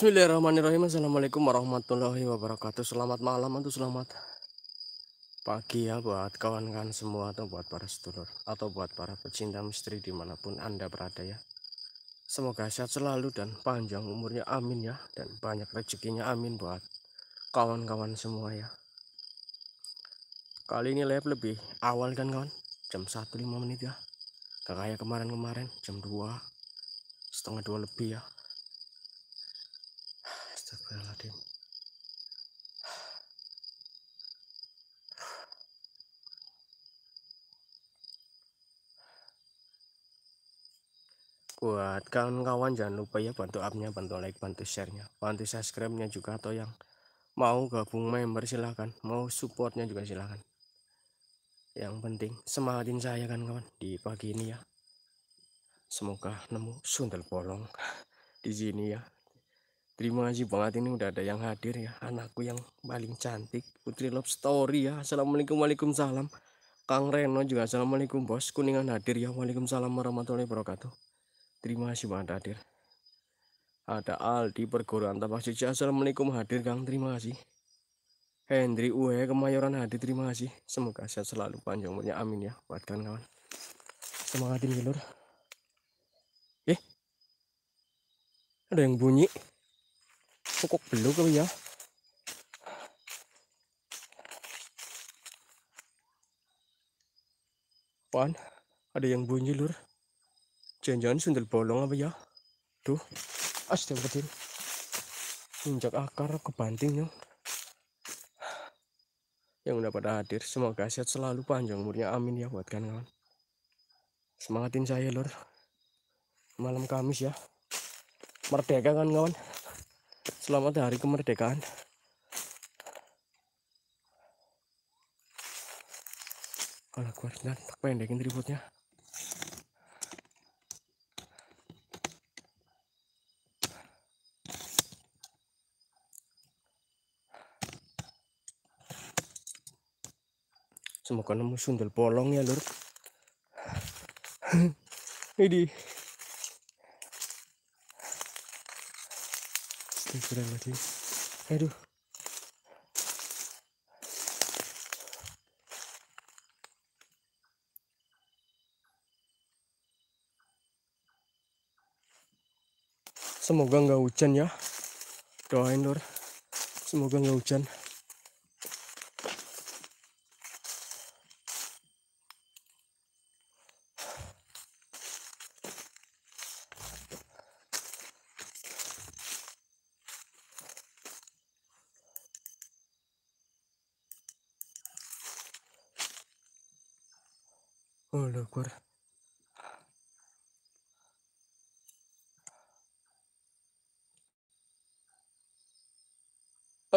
Bismillahirrahmanirrahim Assalamualaikum warahmatullahi wabarakatuh Selamat malam atau selamat pagi ya buat kawan-kawan semua Atau buat para sedulur Atau buat para pecinta misteri dimanapun anda berada ya Semoga sehat selalu dan panjang umurnya amin ya Dan banyak rezekinya amin buat kawan-kawan semua ya Kali ini live lebih awal kan kawan Jam 1.5 menit ya kayak kemarin-kemarin jam 2 Setengah 2 lebih ya buat kawan-kawan jangan lupa ya bantu upnya bantu like bantu sharenya bantu subscribe nya juga atau yang mau gabung member silahkan mau supportnya juga silahkan yang penting semangatin saya kan kawan di pagi ini ya semoga nemu sundel bolong di sini ya terima kasih banget ini udah ada yang hadir ya anakku yang paling cantik putri love story ya assalamualaikum waalaikumsalam Kang Reno juga assalamualaikum bos kuningan hadir ya waalaikumsalam warahmatullahi wabarakatuh Terima kasih banget hadir. Ada Aldi perguruan. Tapak Suci. Assalamualaikum hadir Kang. Terima kasih. Hendri Uwe Kemayoran hadir. Terima kasih. Semoga sehat selalu panjang umurnya. Amin ya. Buat kawan-kawan. Semangatin lur. Eh. Ada yang bunyi. Kok belum kali ya? Pan, ada yang bunyi lur. Jangan-jangan sundel bolong apa ya? Tuh. Astagfirullahaladzim. Injak akar kebanting ya. Yang udah pada hadir, semoga sehat selalu panjang umurnya. Amin ya buat kan kawan. Semangatin saya lor. Malam Kamis ya. Merdeka kan kawan. Selamat hari kemerdekaan. Kalau kuat dan pendekin ributnya. semoga nemu sundel bolong ya lur ini lagi aduh semoga nggak hujan ya doain lur semoga nggak hujan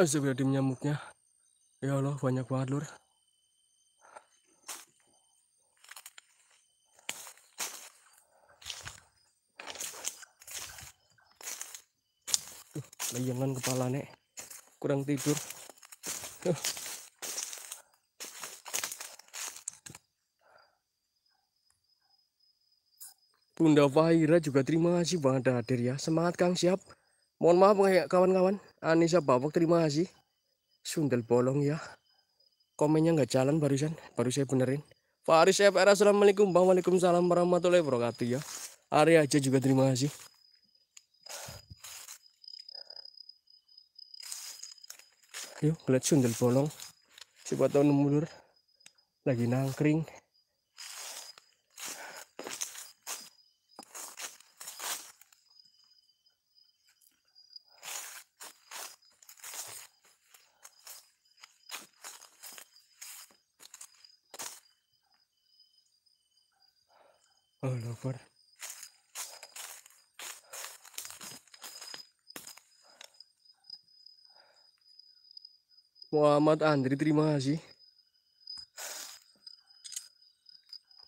Astagfirullahaladzim nyamuknya. Ya Allah, banyak banget lur. Tuh, layangan kepala nek. Kurang tidur. Bunda Fahira juga terima kasih banget hadir ya. Semangat Kang siap. Mohon maaf ya, kawan-kawan. Anissa Babak terima kasih. Sundel bolong ya. Komennya nggak jalan barusan. Baru saya benerin. Faris FR Assalamualaikum. Bang Waalaikumsalam warahmatullahi wabarakatuh ya. Arya aja juga terima kasih. Yuk, lihat sundel bolong. Coba tahun mundur. Lagi nangkring. Muhammad Andri terima kasih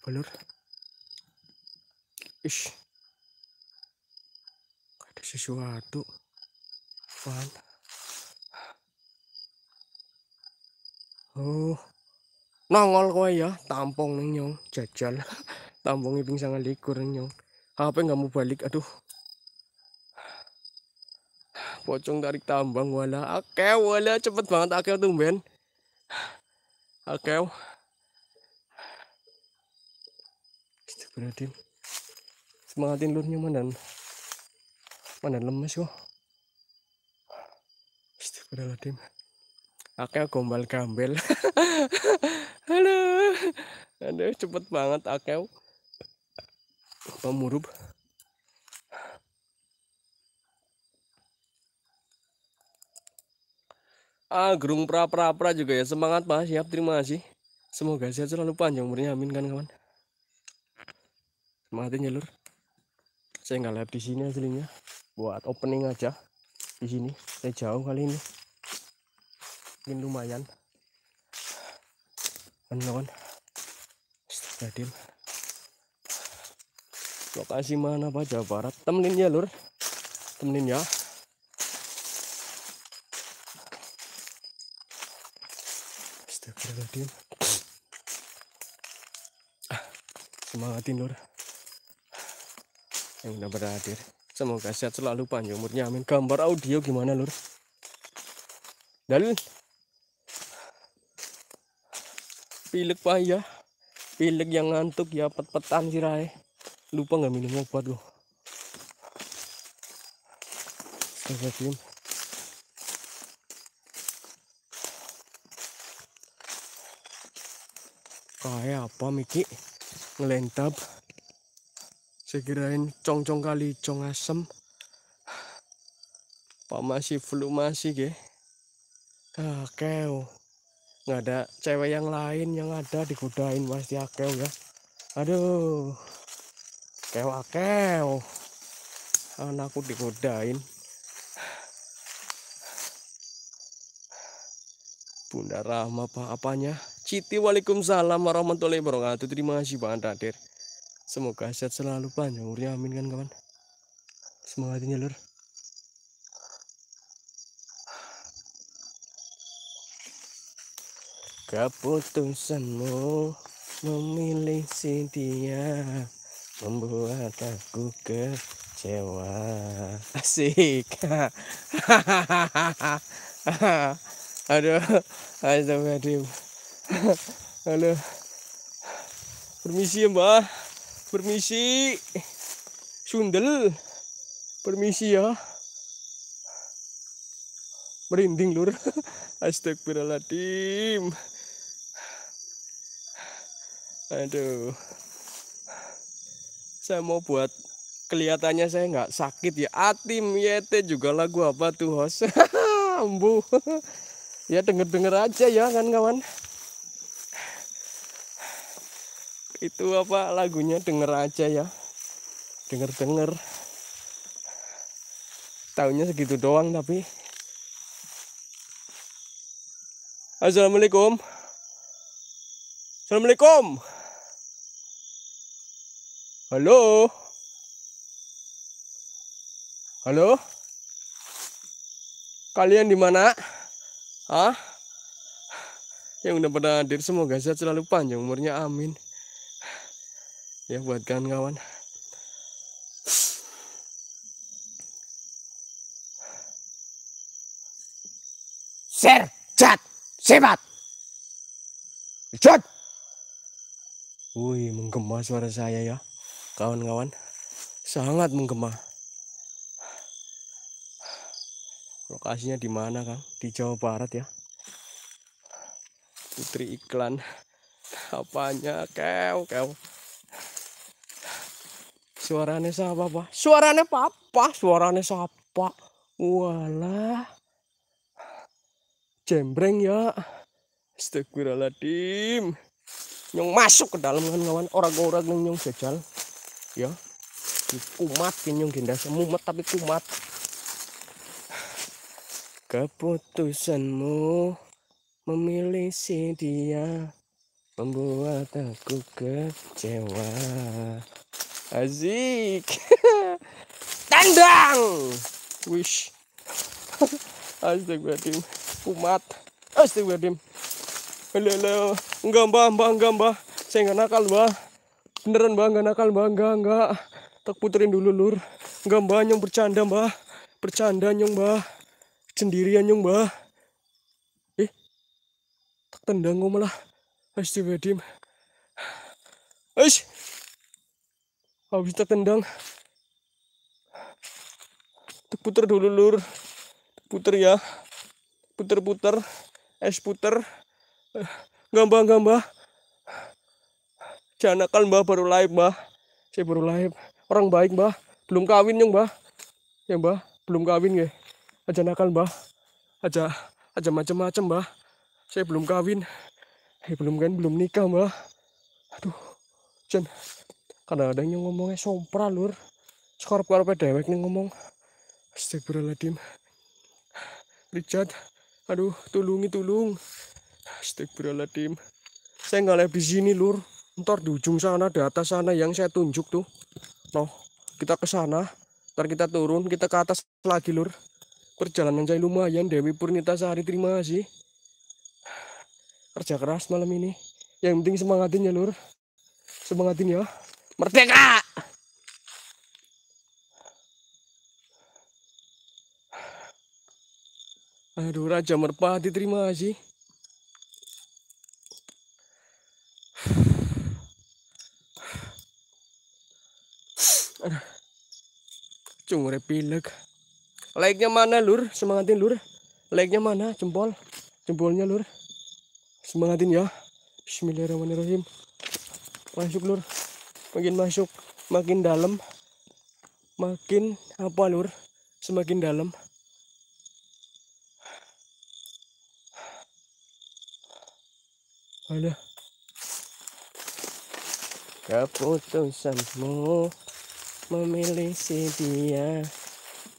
Belur ish ada sesuatu Fan. oh nongol kowe ya tampung nih nyong jajal tampung iping sangat likur nyong HP nggak mau balik aduh pocong tarik tambang wala akew wala cepet banget akew tumben akeh Astagfirullahaladzim semangatin lurnya mandan mandan lemes yo tim akew gombal gambel halo aduh cepet banget akew pemurub Agung pra pra pra juga ya semangat Pak siap terima kasih semoga sehat selalu panjang umurnya amin kan kawan semangatin ya lur saya nggak lihat di sini aslinya buat opening aja di sini saya jauh kali ini ini lumayan menon kawan stadium lokasi mana Pak Jawa Barat temenin ya lur temenin ya Semangat Semangatin Yang udah berhadir Semoga sehat selalu panjang umurnya amin Gambar audio gimana lur Dalil Pilek ya? Pilek yang ngantuk ya pet-petan sirai Lupa nggak minum obat loh kasih. kayak apa Miki ngelentap saya kirain cong-cong kali cong asem Pak masih flu masih ge ah nggak ada cewek yang lain yang ada digodain pasti akeo ya aduh keo akeo anakku digodain Bunda Rahma apa apanya Citi Waalaikumsalam warahmatullahi wabarakatuh Terima kasih banget hadir Semoga sehat selalu panjang umurnya ya, amin kan kawan Semangat ini lur Keputusanmu memilih si dia membuat aku kecewa asik aduh astagfirullahaladzim Halo. Permisi ya, Mbak. Permisi. Sundel. Permisi ya. Merinding, Lur. Astagfirullahaladzim. Aduh. Saya mau buat kelihatannya saya nggak sakit ya. Atim yete juga lagu apa tuh, host? Ambu. ya denger-denger aja ya kan kawan. itu apa lagunya denger aja ya denger denger tahunya segitu doang tapi Assalamualaikum Assalamualaikum Halo Halo Kalian di mana? ah Yang udah pernah hadir semoga sehat selalu panjang umurnya amin ya buat kawan-kawan ser chat sebat chat wih menggema suara saya ya kawan-kawan sangat menggema lokasinya di mana kang di Jawa Barat ya putri iklan apanya Kau, keu Suaranya siapa, Pak? Suaranya papa, suaranya siapa? Walah. Jembreng ya. Astagfirullahaladzim. Yang masuk ke dalam kan kawan orang-orang yang yang jajal. Ya. Kumat yang gendah semumet tapi kumat. Keputusanmu memilih si dia membuat aku kecewa. Asik. Tendang. Wish. Astagfirullahaladzim. Kumat. Astagfirullahaladzim. Halo, halo. Enggak mbak, mbak, enggak mbak. Saya enggak nakal mbak. Beneran mbak, enggak nakal mbak, enggak, enggak. Tak puterin dulu lur. Enggak mbak, nyong bercanda mbak. Bercanda nyong mbak. Sendirian nyong mbak. Eh. Tak tendang kok malah. Astagfirullahaladzim. Astagfirullahaladzim habis kita tendang puter dulu lur puter ya puter-puter es puter gambar-gambar, jangan nakal mbah baru live mbah saya baru live orang baik mbah belum kawin yang mbah ya mbah belum kawin ya aja nakal mbah aja aja macam-macam mbah saya belum kawin eh, belum kan belum nikah mbah aduh jangan kadang-kadang yang ngomongnya sompra lur sekarang keluar dewek nih ngomong Astagfirullahaladzim Richard aduh tulungi tulung Astagfirullahaladzim saya nggak lebih di sini lur ntar di ujung sana di atas sana yang saya tunjuk tuh noh kita ke sana ntar kita turun kita ke atas lagi lur perjalanan saya lumayan Dewi Purnita sehari terima kasih kerja keras malam ini yang penting semangatin ya lur semangatin ya Merdeka! Aduh, Raja Merpati terima kasih. Cungre pilek. Like-nya mana, Lur? Semangatin, Lur. Like-nya mana? Jempol. Jempolnya, Lur. Semangatin ya. Bismillahirrahmanirrahim. Masuk, Lur makin masuk makin dalam makin apa lur semakin dalam ada keputusanmu memilih si dia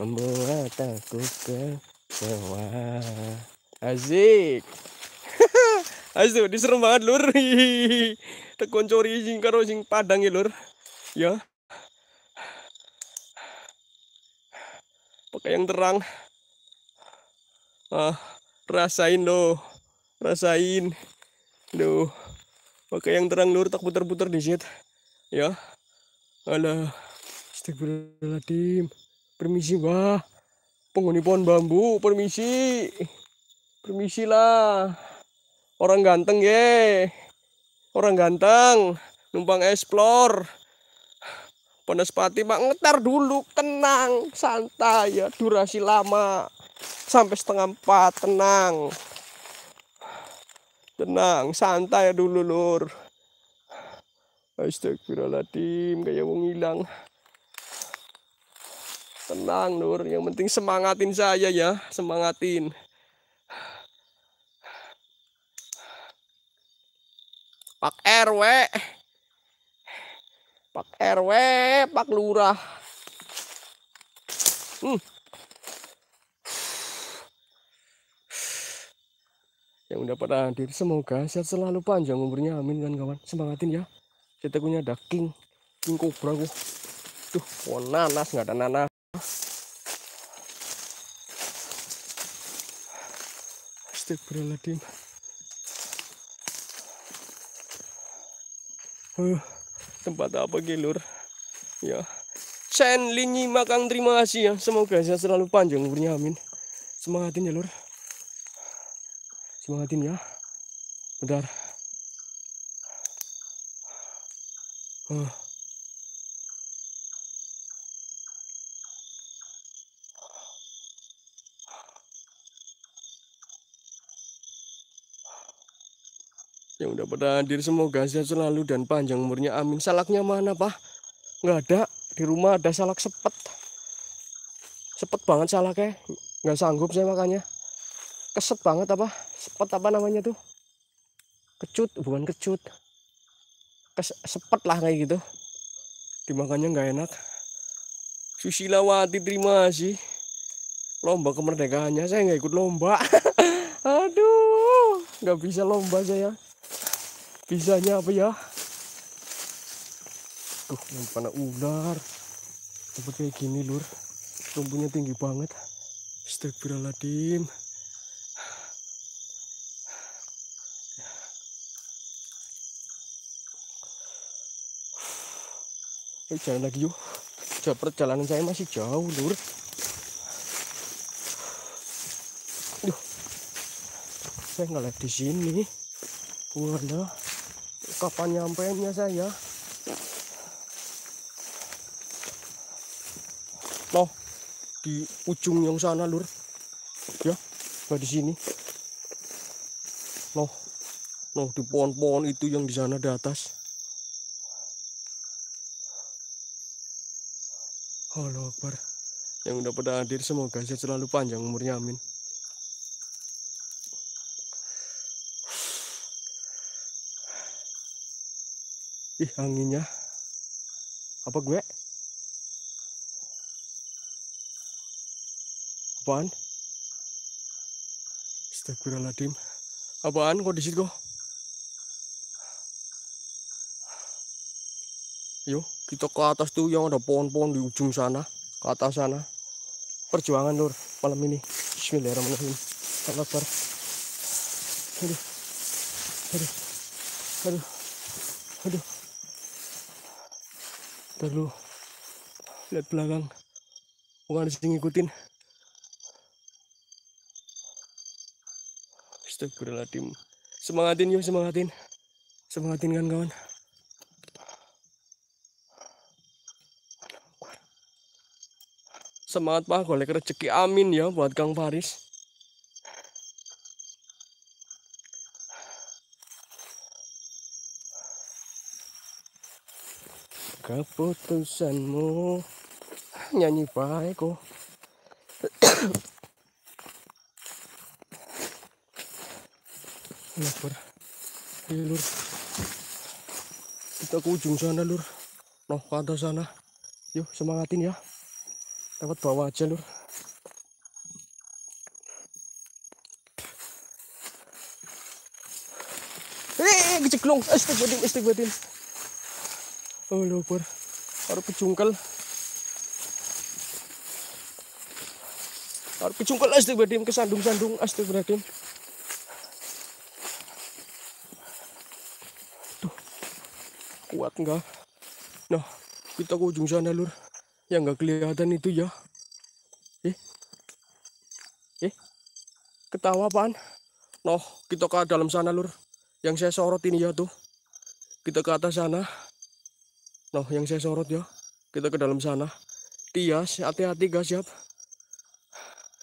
membuat aku kecewa azik Ayo tuh, diserem banget lur. Tekon cori sing karo sing padang ya lur. Ya. Pakai yang terang. Ah, rasain lo. Rasain. Duh. Pakai yang terang lur tak putar-putar di set. Ya. Ala. Astagfirullahaladzim. Permisi, Mbah. Penghuni pohon bambu, permisi. Permisi lah orang ganteng ye orang ganteng numpang explore Pati pak ngetar dulu tenang santai ya durasi lama sampai setengah empat tenang tenang santai ya dulu lur Astagfirullahaladzim kayak wong hilang tenang Nur. yang penting semangatin saya ya semangatin Pak RW, Pak RW, Pak Lurah. Hmm. Yang udah pada hadir, semoga sehat selalu panjang umurnya. Amin kan kawan. Semangatin ya. Kita punya ada king, king kobra Tuh, oh, nanas nggak ada nanas. Astagfirullahaladzim. tempat apa gelur ya Chen Linyi Makang terima kasih ya semoga saya selalu panjang umurnya amin semangatin ya lur semangatin ya bentar uh. Mudah-mudahan hadir semoga sehat selalu dan panjang umurnya. Amin. Salaknya mana, Pak? Nggak ada. Di rumah ada salak sepet. Sepet banget salaknya. Nggak sanggup saya makanya. Keset banget apa? Sepet apa namanya tuh? Kecut, bukan kecut. Kes sepet lah kayak gitu. Dimakannya nggak enak. Susilawati terima sih. Lomba kemerdekaannya saya nggak ikut lomba. Aduh, nggak bisa lomba saya bisanya apa ya tuh nyimpan ular apa kayak gini lur tumbuhnya tinggi banget Astagfirullahaladzim Eh, jalan lagi yuk. Perjalanan saya masih jauh, Lur. Duh. Saya nggak di sini. warna kapan nyampainya saya Oh di ujung yang sana lur ya nggak di sini loh loh di pohon-pohon itu yang di sana di atas Halo Akbar yang udah pada hadir semoga saya selalu panjang umurnya amin Ih anginnya. Apa gue? Apaan? Astagfirullahaladzim. Apaan kok di situ Yuk, kita ke atas tuh yang ada pohon-pohon di ujung sana, ke atas sana. Perjuangan lur malam ini. Bismillahirrahmanirrahim. Allah Akbar. Aduh. Aduh. Aduh. Aduh. Ntar dulu. Lihat belakang. Bukan sini ngikutin. Astagfirullahaladzim. Semangatin yuk, semangatin. Semangatin kan kawan. Semangat Pak, golek rezeki amin ya buat Kang Faris. keputusanmu nyanyi baikku lapor ya lur kita ke ujung sana lur noh ke atas sana yuk semangatin ya lewat bawah aja lur eh, eh, eh keceklong istik batin istik batin Lho bor. pecungkel, pejungkel. pecungkel pejungkel astagfirullahaladzim kesandung-sandung astagfirullahaladzim. Tuh. Kuat enggak? Nah, kita ke ujung sana lur. Yang enggak kelihatan itu ya. Eh. Eh. Ketawa pan? Noh, kita ke dalam sana lur. Yang saya sorot ini ya tuh. Kita ke atas sana. Tuh yang saya sorot ya. Kita ke dalam sana. Tias, hati-hati guys siap.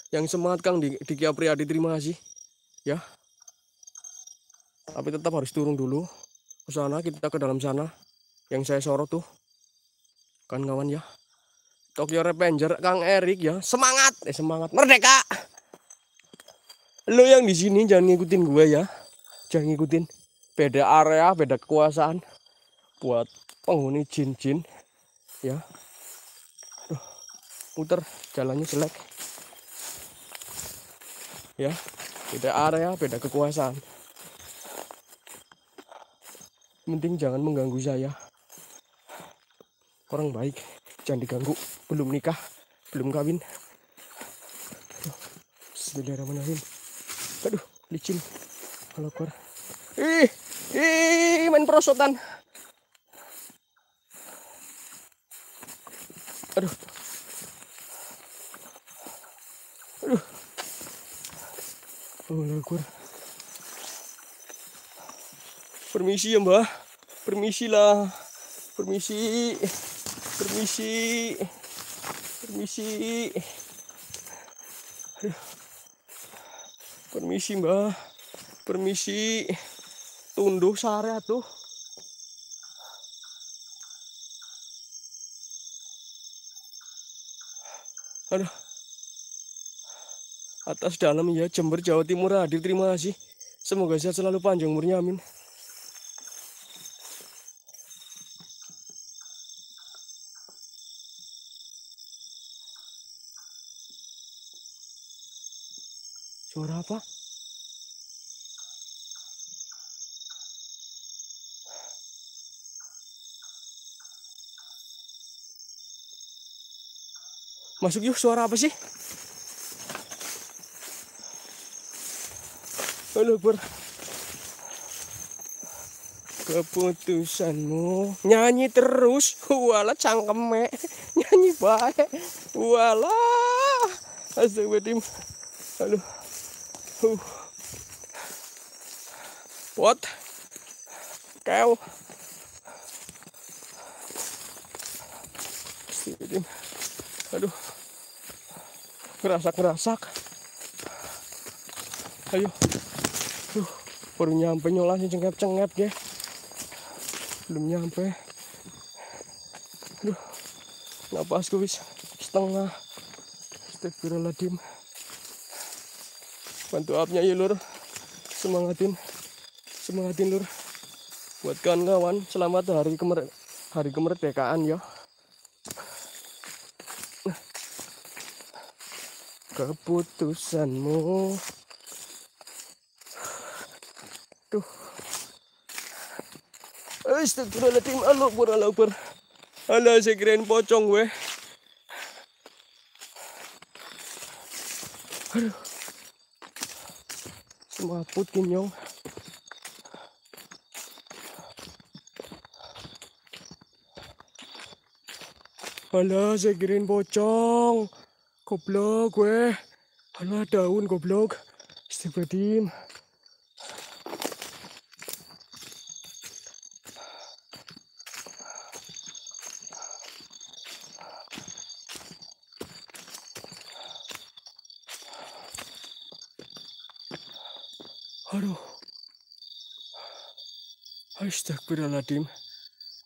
Yang semangat Kang di, di Kia Priadi terima kasih. Ya. Tapi tetap harus turun dulu ke sana kita ke dalam sana. Yang saya sorot tuh. Kan kawan ya. Tokyo Revenger Kang Erik ya. Semangat, eh semangat merdeka. Lo yang di sini jangan ngikutin gue ya. Jangan ngikutin. Beda area, beda kekuasaan buat penghuni jin-jin ya Aduh, muter jalannya jelek ya beda area beda kekuasaan Mending jangan mengganggu saya orang baik jangan diganggu belum nikah belum kawin aduh, Bismillahirrahmanirrahim aduh licin kalau keluar ih ih main perosotan aduh aduh oh, permisi ya mbah permisi lah permisi permisi permisi aduh. permisi mbah permisi tunduh sare tuh Aduh. Atas dalam ya Jember Jawa Timur hadir terima kasih. Semoga sehat selalu panjang umurnya amin. Suara apa? Masuk yuk suara apa sih? Halo ber keputusanmu nyanyi terus wala cangkeme nyanyi baik wala asyik aduh halo what kau aduh kerasak kerasak ayo Duh, baru nyampe si cengkep cengkep deh ya. belum nyampe aduh gue wis setengah Astagfirullahaladzim bantu apnya ya lur semangatin semangatin lur buat kawan-kawan selamat hari kemer hari kemerdekaan ya keputusanmu tuh Astagfirullahaladzim Allah pura lapar Alah saya kirain pocong weh Aduh Semua putin yong Alah saya kirain pocong Goblok gue. Halo daun goblok. Astagfirullahaladzim. Aduh. Astagfirullahaladzim.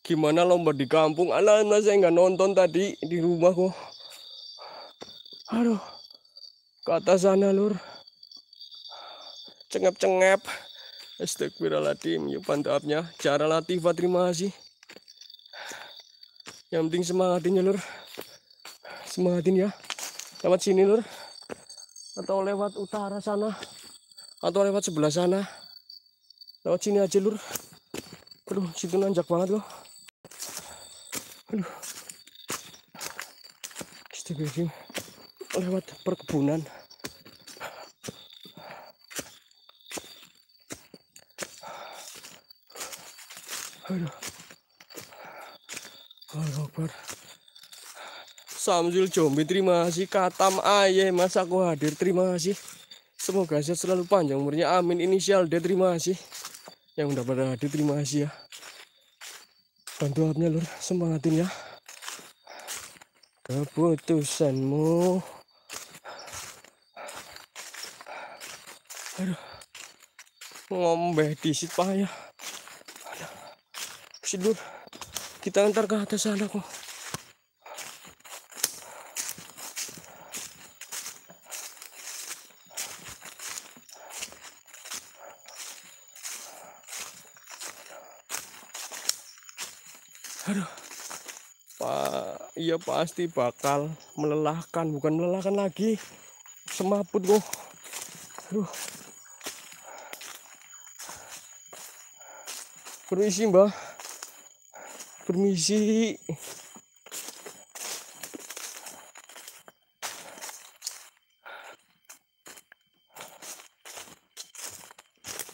Gimana lomba di kampung? Alah, saya nggak nonton tadi di rumah kok. Aduh. Ke atas sana, Lur. Cengep-cengep. Astagfirullahaladzim. Ya pantapnya. Cara latih terima kasih. Yang penting semangatin ya, Lur. Semangatin ya. Lewat sini, Lur. Atau lewat utara sana. Atau lewat sebelah sana. Lewat sini aja, Lur. Aduh, situ nanjak banget loh. Aduh. Astagfirullahaladzim lewat perkebunan aduh Allah Akbar Samsul Jombi terima kasih Katam Aye Mas aku hadir terima kasih Semoga saya selalu panjang umurnya Amin Inisial D terima kasih Yang udah pada hadir terima kasih ya Bantu abnya lur Semangatin ya Keputusanmu aduh ngombe disit payah ya sidur kita ntar ke atas sana kok aduh pak iya pasti bakal melelahkan bukan melelahkan lagi semaput kok aduh Permisi, Mbak. Permisi.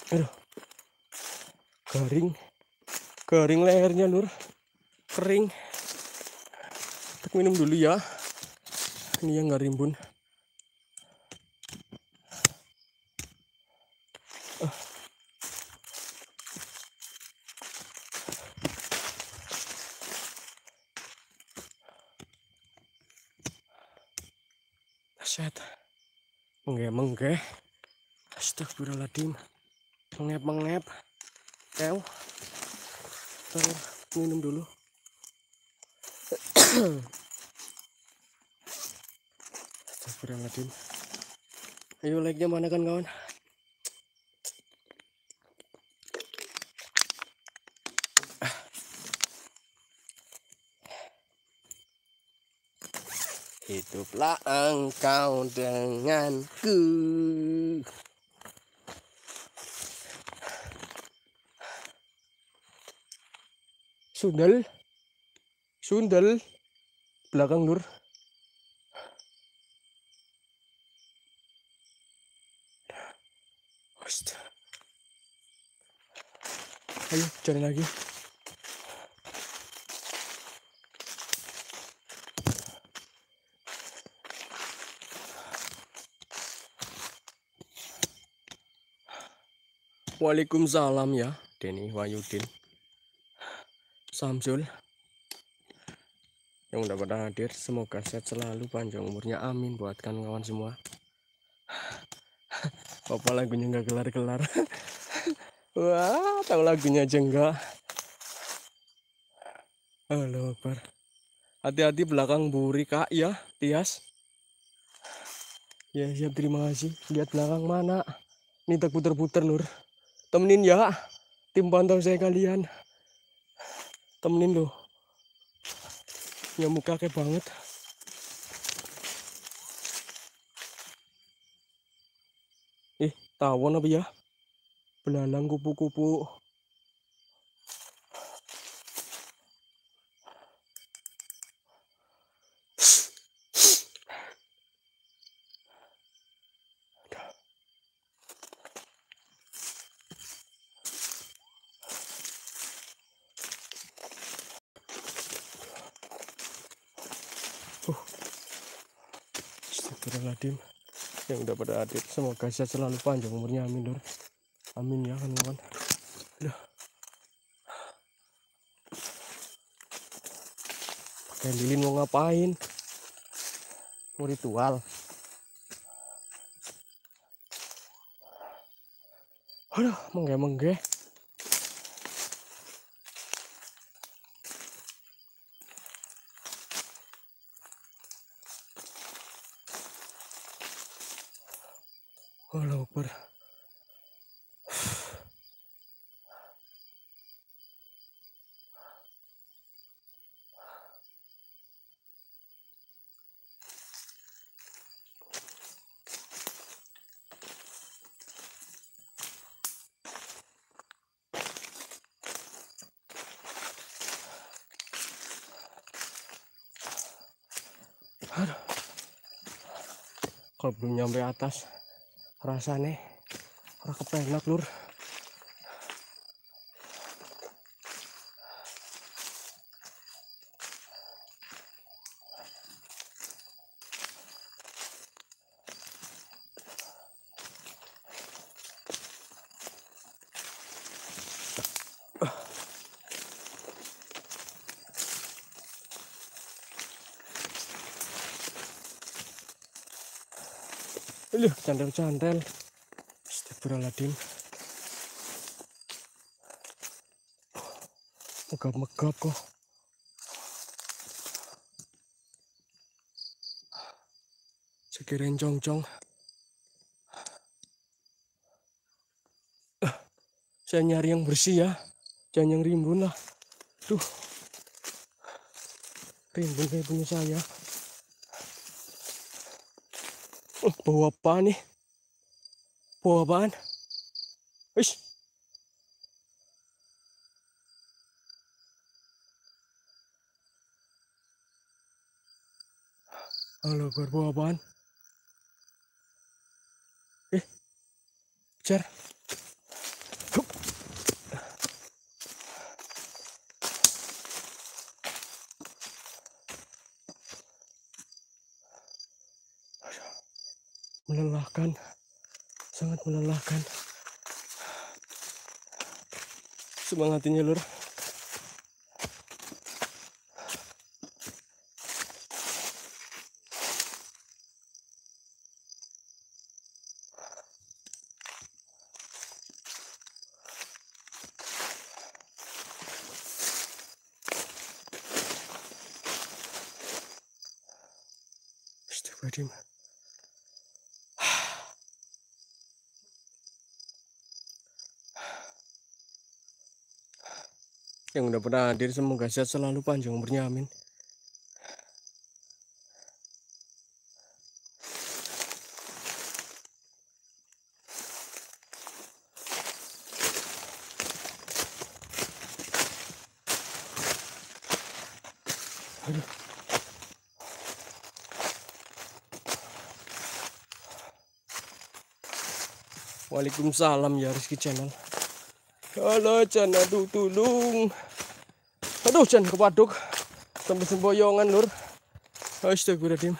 Aduh. Garing. Garing lehernya, Lur. Kering. Kita minum dulu ya. Ini yang nggak rimbun. Uh. Set. Mengge mengge. Astagfirullahaladzim. Mengep mengep. Kau. Terus minum dulu. Astagfirullahaladzim. Ayo like-nya mana kan kawan? Lah engkau denganku Sundel Sundel Belakang Nur Ayo jalan lagi Waalaikumsalam ya, Denny Wahyudin Samsul. Yang udah pada hadir, semoga sehat selalu, panjang umurnya. Amin Buatkan kawan semua. Apa lagunya nggak kelar-kelar? Wah, tahu lagunya aja enggak. Halo, Bar. Hati-hati belakang buri, Kak, ya, Tias. Ya, siap terima kasih. Lihat belakang mana? Ini tak puter-puter, Nur temenin ya tim pantau saya kalian temenin loh nyamuk kakek banget ih tawon apa ya belalang kupu-kupu Radit semoga saya selalu panjang umurnya amin Dor amin ya kan, kawan aduh pakai lilin mau ngapain mau ritual aduh mengge menggeh sampai atas rasanya orang kepenak lur cantel candel Astagfirullahaladzim. Megap-megap kok. Sekiranya cong-cong. Eh, saya nyari yang bersih ya. Jangan yang rimbun lah. Duh. Rimbun kayak punya saya. Bau apa nih? Bau apaan? Wish. Halo, berbau apaan? Eh, cer melelahkan sangat melelahkan semangat ini lur pernah hadir semoga sehat selalu panjang umurnya amin Aduh. Waalaikumsalam ya Rizky Channel. Halo channel tulung. Aduh, jangan kepaduk. Sampai semboyongan, Lur. Astagfirullahaladzim.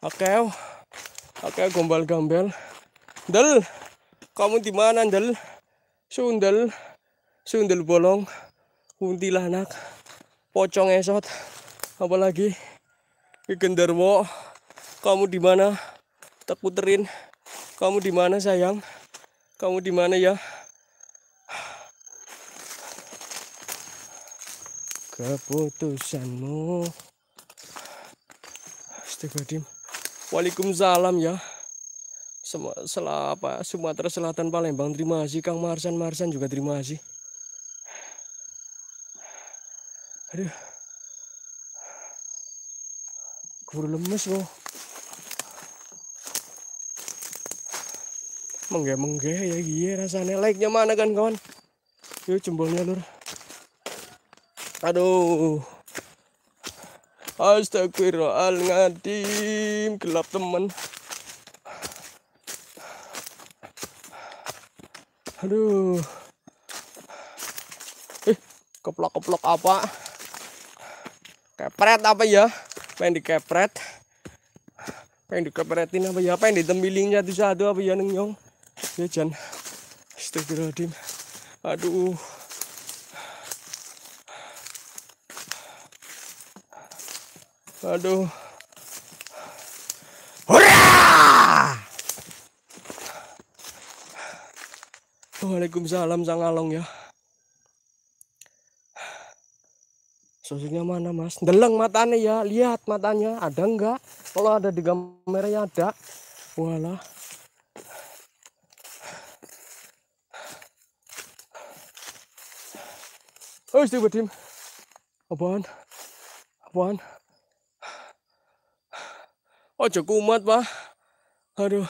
Oke, oke, oh. gombal-gambel. Dal. Kamu di mana, Dal? Sundal. Sundal bolong. Kuntilanak. Pocong esot. Apalagi. gendermo Kamu di mana? Tak puterin. Kamu di mana, sayang? Kamu di mana ya? keputusanmu Astagfirullahaladzim Waalaikumsalam ya semua Selapa, Sumatera Selatan Palembang terima kasih Kang Marsan Marsan juga terima kasih aduh keburu lemes loh mengge mengge ya iya rasanya like nya mana kan kawan yuk jempolnya lur aduh Astagfirullahaladzim gelap temen aduh eh keplok-keplok apa kepret apa ya pengen dikepret pengen dikepretin apa ya pengen ditembiling satu-satu apa ya neng yong ya jan astagfirullahaladzim aduh Aduh. Waalaikumsalam Sang Along ya. Sosinya mana Mas? Deleng matanya ya, lihat matanya ada enggak? Kalau ada di ya ada. Walah. Oh, tiba-tiba. Apaan? Apaan? Ojo kumat, Pak. Aduh.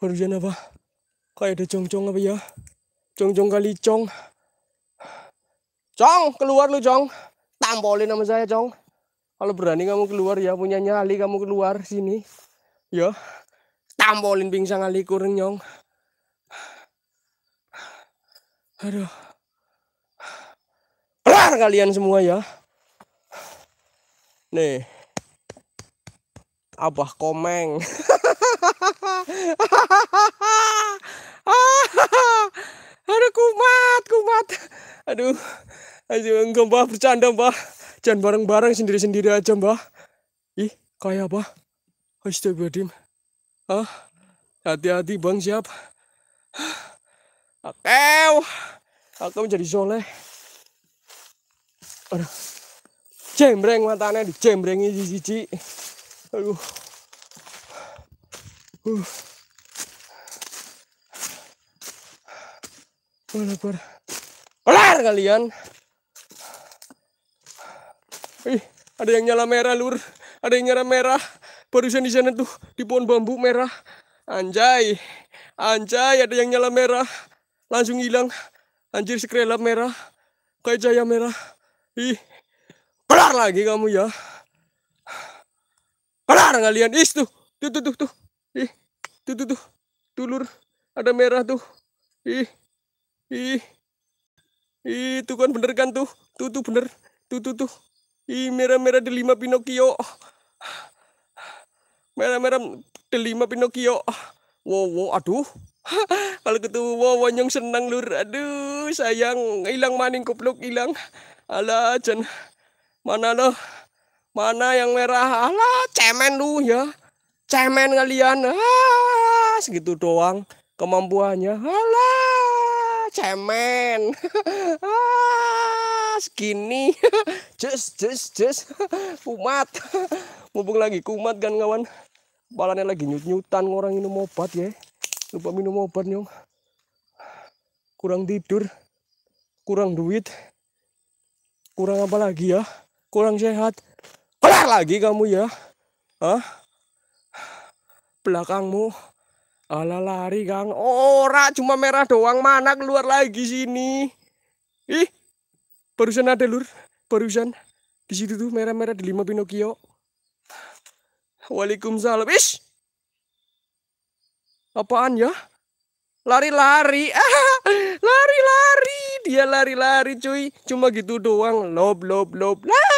Barusan apa? Kayak ada congcong apa ya? Congcong kali cong. Cong, keluar lu, Cong. Tampolin sama saya, Cong. Kalau berani kamu keluar ya, punya nyali kamu keluar sini. Ya. Tampolin pingsan kali kurang Nyong. Aduh. Kelar kalian semua ya nih abah komeng ada kumat kumat aduh aja enggak mbah bercanda mbah jangan bareng-bareng sendiri-sendiri aja mbah ih kayak apa Astagfirullahaladzim ah hati-hati bang siap Akew aku menjadi soleh Aduh jembreng matanya dijembrengi cici, aduh uh. Lebar. Olar kalian. Ih, ada yang nyala merah, Lur. Ada yang nyala merah. Barusan di sana tuh di pohon bambu merah. Anjay. Anjay, ada yang nyala merah. Langsung hilang. Anjir sekrelap merah. Kayak jaya merah. Ih, Kelar lagi kamu ya. Kelar kalian. Is tuh. Tuh tuh tuh tuh. Ih. Tuh tuh tuh. Tulur ada merah tuh. Ih. Ih. Ih, tuh kan bener kan tuh. Tuh tuh bener. Tuh tuh tuh. Ih, merah-merah delima Pinocchio. Merah-merah delima Pinocchio. Wow, wow, aduh. Kalau gitu wow, wanyong senang lur. Aduh, sayang hilang maning goblok hilang. Alah, jangan Mana loh? Mana yang merah? Alah, cemen lu ya. Cemen kalian. Ah, segitu doang kemampuannya. Alah, cemen. Ah, segini. Jus, jus, jus. Kumat. Mumpung lagi kumat kan kawan. balannya lagi nyut-nyutan orang minum obat ya. Lupa minum obat nyong. Kurang tidur. Kurang duit kurang apa lagi ya kurang sehat. Kelar lagi kamu ya. Hah? Belakangmu ala lari Kang. Ora cuma merah doang mana keluar lagi sini. Ih. Barusan ada lur. Barusan di situ tuh merah-merah di lima Pinocchio. Waalaikumsalam. Ish. Apaan ya? Lari-lari. Ah, lari-lari. Dia lari-lari cuy. Cuma gitu doang. Lob lob lob. Lari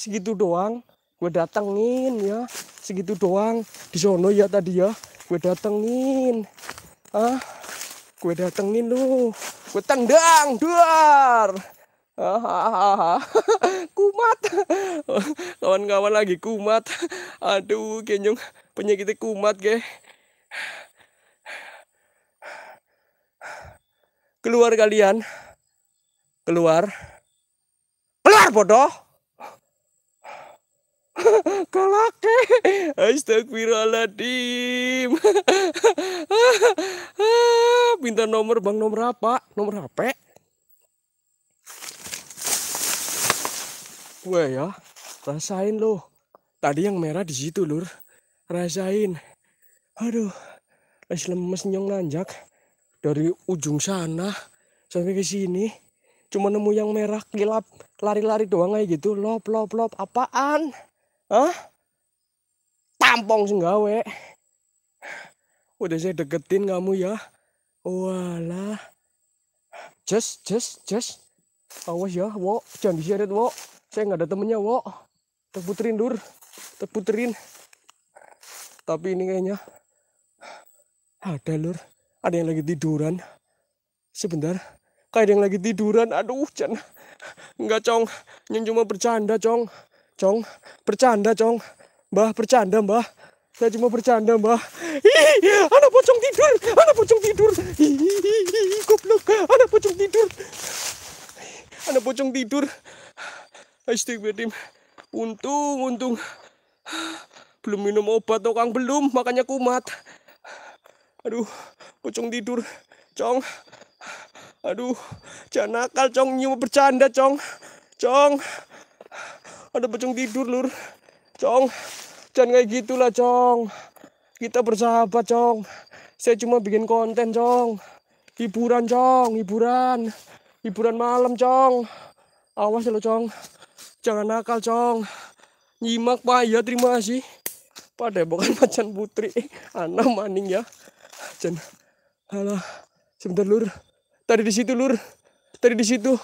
segitu doang gue datengin ya segitu doang di sono ya tadi ya gue datengin ah gue datengin lu gue tendang duar ah, ah, ah, kumat kawan-kawan lagi kumat aduh kenyong penyakitnya kumat ge keluar kalian keluar keluar bodoh Kalake. Eh. Astagfirullahaladzim. Minta nomor bang nomor apa? Nomor HP? Gue ya, rasain loh. Tadi yang merah di situ lur. Rasain. Aduh, es lemes nyong nanjak. Dari ujung sana sampai ke sini. Cuma nemu yang merah kilap lari-lari doang kayak gitu. Lop, lop, lop. Apaan? Hah? Tampong sing gawe. Udah saya deketin kamu ya. Walah. Just, just, just. Awas ya, wo. Jangan diseret, wo. Saya nggak ada temennya, wo. Terputerin, dur. Terputerin. Tapi ini kayaknya ada, lur. Ada yang lagi tiduran. Sebentar. Kayak ada yang lagi tiduran. Aduh, jen. Enggak, Cong. Yang cuma bercanda, Cong. Cong, bercanda, Cong. Mbah, bercanda, Mbah. Saya cuma bercanda, Mbah. anak pocong tidur, anak pocong tidur. Hihi, goblok, anak pocong tidur. Anak pocong tidur. Astagfirullahaladzim. Untung, untung. Belum minum obat, toh Kang. Belum, makanya kumat. Aduh, pocong tidur. Cong. Aduh, jangan nakal, Cong. Cuma bercanda, Cong. Cong ada pocong tidur lur cong jangan kayak gitulah cong kita bersahabat cong saya cuma bikin konten cong hiburan cong hiburan hiburan malam cong awas ya lo cong jangan nakal cong nyimak pak ya terima kasih pada bukan macan putri anak maning ya jangan halo sebentar lur tadi di situ lur tadi di situ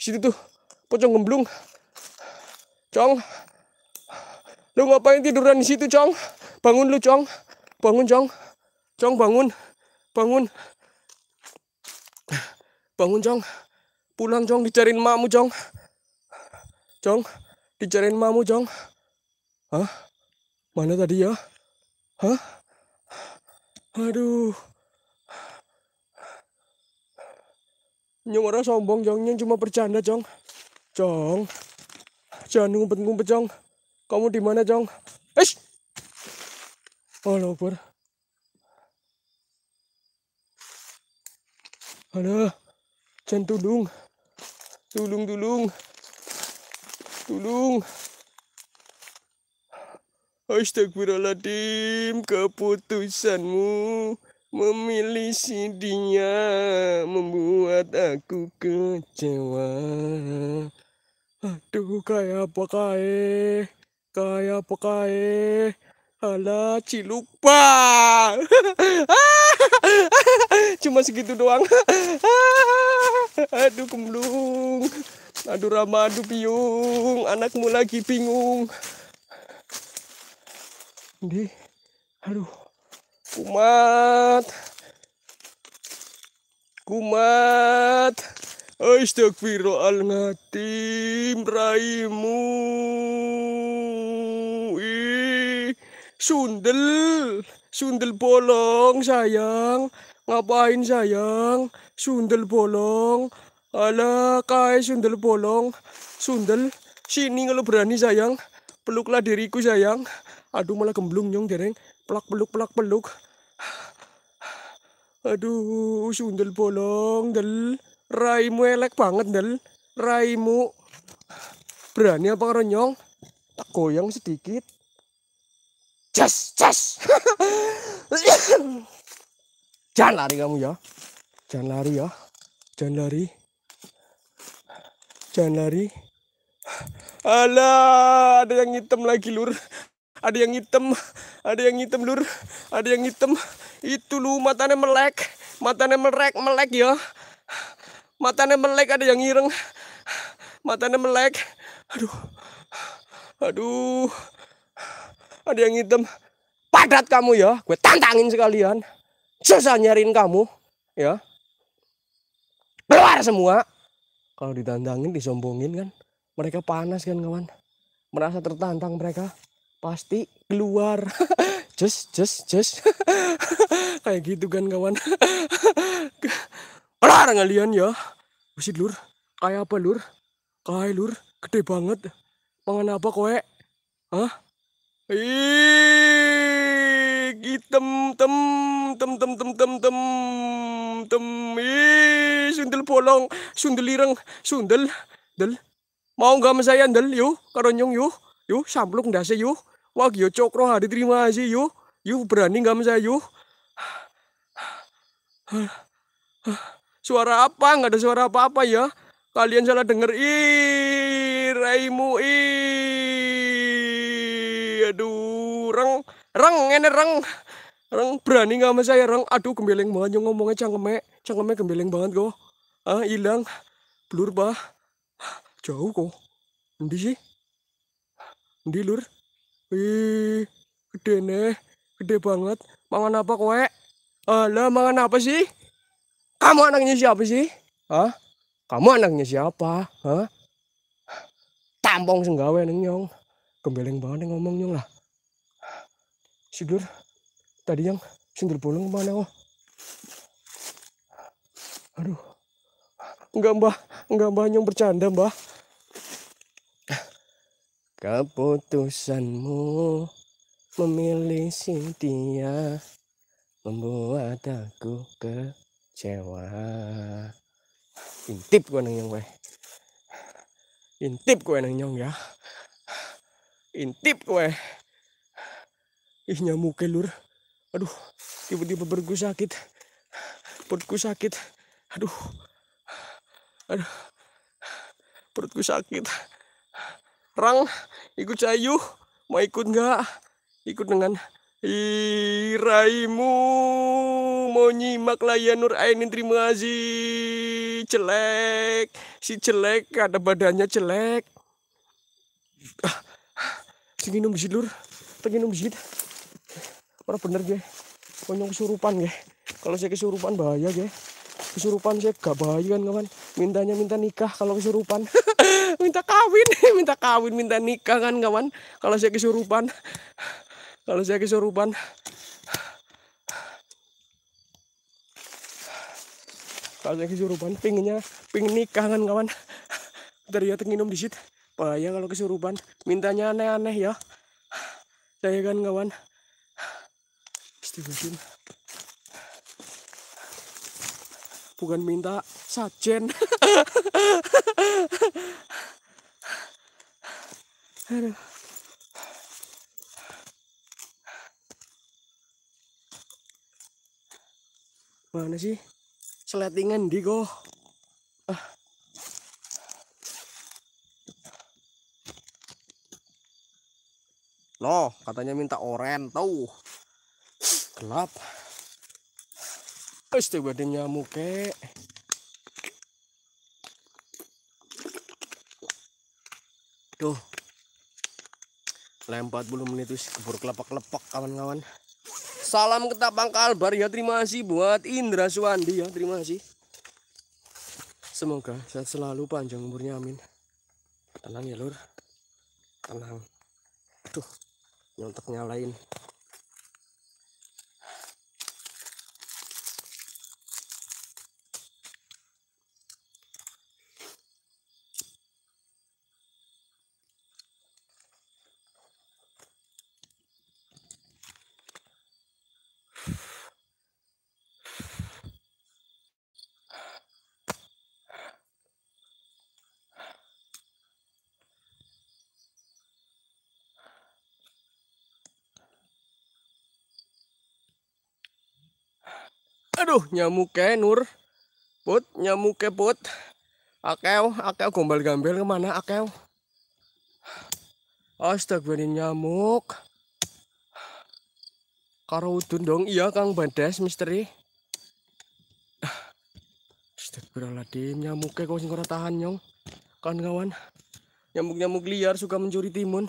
situ tuh pocong gemblung Cong. Lu ngapain tiduran di situ, Cong? Bangun lu, Cong. Bangun, Cong. Cong bangun. Bangun. Bangun, Cong. Pulang, Cong, dicariin mamu, Cong. Cong, dicariin mamu, Cong. Hah? Mana tadi ya? Hah? Aduh. Nyong orang sombong, Cong. Nyong cuma bercanda, Cong. Cong jangan ngumpet-ngumpet jong. kamu di mana cong eh oh Akbar Halo Jangan tulung Tulung tulung Tulung Astagfirullahaladzim Keputusanmu Memilih si dia Membuat aku kecewa Aduh, kayak apa kae? Kayak apa kae? Ala cilupa. Cuma segitu doang. Aduh kemlung. Aduh Rama, aduh piung. Anakmu lagi bingung. Di. Aduh. Kumat. Kumat. Astagfirullahaladzim raimu sundel sundel bolong sayang ngapain sayang sundel bolong ala kai sundel bolong sundel sini kalau berani sayang peluklah diriku sayang aduh malah gemblung nyong dereng pelak peluk pelak peluk aduh sundel bolong del Raimu elek banget, Del. Raimu. Berani apa renyong? Tak goyang sedikit. Jas, jas. Jangan lari kamu ya. Jangan lari ya. Jangan lari. Jangan lari. Alah, ada yang hitam lagi, Lur. Ada yang hitam, ada yang hitam, Lur. Ada yang hitam. Itu lu matanya melek. Matanya melek, melek ya matanya melek ada yang ireng matanya melek aduh aduh ada yang hitam padat kamu ya gue tantangin sekalian susah nyariin kamu ya keluar semua kalau ditantangin disombongin kan mereka panas kan kawan merasa tertantang mereka pasti keluar just just just kayak gitu kan kawan Alah, ngalian ya. Buset lur. Kayak apa lur? Kayak lur, gede banget. Pangan apa kowe? Hah? Ih, hitam tem tem tem tem tem tem tem Ih, sundel polong, sundel ireng, sundel del. Mau nggak sama saya del yuk, karonyong yuk, yuk sampluk ndase yuk. Wah, yo cokro hari terima kasih yuk. Yuk berani nggak sama saya yuk. Suara apa? Nggak ada suara apa-apa ya. Kalian salah denger. Ih, raimu ih. Aduh, reng. Reng, ini reng. Reng berani nggak sama saya, reng. Aduh, gembeling banget yang ngomongnya cangkeme. Cangkeme gembeling banget kok. Ah, hilang. Blur, bah. Jauh kok. Ndi sih? Ndi, lur? Ih, gede nih. Gede banget. Mangan apa kowe? Alah, mangan apa sih? Kamu anaknya siapa sih? Hah? Kamu anaknya siapa? Hah? Tampong senggawe neng nyong. Gembeleng banget yang ngomong nyong lah. Sidur, tadi yang sindur bolong kemana oh? Aduh. Enggak mbah, enggak mbah nyong bercanda mbah. Keputusanmu memilih Cynthia membuat aku ke Cewa. Intip gue nang nyong gue. Intip gue nang nyong ya. Intip gue. Ih nyamuk lur. Aduh, tiba-tiba perutku sakit. Perutku sakit. Aduh. Aduh. Perutku sakit. Rang, ikut sayu. Mau ikut nggak? Ikut dengan Iraimu monyimak layan nur ainin terima kasih jelek si jelek, ada badannya jelek. tinggi tinginum sih lur tinginum sih para bener gue konyol kesurupan gue kalau saya kesurupan bahaya gue kesurupan saya gak bahaya kan kawan mintanya minta nikah kalau kesurupan minta kawin minta kawin minta nikah kan kawan kalau saya kesurupan kalau saya kesurupan. Kalau saya kesurupan, pinginnya pingin nikah kan kawan. Ternyata di situ. Bahaya kalau kesurupan. Mintanya aneh-aneh ya. Saya kan kawan. Astagfirullahaladzim. Bukan minta sajen. Aduh. mana sih seletingan di go ah. loh katanya minta oren tahu gelap Eh, tiba ada nyamuk kek. Tuh. Lempar belum menit keburu kelepak-kelepak kawan-kawan. Salam pangkal kalbar ya terima kasih buat Indra Suwandi ya terima kasih. Semoga sehat selalu panjang umurnya amin. Tenang ya lur. Tenang. Tuh nyontek nyalain. Aduh, nyamuke Nur. Put, nyamuke Put. akel akel gombal gambel kemana akeo? Astaga, nyamuk. Karo udun dong, iya Kang Bandes misteri. Astagfirullahaladzim, nyamuknya kok sing ora tahan nyong. Kawan-kawan, nyamuk-nyamuk liar suka mencuri timun.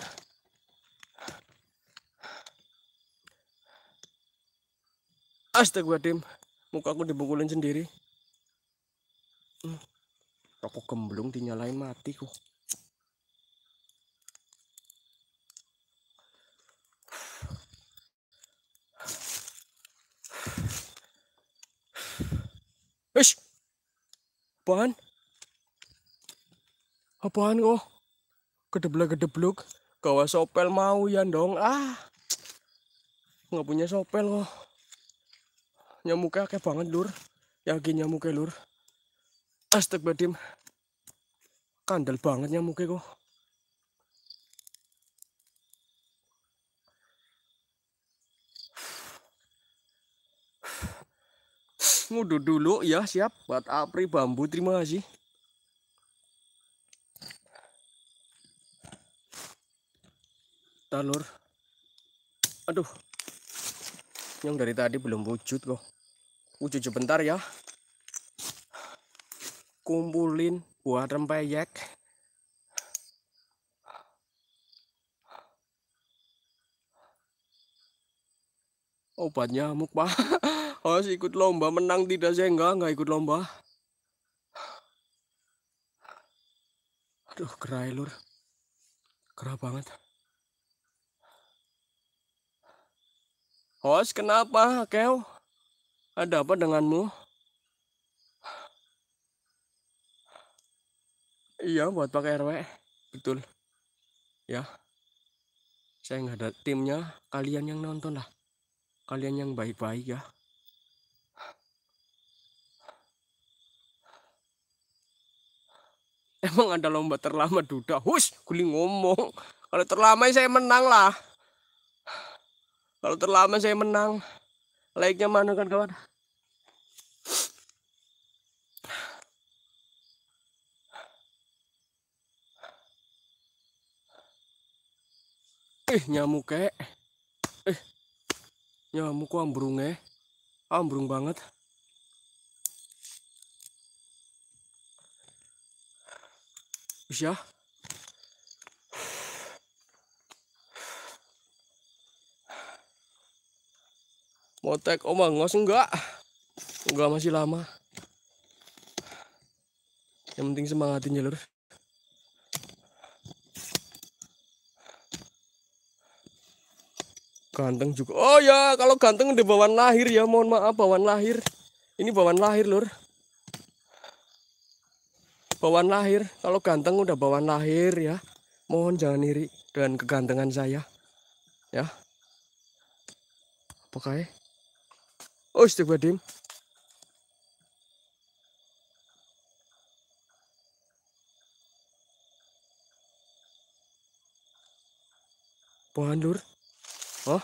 Astagfirullahaladzim muka aku dibukulin sendiri hmm. rokok gemblung dinyalain mati kok Ish. Apaan? Apaan kok? Gedeblek-gedeblek. Gawa sopel mau ya dong. Ah. Nggak punya sopel kok nyamuknya kayak banget lur yakin nyamuknya e, lur astagfirullahaladzim kandel banget nyamuknya e, kok ngudu dulu ya siap buat apri bambu terima kasih talur aduh yang dari tadi belum wujud kok uji sebentar ya kumpulin buah rempeyek obat nyamuk pak harus ikut lomba menang tidak saya enggak enggak ikut lomba aduh kerai lur kerah banget Hos, kenapa, Keo? Ada apa denganmu? Iya, buat pakai RW. Betul. Ya. Saya nggak ada timnya. Kalian yang nonton lah. Kalian yang baik-baik ya. Emang ada lomba terlama duda? Hus, guling ngomong. Kalau terlama ya saya menang lah. Kalau terlama saya menang. Laiknya mana kan kawan? Eh nyamuk kek. Eh nyamuk kok ambrung ya. Ambrung banget. Usia. mau tag oh mangos enggak enggak masih lama yang penting semangatin jalur ganteng juga oh ya kalau ganteng udah bawaan lahir ya mohon maaf bawaan lahir ini bawaan lahir lor. bawaan lahir kalau ganteng udah bawaan lahir ya mohon jangan iri dengan kegantengan saya ya Apa kayak? Oh, Vadim. Pohon lur. Oh,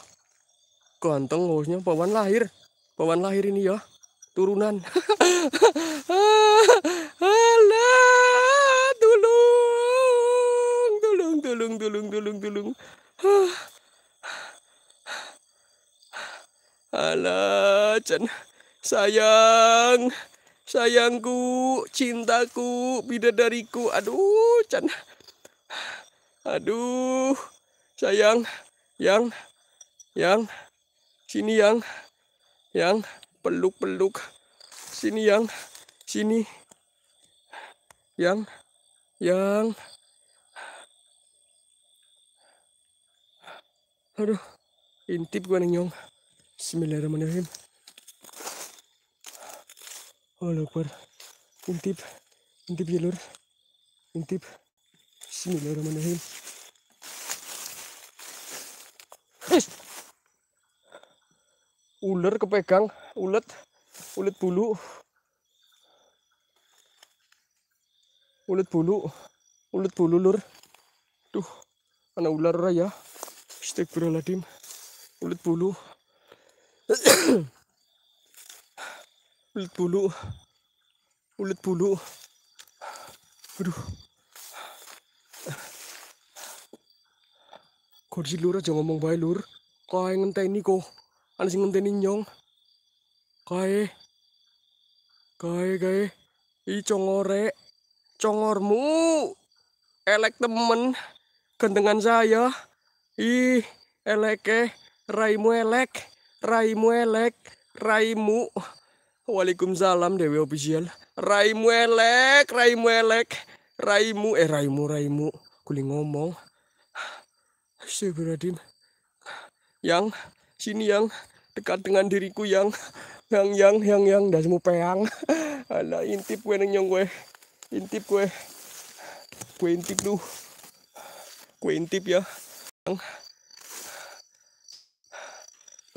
ganteng hostnya pawan lahir. Pawan lahir ini ya, turunan. Alah, tolong, tolong, tolong, tolong, tolong. Alah, Chan Sayang. Sayangku, cintaku, bidadariku. Aduh, Chan Aduh. Sayang. Yang. Yang. Sini, Yang. Yang. Peluk-peluk. Sini, Yang. Sini. Yang. Yang. Aduh. Intip gue nih, Nyong. Bismillahirrahmanirrahim. Allah Akbar. Intip, intip ya intip Intip. Bismillahirrahmanirrahim. Hish. Ular kepegang, ulet, ulet bulu. Ulet bulu, ulet bulu lur. Duh, anak ular ya. Astagfirullahaladzim. Ulet bulu. ulit bulu ulit bulu aduh kursi lur aja ngomong baik lur kaya ngenteni ko ane sing ngenteni nyong kaya kaya kaya i congore congormu elek temen gantengan saya ih eleke raimu elek, elek. Raimu elek, Raimu. Waalaikumsalam Dewi Official. Raimu elek, Raimu elek, Raimu eh Raimu Raimu. Kuli ngomong. Astagfirullahaladzim. Yang sini yang dekat dengan diriku yang yang yang yang yang dah semua peang. Alah, intip gue neng nyong gue. Intip gue. Gue intip dulu. Gue intip ya. Yang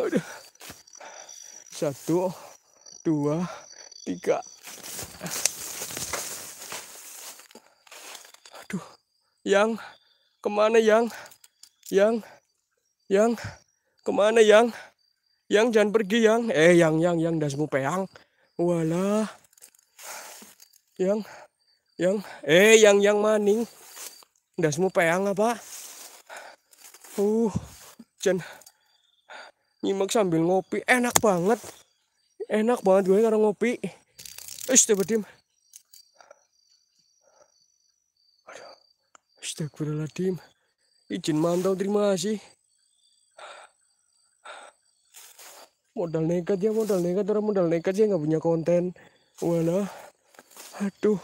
Aduh. Satu, dua, tiga. Aduh. Yang kemana yang? Yang, yang kemana yang? Yang jangan pergi yang. Eh yang yang yang dasmu peang. Walah. Yang yang eh yang yang maning. Dasmu peang apa? Uh, jangan nyimak sambil ngopi enak banget enak banget gue karena ngopi Ish, tiba-tiba tim astagfirullahaladzim izin mantau terima kasih modal nekat ya modal nekat orang modal nekat sih nggak punya konten wala aduh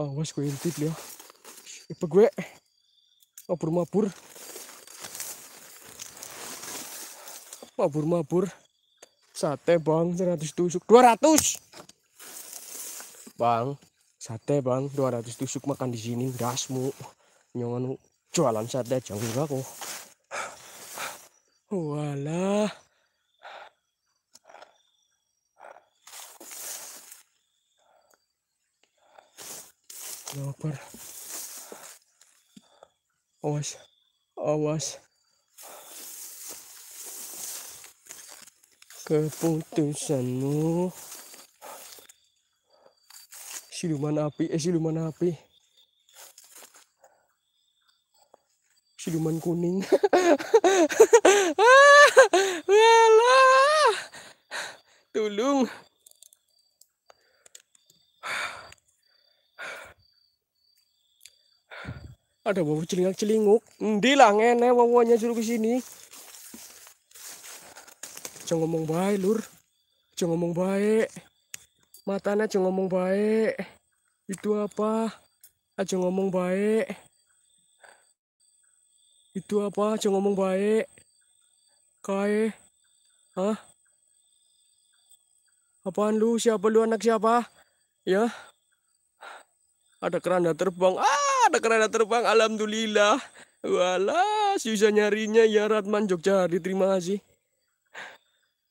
awas gue intip ya apa gue mabur-mabur mabur-mabur sate bang 100 tusuk 200 bang sate bang 200 tusuk makan di sini gasmu nyongan jualan sate jangan aku wala Lapar. Awas. Awas. keputusanmu siluman api eh siluman api siluman kuning ah, tolong ada bau celingak celinguk ndilah ngene wawanya suruh ke sini aja ngomong baik, Lur. aja ngomong baik. Matanya aja ngomong baik. Itu apa? Aja ngomong baik. Itu apa? Aja ngomong baik. Kae. Hah? Apaan lu? Siapa lu anak siapa? Ya. Ada keranda terbang. Ah, ada keranda terbang. Alhamdulillah. Walah, susah nyarinya ya Ratman Jogja. Diterima kasih.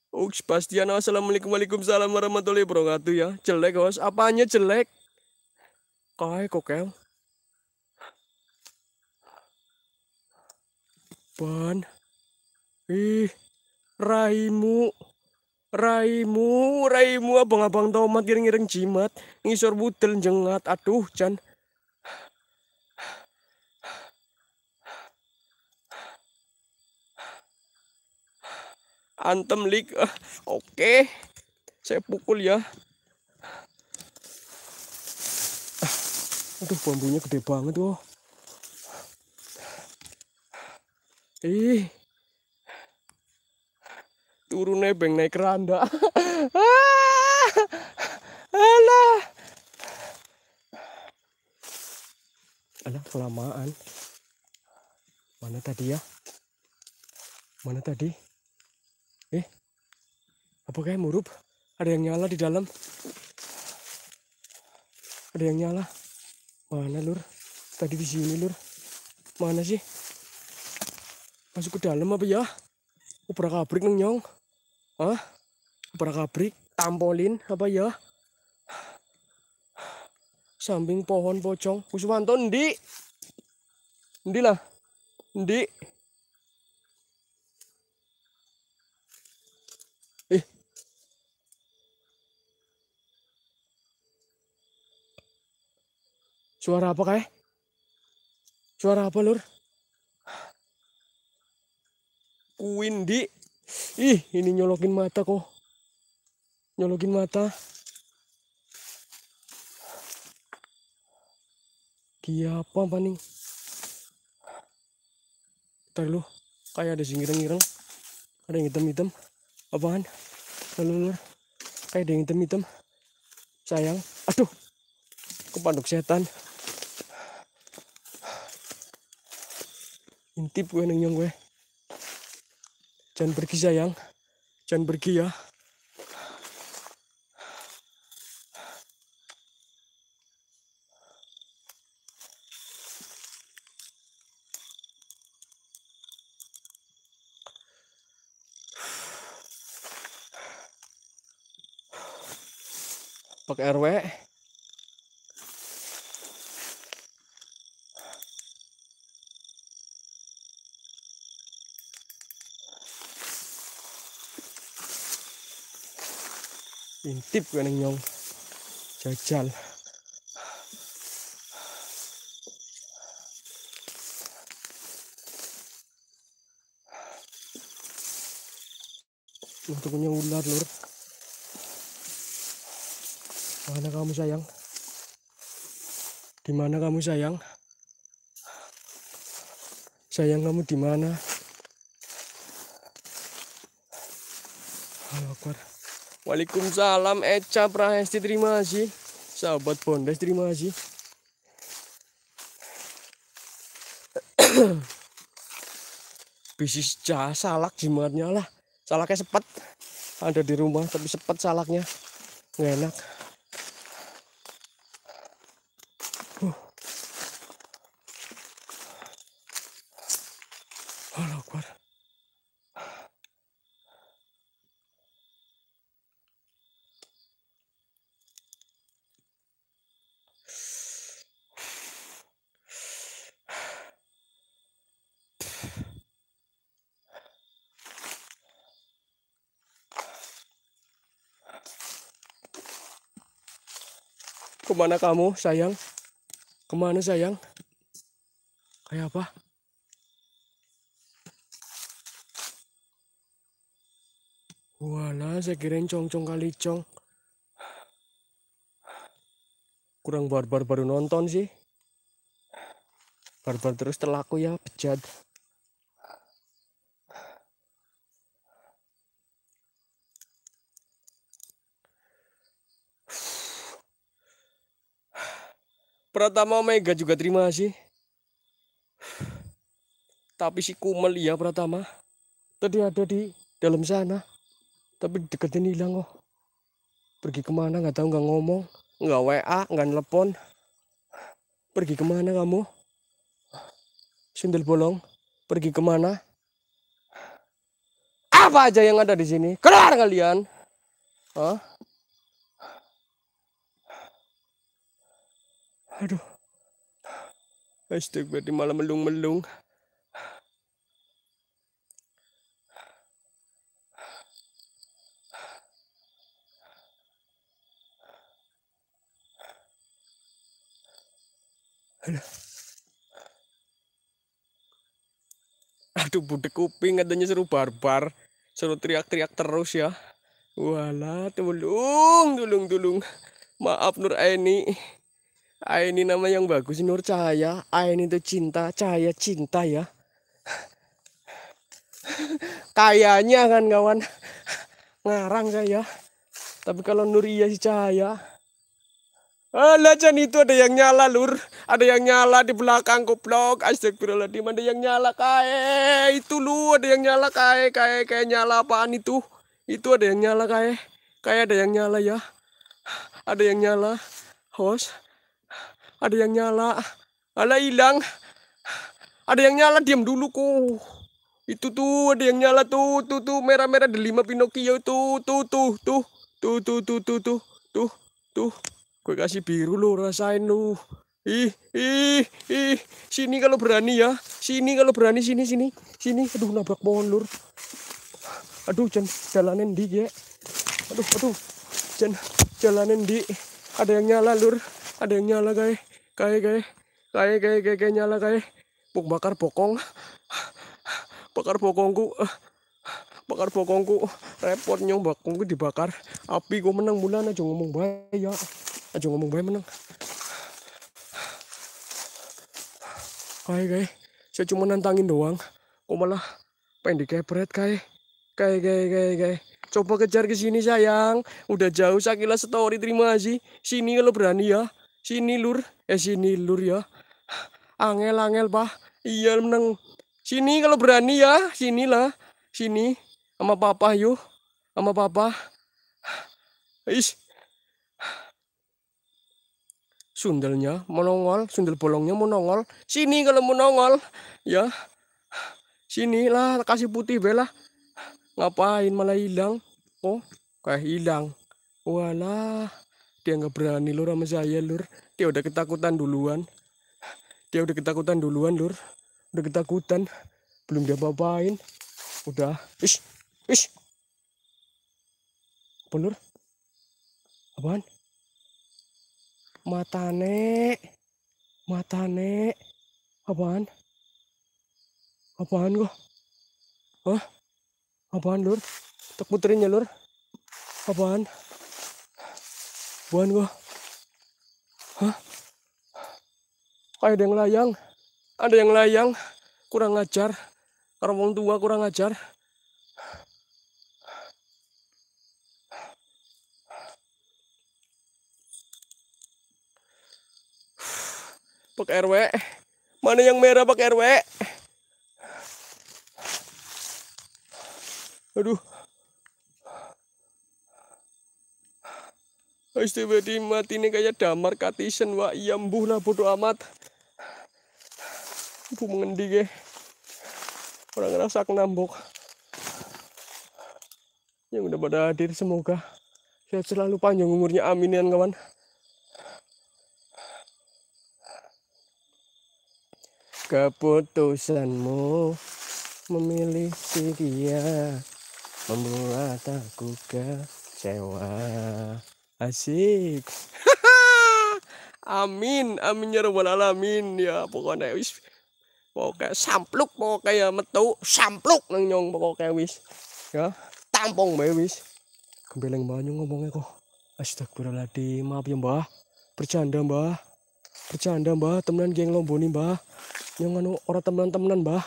Uks oh, Bastian assalamualaikum waalaikumsalam warahmatullahi wabarakatuh ya. Jelek Hos, apanya jelek? Kae kokel. Ban. Ih, raimu. Raimu, raimu abang-abang tomat ngiring-ngiring jimat, ngisor budel jengat. Aduh, Jan. Antem League. Eh, oke. Okay. Saya pukul ya. Aduh, bambunya gede banget loh. Ih. Turun nebeng naik keranda. Ah. Alah. Alah kelamaan. Mana tadi ya? Mana tadi? apa kayak murup ada yang nyala di dalam ada yang nyala mana lur tadi di sini lur mana sih masuk ke dalam apa ya ubrak abrik neng nyong ah ubrak abrik tampolin apa ya samping pohon pocong Kuswanto ndi ndi lah ndi Suara apa kayak? Ya? Suara apa lur? Kuin Ih, ini nyolokin mata kok. Nyolokin mata. Kia apa paning? Bentar lu. Kayak ada singgirang-ngirang. Ada yang hitam-hitam. Apaan? Lalu lur. Kayak ada yang hitam-hitam. Sayang. Aduh. Kepanduk setan. Intip gue neng gue. Jangan pergi sayang. Jangan pergi ya. pakai RW tip gue neng nyong jajal Untuk punya ular lur Mana kamu sayang? Di mana kamu sayang? Sayang kamu di mana? Allahu Waalaikumsalam Eca eh, Prahesti terima kasih sahabat Bondes terima kasih bisnis jasa salak jimatnya lah salaknya sepet ada di rumah tapi sepet salaknya nggak enak Kemana kamu, sayang? Kemana, sayang? Kayak apa? wala saya kirain congcong kali cong. Kurang barbar baru nonton sih. Barbar terus telaku ya, bejat. Pratama Mega juga terima kasih. Tapi si Kumel ya Pratama. Tadi ada di dalam sana. Tapi deketin hilang kok. Oh. Pergi kemana Gak tahu gak ngomong. gak WA, gak nelpon. Pergi kemana kamu? Sundel bolong. Pergi kemana? Apa aja yang ada di sini? Keluar kalian. Hah? Aduh. Hashtag berarti malah melung-melung. Aduh. Aduh budek kuping katanya seru barbar. Seru teriak-teriak terus ya. Walah, tulung, tulung, tulung. Maaf Nur Aini. Ah, ini nama yang bagus Nur Cahaya. Aini ah, itu cinta, Cahaya cinta ya. Kayaknya kan kawan ngarang saya. Ya. Tapi kalau Nur iya si Cahaya. Alah ah, jangan itu ada yang nyala lur. Ada yang nyala di belakang goblok. Astagfirullahaladzim ada yang nyala kae. Itu lu ada yang nyala kae. Kae kae nyala apaan itu? Itu ada yang nyala kae. Kae ada yang nyala ya. Ada yang nyala. Host. Ada yang nyala. Ala hilang. Ada yang nyala, diam dulu ku. Itu tuh ada yang nyala tuh, tuh tuh merah-merah delima Pinocchio tuh, tuh tuh tuh. Tuh tuh tuh tuh tuh. Tuh tuh. Gue kasih biru lo, rasain lu. Ih, ih, ih. Sini kalau berani ya. Sini kalau berani sini sini. Sini. Aduh nabrak pohon lur. Aduh, jangan jalanin di ya. Aduh, aduh. Jangan jalanin di. Ada yang nyala lur. Ada yang nyala guys kayak kayak kayak kayak kayak kaya nyala kayak pok bakar pokong. Bakar pokongku. Bakar pokongku. Repot nyong bakongku dibakar. Api gue menang bulan aja ngomong bahaya. Aja ngomong bahaya menang. kayak kayak Saya cuma nantangin doang. Kok malah pengen dikepret kayak kayak kayak kayak kayak Coba kejar ke sini sayang. Udah jauh Sakila story terima kasih. Sini kalau berani ya. Sini lur, eh sini lur ya. Angel-angel pak. Iya menang. Sini kalau berani ya, sini lah Sini sama papa yuk. Sama papa. Is. Sundelnya monongol, sundel bolongnya monongol. Sini kalau monongol, ya. sini lah kasih putih bela. Ngapain malah hilang? Oh, kayak hilang. Walah dia nggak berani lur sama saya lur dia udah ketakutan duluan dia udah ketakutan duluan lur udah ketakutan belum dia bapain udah ish ish apa lur apaan matane matane apaan apaan gua Hah? apaan lur tak puterin ya lur apaan buan gua hah kayak ada yang layang ada yang layang kurang ngajar, karena orang tua kurang ngajar. Pak RW mana yang merah Pak RW aduh Astagfirullah mati ini kayak damar katisen wa iya mbuh lah bodoh amat. Ibu mengendi ge. Orang ngerasa kenambok. Yang udah pada hadir semoga sehat selalu panjang umurnya amin ya kawan. Keputusanmu memilih si dia membuat aku kecewa. Asik. amin, amin ya rabbal alamin ya pokoknya wis pokoknya sampluk pokoknya ya metu sampluk nang nyong pokoknya wis ya tampung bae wis. Kembeleng banyu ngomongnya kok. Astagfirullahaladzim, maaf ya mbah. Bercanda mbah. Bercanda mbah, temenan geng lomboni mbah. Yang anu orang temenan-temenan mbah.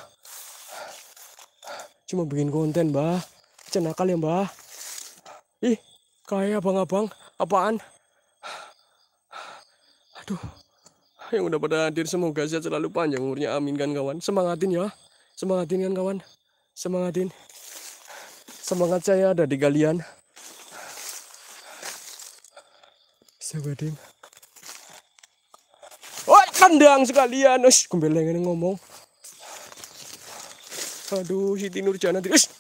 Cuma bikin konten mbah. Cenakal ya mbah. Ih, kaya abang-abang apaan aduh yang udah pada hadir semoga sehat selalu panjang umurnya amin kan kawan semangatin ya semangatin kan kawan semangatin semangat saya ada di kalian sebatin oh tendang sekalian us kumbelengan ngomong aduh Siti Nurjana ush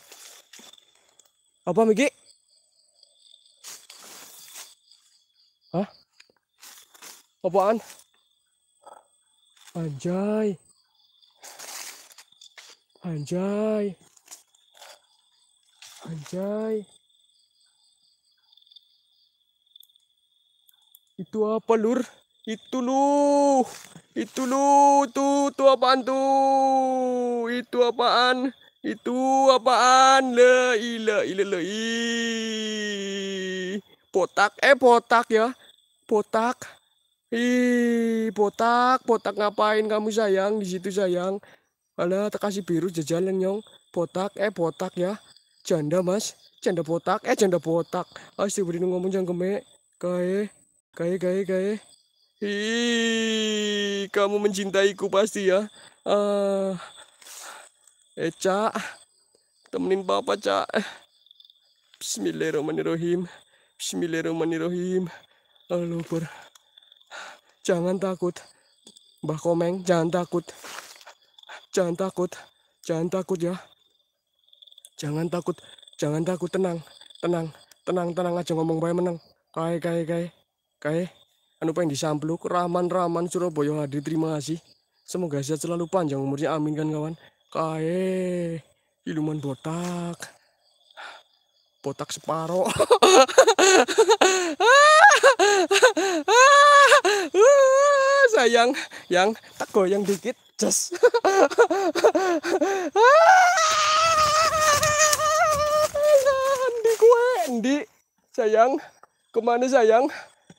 apa Miki Apaan? Anjay. Anjay. Anjay. Itu apa, Lur? Itu lu. Itu lu. tuh, itu apaan tuh? Itu apaan? Itu apaan? Le, ila ila le, Potak. Eh, potak ya. Potak. Ih, botak, botak ngapain kamu sayang di situ sayang? tak kasih biru jajalan nyong. Botak, eh botak ya. Janda mas, janda botak, eh janda botak. Asyik beri ngomong jangkeme. Kae, kae, kae, kae. Ih, kamu mencintaiku pasti ya. Ah, eh cak, temenin papa cak. Bismillahirrahmanirrahim. Bismillahirrahmanirrahim. Allahu Akbar jangan takut Mbah Komeng jangan takut jangan takut jangan takut ya jangan takut jangan takut tenang tenang tenang tenang aja ngomong baik menang, kae kae kae kae anu pengen disampluk raman raman Surabaya hadir terima kasih semoga sehat selalu panjang umurnya amin kan kawan kae iluman botak botak separo yang yang tak goyang dikit just andi gue Andi sayang kemana sayang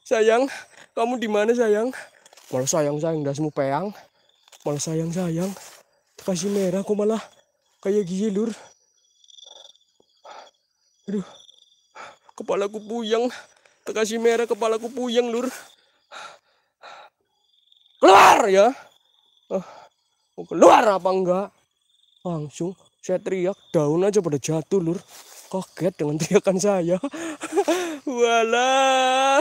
sayang kamu di mana sayang malah sayang sayang dasmu peang malah sayang sayang kasih merah kok malah kayak gigi lur aduh kepalaku puyeng kasih merah kepalaku puyeng lur keluar ya eh, mau keluar apa enggak langsung saya teriak daun aja pada jatuh lur kaget dengan teriakan saya wala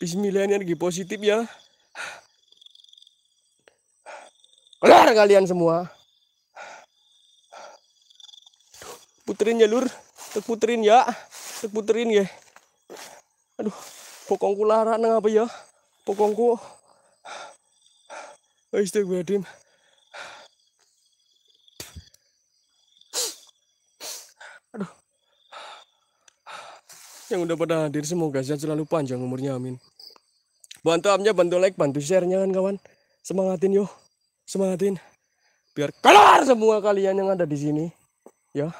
Bismillah energi positif ya keluar kalian semua puterin ya lur puterin ya puterin ya aduh pokong kularan apa ya gue dim Aduh. Yang udah pada hadir semoga sehat selalu panjang umurnya amin. Bantu amnya, bantu like, bantu share-nya kan kawan. Semangatin yo. Semangatin. Biar keluar semua kalian yang ada di sini. Ya.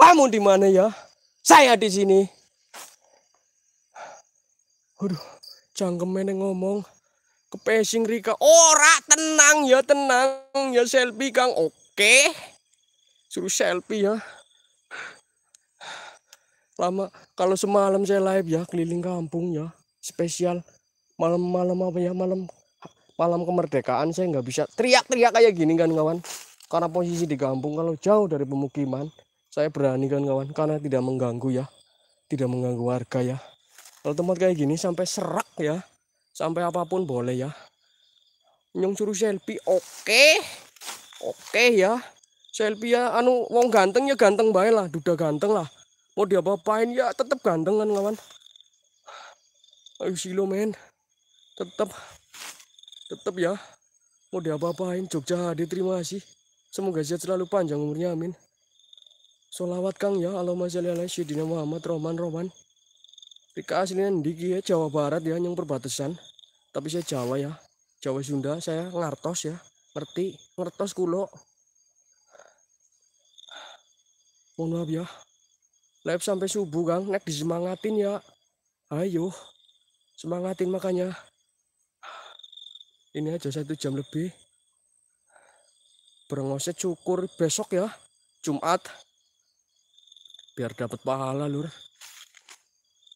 Kamu di mana ya? Saya di sini aduh jangkemen ngomong. Kepesing Rika. Ora tenang ya, tenang ya selfie Kang. Oke. Suruh selfie ya. Lama kalau semalam saya live ya keliling kampung ya. Spesial malam-malam apa ya malam malam kemerdekaan saya nggak bisa teriak-teriak kayak gini kan kawan karena posisi di kampung kalau jauh dari pemukiman saya berani kan kawan karena tidak mengganggu ya tidak mengganggu warga ya kalau tempat kayak gini sampai serak ya sampai apapun boleh ya nyong suruh selfie oke okay. oke okay, ya selfie ya anu wong ganteng ya ganteng baik lah duda ganteng lah mau dia apain ya tetap ganteng kan kawan ayo silo men tetap tetap ya mau dia apain, Jogja hadir terima kasih semoga sehat selalu panjang umurnya amin Solawat Kang ya, Allahumma sholli ala Sayyidina Muhammad Roman Roman. Di aslinya Ndiki ya Jawa Barat ya yang perbatasan. Tapi saya Jawa ya. Jawa Sunda saya ngartos ya. Ngerti, ngertos kulo. Mohon maaf ya. Live sampai subuh Gang, nek disemangatin ya. Ayo. Semangatin makanya. Ini aja satu jam lebih. Berengosnya cukur besok ya. Jumat biar dapat pahala lur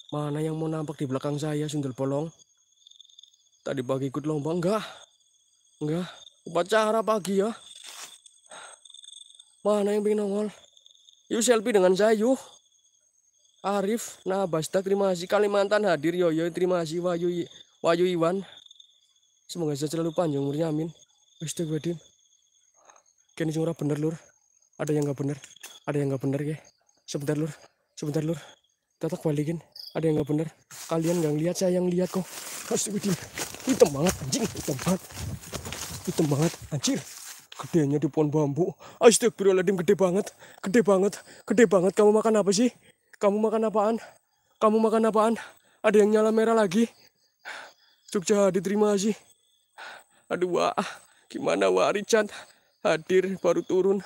Mana yang mau nampak di belakang saya, Sundel Bolong? Tadi pagi ikut lomba, enggak. Enggak, upacara pagi ya. Mana yang pengen nongol? Yuk selfie dengan saya, yuk. Arif, nah Basta, terima kasih. Kalimantan hadir, yo yo terima kasih. Wayu, Wayu Iwan. Semoga saya selalu panjang umurnya, amin. Astagfirullahaladzim. Kini semua bener, lur. Ada yang nggak bener. Ada yang nggak bener, ya. Sebentar, lur. Sebentar, lur. Tetap balikin ada yang nggak bener kalian nggak lihat saya yang lihat kok harus ikutin hitam banget anjing hitam banget hitam banget anjir gedenya di pohon bambu astagfirullahaladzim gede banget gede banget gede banget kamu makan apa sih kamu makan apaan kamu makan apaan ada yang nyala merah lagi Jogja diterima sih aduh wah gimana wah Richard hadir baru turun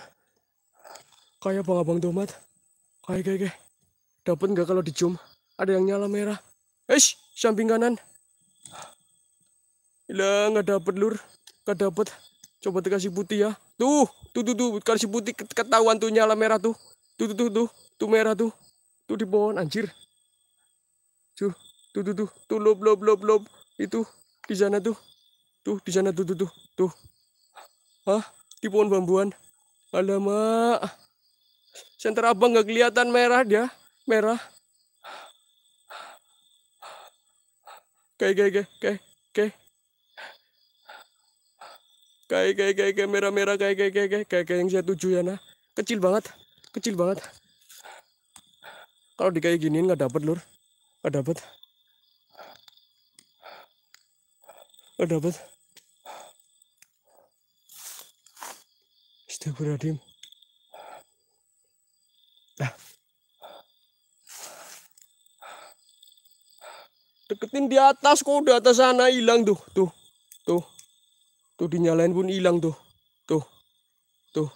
kayak bang abang tomat kayak kayak, kayak. dapat nggak kalau di ada yang nyala merah. Eish, samping kanan. Ila nggak dapet lur. Nggak dapet. Coba dikasih putih ya. Tuh, tuh, tuh, tuh. Kasih putih ketahuan tuh nyala merah tuh. Tuh, tuh, tuh, tuh. Tuh merah tuh. Tuh di pohon, anjir. Tuh, tuh, tuh, tuh. Tuh, lob, lob, lob, lob. Itu, di sana tuh. Tuh, di sana tuh, tuh, tuh. Tuh. Hah? Di pohon bambuan. Alamak. Senter abang nggak kelihatan merah dia. Merah. kayak गए गए कहीं kayak kayak kayak kayak merah merah kayak kayak kayak kayak yang saya tuju ya nah kecil banget kecil banget kalau di kayak gini nggak dapat lur nggak dapet nggak dapet Astagfirullahaladzim ah Deketin di atas kok udah atas sana hilang tuh. Tuh. Tuh. Tuh dinyalain pun hilang tuh. Tuh. Tuh.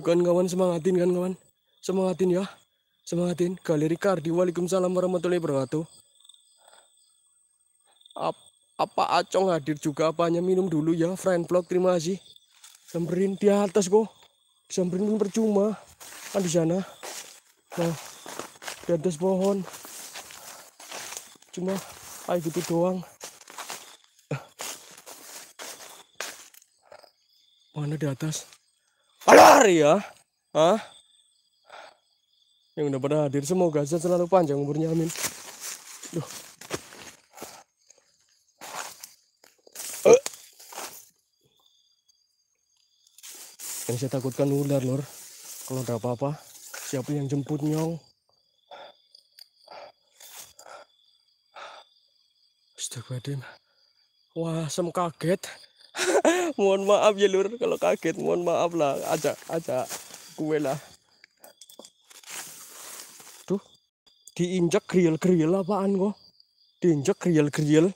Ikan kawan semangatin kan kawan. Semangatin ya. Semangatin. Galeri Kardi. Waalaikumsalam warahmatullahi wabarakatuh. Ap apa acong hadir juga apanya minum dulu ya friend vlog terima kasih. Samperin di atas kok. Samperin pun percuma. Kan di sana. Nah, di atas pohon cuma kayak gitu doang mana di atas alar ya Hah? yang udah pernah hadir semoga saja selalu panjang umurnya amin Duh. Eh. yang saya takutkan ular lor kalau ada apa-apa siapa yang jemput nyong Astagfirullahaladzim. Wah, sem kaget. mohon maaf ya lur kalau kaget, mohon maaf lah. Aja aja, kue lah. Tuh, diinjak kriel kriel apaan kok? Diinjak kriel kriel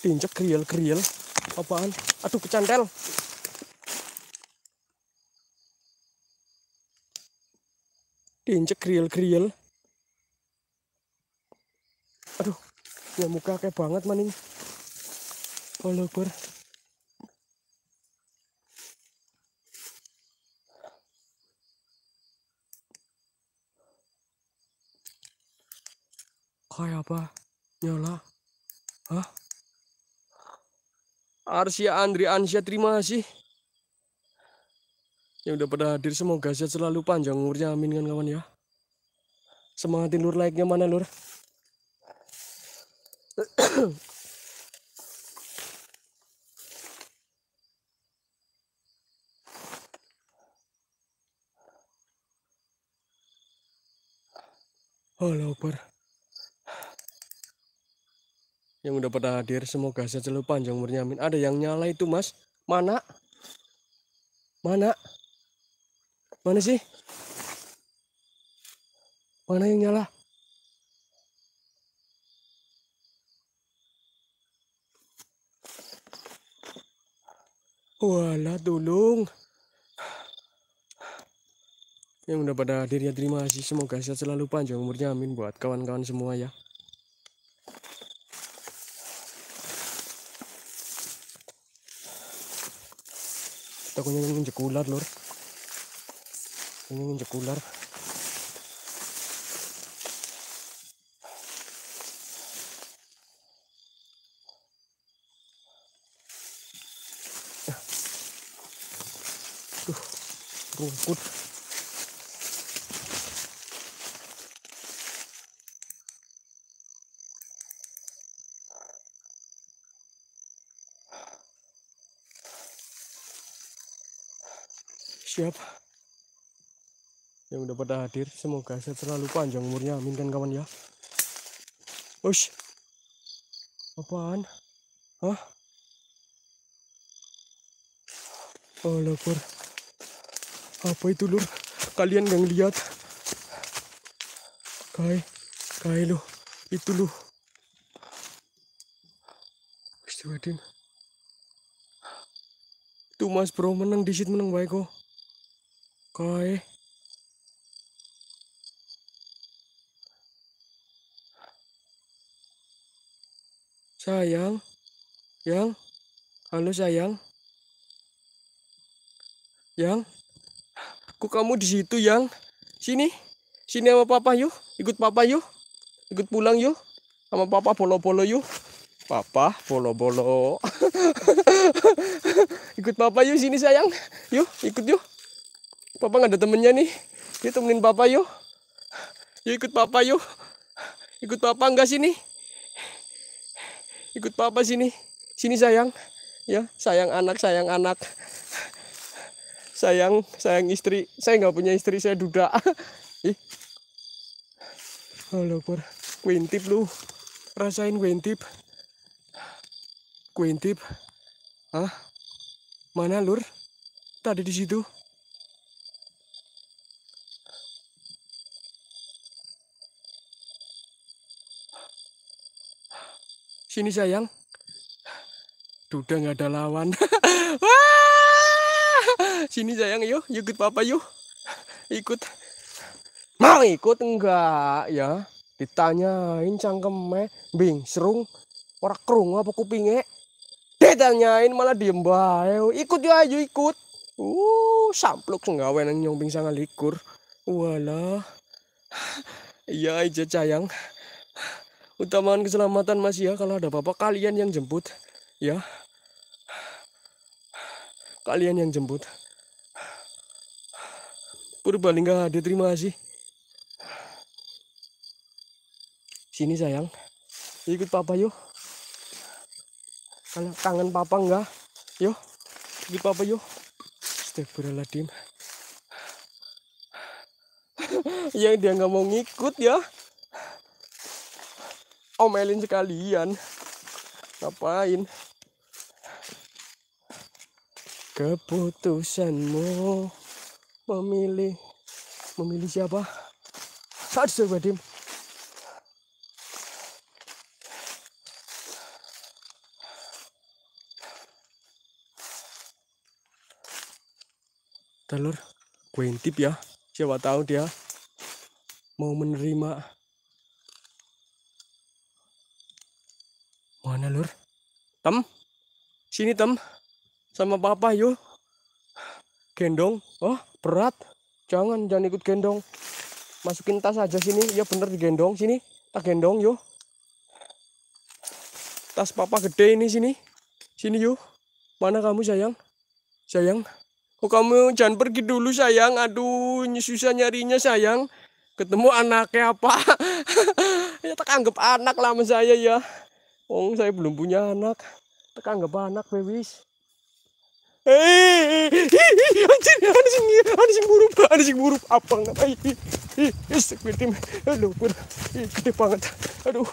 Diinjak kriel kriel apaan? Aduh, kecantel. diinjek grill-grill aduh ya muka kayak banget maning kalau ber kayak apa nyala hah Arsia Andri Ansyah terima kasih yang udah pada hadir semoga sehat selalu panjang umurnya amin kan kawan ya semangatin lur like-nya mana lur Halo per Yang udah pada hadir Semoga sehat selalu panjang umurnya amin Ada yang nyala itu mas Mana Mana Mana sih? Mana yang nyala? Wala tolong. Yang udah pada hadirnya terima kasih. Semoga sehat selalu panjang umurnya amin buat kawan-kawan semua ya. Takutnya menginjek ular lor ini nginjek ular tuh ya. rumput siap yang udah pada hadir semoga saya terlalu panjang umurnya amin kan kawan ya Ush apaan hah oh lapor apa itu lur kalian gak ngeliat kai kai lu itu lu Istiwadin tuh mas bro menang disit menang baik kok kai Sayang. Yang. Halo sayang. Yang. Kok kamu di situ, Yang? Sini. Sini sama papa yuk. Ikut papa yuk. Ikut pulang yuk. Sama papa bolo-bolo yuk. Papa bolo-bolo. ikut papa yuk sini sayang. Yuk, ikut yuk. Papa nggak ada temennya nih. Yuk temenin papa yuk. Yuk ikut papa yuk. Ikut papa enggak sini ikut papa sini sini sayang ya sayang anak sayang anak sayang sayang istri saya nggak punya istri saya duda ih halo kur kuintip lu rasain kuintip kuintip ah mana lur tadi di situ Sini sayang. Duda nggak ada lawan. wah, Sini sayang yuk, ikut papa yuk. Ikut. Mau ikut enggak ya? Ditanyain cangkeme, bing, serung, orang kerung apa kupinge? Ditanyain malah diem bae. Ikut ya ayo ikut. Uh, sampluk nggawe nang nyomping sangat likur. Walah. Iya aja sayang utamakan keselamatan mas ya kalau ada apa-apa kalian yang jemput ya kalian yang jemput Purbalingga hadir terima kasih sini sayang ikut papa yuk kalau kangen papa enggak yuk ikut papa yuk Astagfirullahaladzim yang dia nggak mau ngikut ya omelin sekalian ngapain keputusanmu memilih memilih siapa saat Badim telur gue intip ya siapa tahu dia mau menerima Mana lur? Tem, sini tem, sama papa yuk. Gendong, oh berat, jangan jangan ikut gendong. Masukin tas aja sini, ya bener digendong sini, tak gendong yuk. Tas papa gede ini sini, sini yuk. Mana kamu sayang? Sayang, kok oh, kamu jangan pergi dulu sayang, aduh susah nyarinya sayang. Ketemu anaknya apa? ya tak anggap anak lah sama saya ya. Wong saya belum punya anak. Tekan nggak anak bebis. Eh, anjir, ada sing ada sing buruk, ada sing buruk apa nggak? Ih, tim, aduh, gede banget, aduh,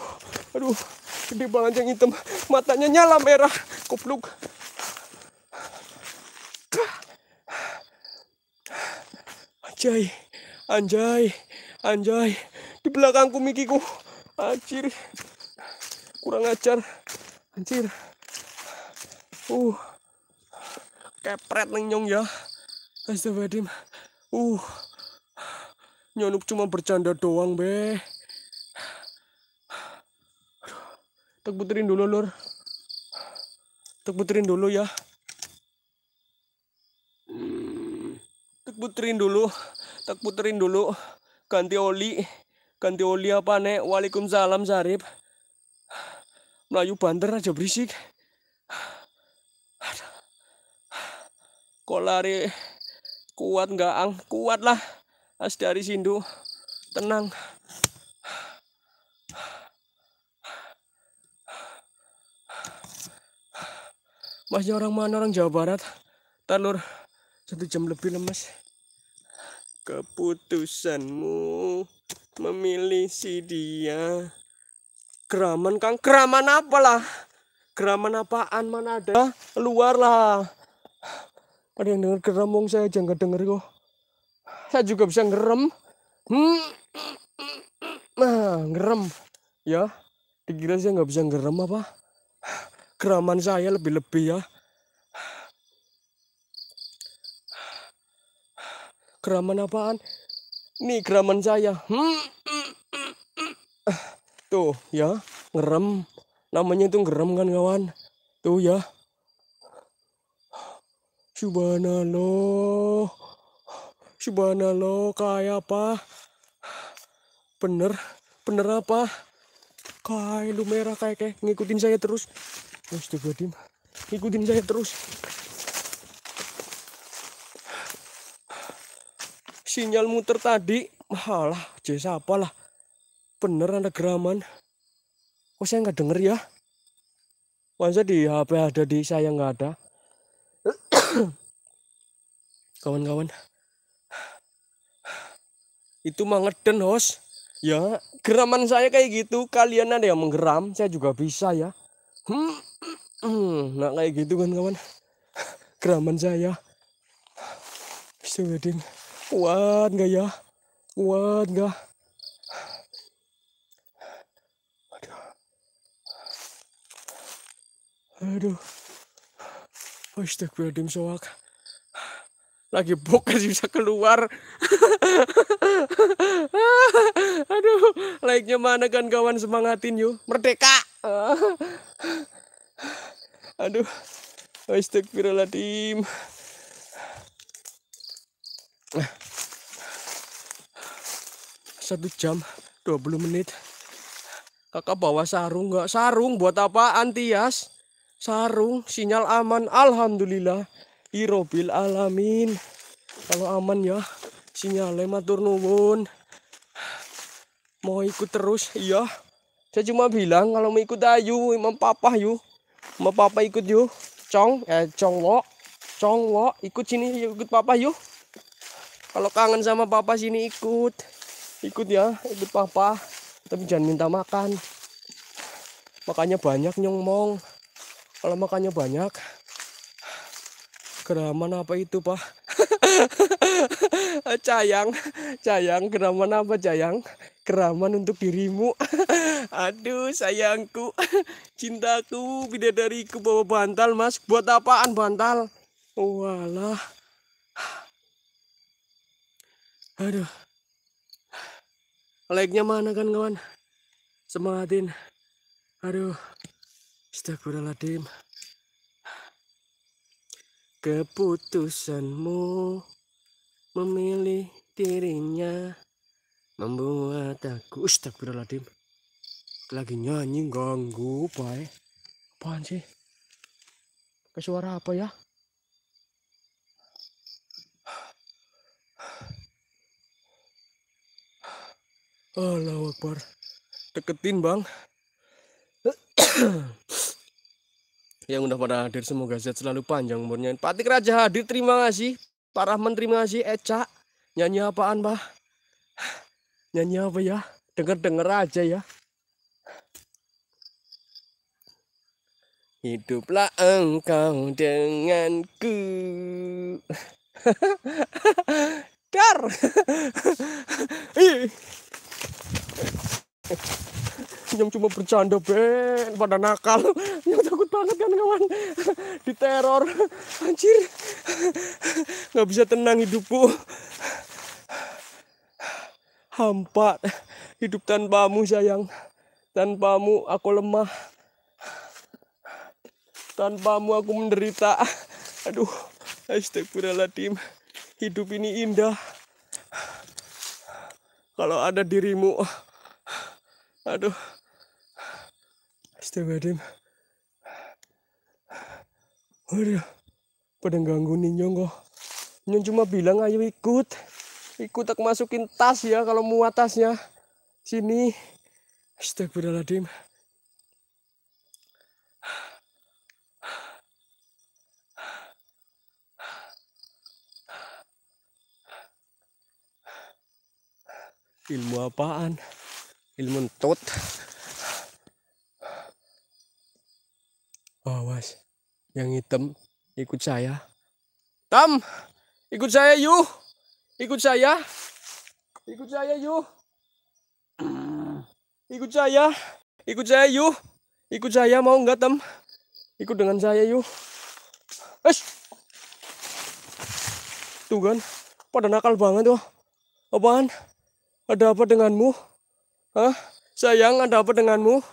aduh, gede banget yang hitam, matanya nyala merah, kopluk. Anjay, anjay, anjay, di belakangku mikiku, anjir kurang ajar anjir uh kepret neng nyong ya astagfirullahaladzim uh nyonuk cuma bercanda doang be tak puterin dulu lor tak puterin dulu ya tak puterin dulu tak puterin dulu ganti oli ganti oli apa nek waalaikumsalam Sarip Melayu banter aja berisik. Kok lari kuat nggak ang? Kuat lah. As dari sindu. Tenang. Masnya orang mana orang Jawa Barat? Telur satu jam lebih lemes. Keputusanmu memilih si dia. Keraman Kang, keraman lah Keraman apaan mana ada? Ah, lah Ada yang dengar keramong saya aja nggak denger kok. Saya juga bisa ngerem. Hmm. Nah, ngerem. Ya, dikira saya nggak bisa ngerem apa? Keraman saya lebih-lebih ya. Keraman apaan? Nih keraman saya. Hmm. Tuh ya, ngerem. Namanya itu ngerem kan kawan. Tuh ya. Subhanallah. Subhanallah kayak apa? Bener, bener apa? Kayak lu merah kayak kayak ngikutin saya terus. terus Astagfirullahaladzim. Ngikutin saya terus. Sinyal muter tadi, malah jasa apalah bener ada geraman kok saya nggak denger ya masa di HP ada di saya nggak ada kawan-kawan itu mah ngeden host ya geraman saya kayak gitu kalian ada yang menggeram saya juga bisa ya hmm, nah kayak gitu kan kawan geraman saya bisa wedding kuat nggak ya kuat nggak Aduh. Astagfirullahaladzim soak. Lagi bokas bisa keluar. Aduh, like-nya mana kan kawan semangatin yuk. Merdeka. Aduh. Astagfirullahaladzim. Satu jam dua puluh menit. Kakak bawa sarung nggak? Sarung buat apa antias sarung sinyal aman alhamdulillah irobil alamin kalau aman ya sinyalnya matur nuwun mau ikut terus iya saya cuma bilang kalau mau ikut ayu emang papa yuk mau papa ikut yuk cong eh cong lo cong lo ikut sini ikut papa yuk kalau kangen sama papa sini ikut ikut ya ikut papa tapi jangan minta makan makanya banyak nyongmong kalau makannya banyak geraman apa itu pak cayang cayang geraman apa cayang geraman untuk dirimu aduh sayangku cintaku bidadariku bawa bantal mas buat apaan bantal walah aduh Like-nya mana kan kawan semangatin aduh Astagfirullahaladzim Keputusanmu memilih dirinya membuat aku Astagfirullahaladzim lagi nyanyi ganggu baik apaan sih ke suara apa ya Allah Akbar deketin bang yang udah pada hadir semoga sehat selalu panjang umurnya Patik Raja hadir terima kasih Para menteri terima kasih Eca nyanyi apaan Pak nyanyi apa ya denger-denger aja ya Hiduplah engkau denganku Dar Eh, yang cuma bercanda Ben pada nakal. Yang takut banget kan kawan. Diteror. Anjir. Nggak bisa tenang hidupku. Hampa hidup tanpamu sayang. Tanpamu aku lemah. Tanpamu aku menderita. Aduh, astagfirullahaladzim. Hidup ini indah. Kalau ada dirimu, Aduh. Astagfirullahaladzim. Aduh. Pada ganggu ninyong kok. Nyong cuma bilang ayo ikut. Ikut aku masukin tas ya kalau muat tasnya. Sini. Astagfirullahaladzim. Ilmu apaan? ilmuntot awas oh, yang hitam ikut saya tam ikut saya yuk ikut saya ikut saya yuk ikut saya ikut saya yuk ikut saya mau nggak tam, ikut dengan saya yuk es tuh kan pada nakal banget tuh oh. apaan ada apa denganmu Hah? Sayang, ada apa denganmu?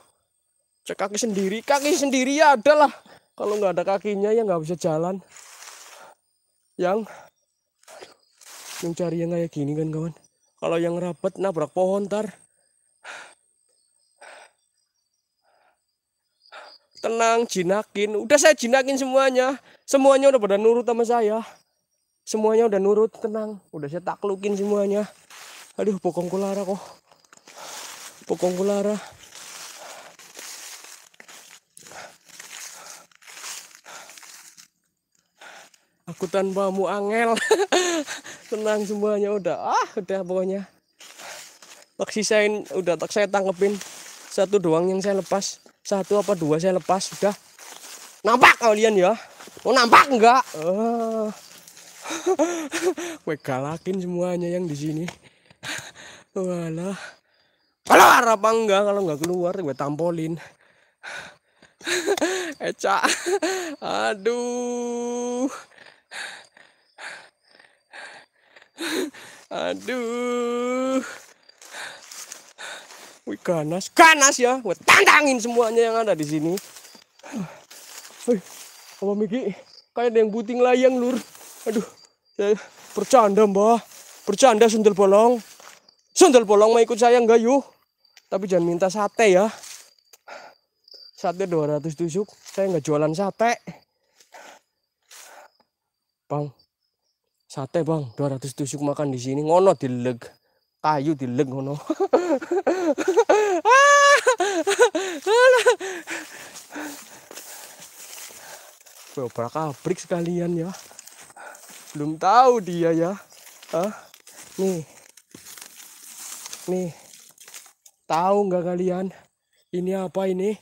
Cek kaki sendiri. Kaki sendiri ya adalah. Kalau nggak ada kakinya ya nggak bisa jalan. Yang yang cari yang kayak gini kan kawan. Kalau yang rapet nabrak pohon tar. Tenang, jinakin. Udah saya jinakin semuanya. Semuanya udah pada nurut sama saya. Semuanya udah nurut, tenang. Udah saya taklukin semuanya. Aduh, bokongku lara kok gulara, Aku tanpa mu angel. Tenang semuanya udah. Ah, udah pokoknya. Tak sisain udah tak saya tangkepin Satu doang yang saya lepas. Satu apa dua saya lepas sudah. Nampak kalian ya? Mau nampak enggak? Oh. galakin semuanya yang di sini. Walah keluar apa enggak kalau enggak keluar gue tampolin Eca aduh aduh wih ganas ganas ya gue tantangin semuanya yang ada di sini wih apa Miki kayak ada yang buting layang lur aduh saya eh, bercanda mbah bercanda sundel bolong sundel bolong mau ikut saya enggak yuk tapi jangan minta sate ya sate 200 tusuk saya nggak jualan sate bang sate bang 200 tusuk makan di sini ngono dileg kayu dileg ngono Bobrak abrik sekalian ya belum tahu dia ya Hah? nih nih Tahu nggak kalian? Ini apa ini?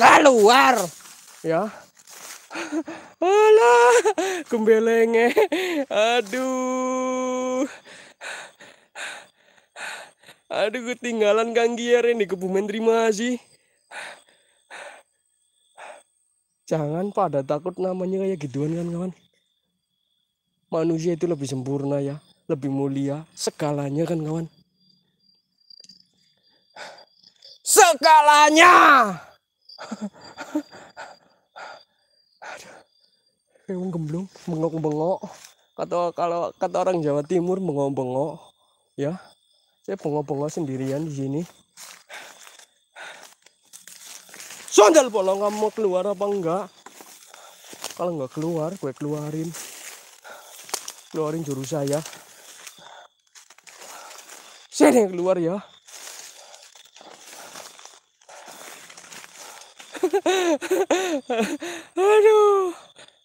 Keluar. Ya. Alah, kembelenge. Aduh. Aduh, ketinggalan Kang Giar ini ke terima kasih. Jangan pada takut namanya kayak gituan kan kawan. Manusia itu lebih sempurna ya, lebih mulia, segalanya kan kawan. segalanya. Emang gemblung, bengok-bengok. Kata kalau kata orang Jawa Timur bengok-bengok, ya. Saya bengok-bengok sendirian di sini. Sondal bolong kamu mau keluar apa enggak? Kalau enggak keluar, gue keluarin. Keluarin juru saya. Sini keluar ya. aduh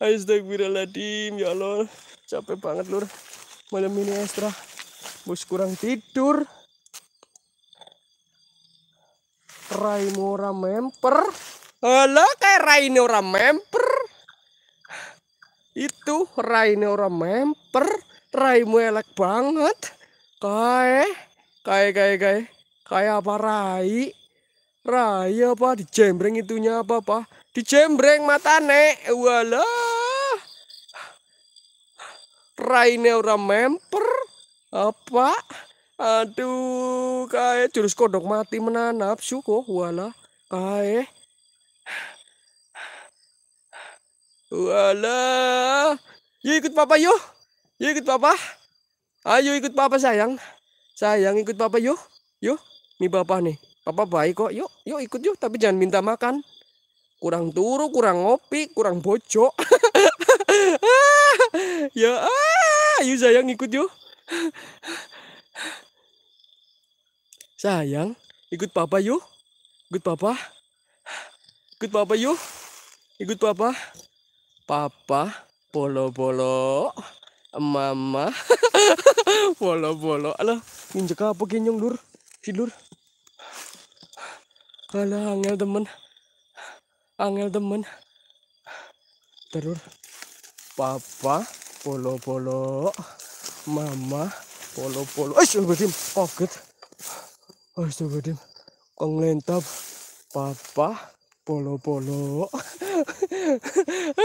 Astagfirullahaladzim ya Allah capek banget lur malam ini ekstra bos kurang tidur Rai ora memper Halo kayak Rai orang memper itu Raino ora memper Raimu elek banget Kae Kae kae kae Kae apa Rai Rai apa dijembreng itunya apa apa dijembreng matane wala. raine ora memper apa aduh kae jurus kodok mati menanap, suko wala. kae wala yuk ikut papa yuk yuk ikut papa ayo ikut papa sayang sayang ikut papa yuk yuk nih bapak nih papa baik kok yuk yuk ikut yuk tapi jangan minta makan kurang turu kurang ngopi kurang bocok ya ah yuk sayang ikut yuk sayang ikut papa yuk ikut papa ikut papa yuk ikut papa papa bolo bolo mama bolo bolo alah nginjek apa kenyong lur tidur alah angel temen angel temen terus papa polo polo mama polo polo pocket, kaget coba eh, kong lentap papa polo polo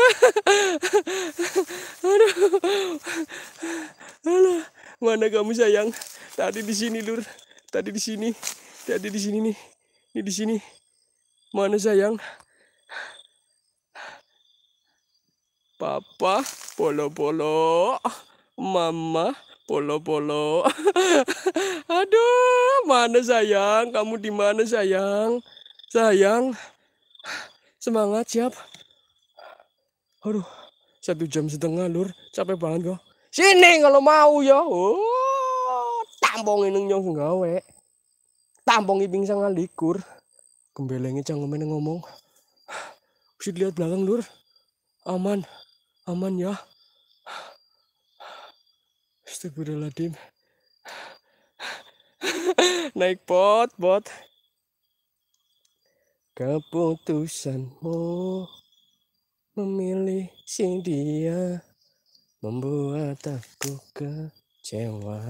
aduh aduh mana kamu sayang tadi di sini lur tadi di sini tadi di sini nih ini di sini mana sayang Papa polo polo, Mama polo polo. Aduh, mana sayang? Kamu di mana sayang? Sayang. Semangat siap. Aduh, satu jam setengah lur, capek banget kok. Sini kalau mau ya. Oh, tambong ini nyong gawe. Tambong ibing sangat likur. Gembelengnya canggung ngomong. Bisa lihat belakang lur. Aman aman ya Astagfirullahaladzim naik pot pot keputusanmu memilih si dia membuat aku kecewa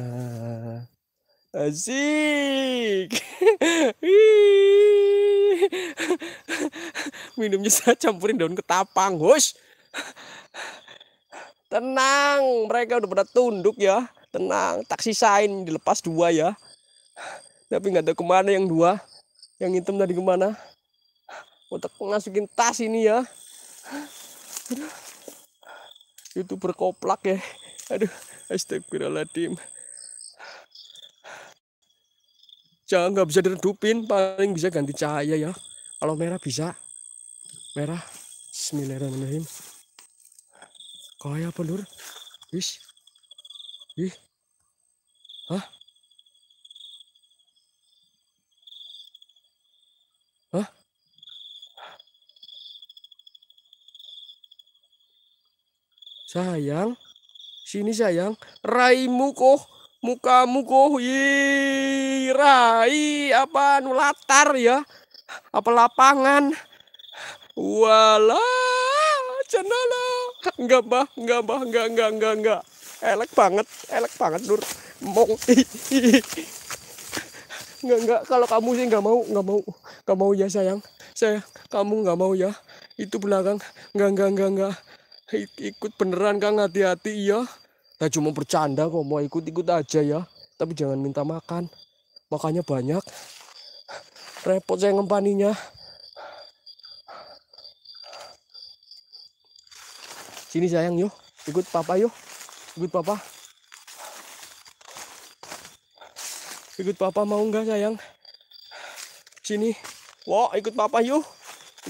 asik minumnya saya campurin daun ketapang hush Tenang, mereka udah pada tunduk ya. Tenang, taksi sain dilepas dua ya. Tapi nggak ada kemana yang dua. Yang hitam tadi kemana. Untuk masukin tas ini ya. Aduh. Itu berkoplak ya. Aduh, astagfirullahaladzim. Jangan nggak bisa diredupin, paling bisa ganti cahaya ya. Kalau merah bisa. Merah. Bismillahirrahmanirrahim. Kaya apa lur? Wis. Ih. Hah? Hah? Sayang. Sini sayang. Raimu kok. Mukamu kok. Ih, rai apa nulatar ya? Apa lapangan? Walah enggak bah enggak bah enggak enggak enggak enggak elek banget elek banget nur mong enggak enggak kalau kamu sih enggak mau enggak mau enggak mau ya sayang saya kamu enggak mau ya itu belakang enggak enggak enggak enggak ikut beneran kang hati-hati ya. nah cuma bercanda kok mau ikut-ikut aja ya tapi jangan minta makan makanya banyak repot saya ngempaninya Sini sayang yuk, ikut papa yuk. Ikut papa. Ikut papa mau nggak sayang? Sini. wow ikut papa yuk.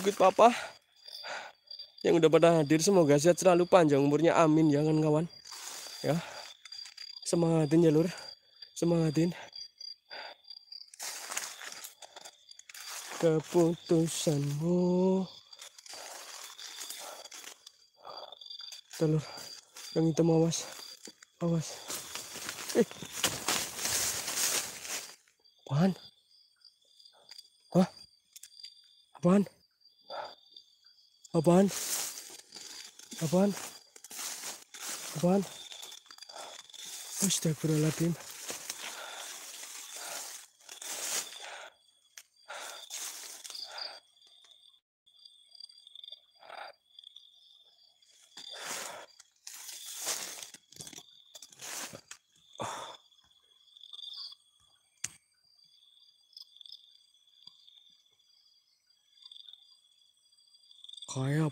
Ikut papa. Yang udah pada hadir semoga sehat selalu panjang umurnya. Amin jangan kawan. Ya. Semangatin jalur Semangatin. Keputusanmu. telur yang itu awas mawas eh apaan ha apaan apaan apaan apaan astagfirullahaladzim apaan?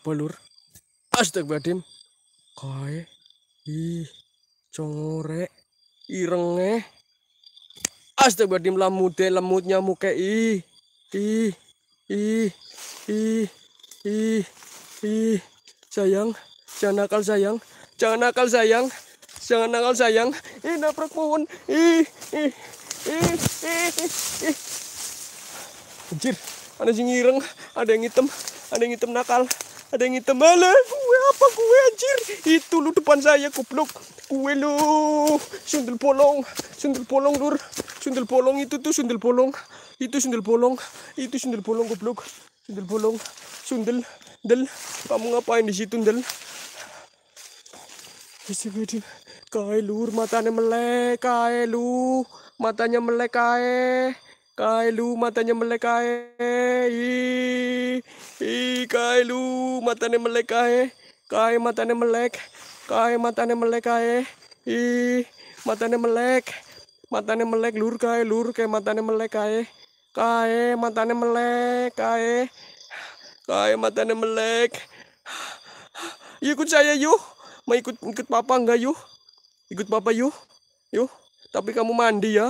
balur astagfirullahaladzim kae ih congore irenge astagfirullahaladzim lamude lamutnya muke ih ih ih ih ih ih sayang jangan nakal sayang jangan nakal sayang jangan nakal sayang ih nabrak pohon ih ih ih ih ih anjir ada yang ireng ada yang hitam ada yang hitam nakal ada yang hitam malah kue apa kue anjir itu lu depan saya goblok kue lu sundel bolong sundel bolong lur sundel bolong itu tuh sundel bolong itu sundel bolong itu sundel bolong goblok sundel bolong sundel del kamu ngapain di situ del Bismillah. Kae lur matanya melek, kae lu. Matanya melek kae. Kailu matanya melek kae. I kailu matanya melek kae. matanya melek. Kae matanya melek kae. matanya melek. Matanya melek lur kae lur kae matanya melek kae. Kae matanya melek kae. Kae matanya melek. Ikut saya yuk. Mau ikut ikut papa enggak yuk? Ikut papa yuk. Yuk. Tapi kamu mandi ya.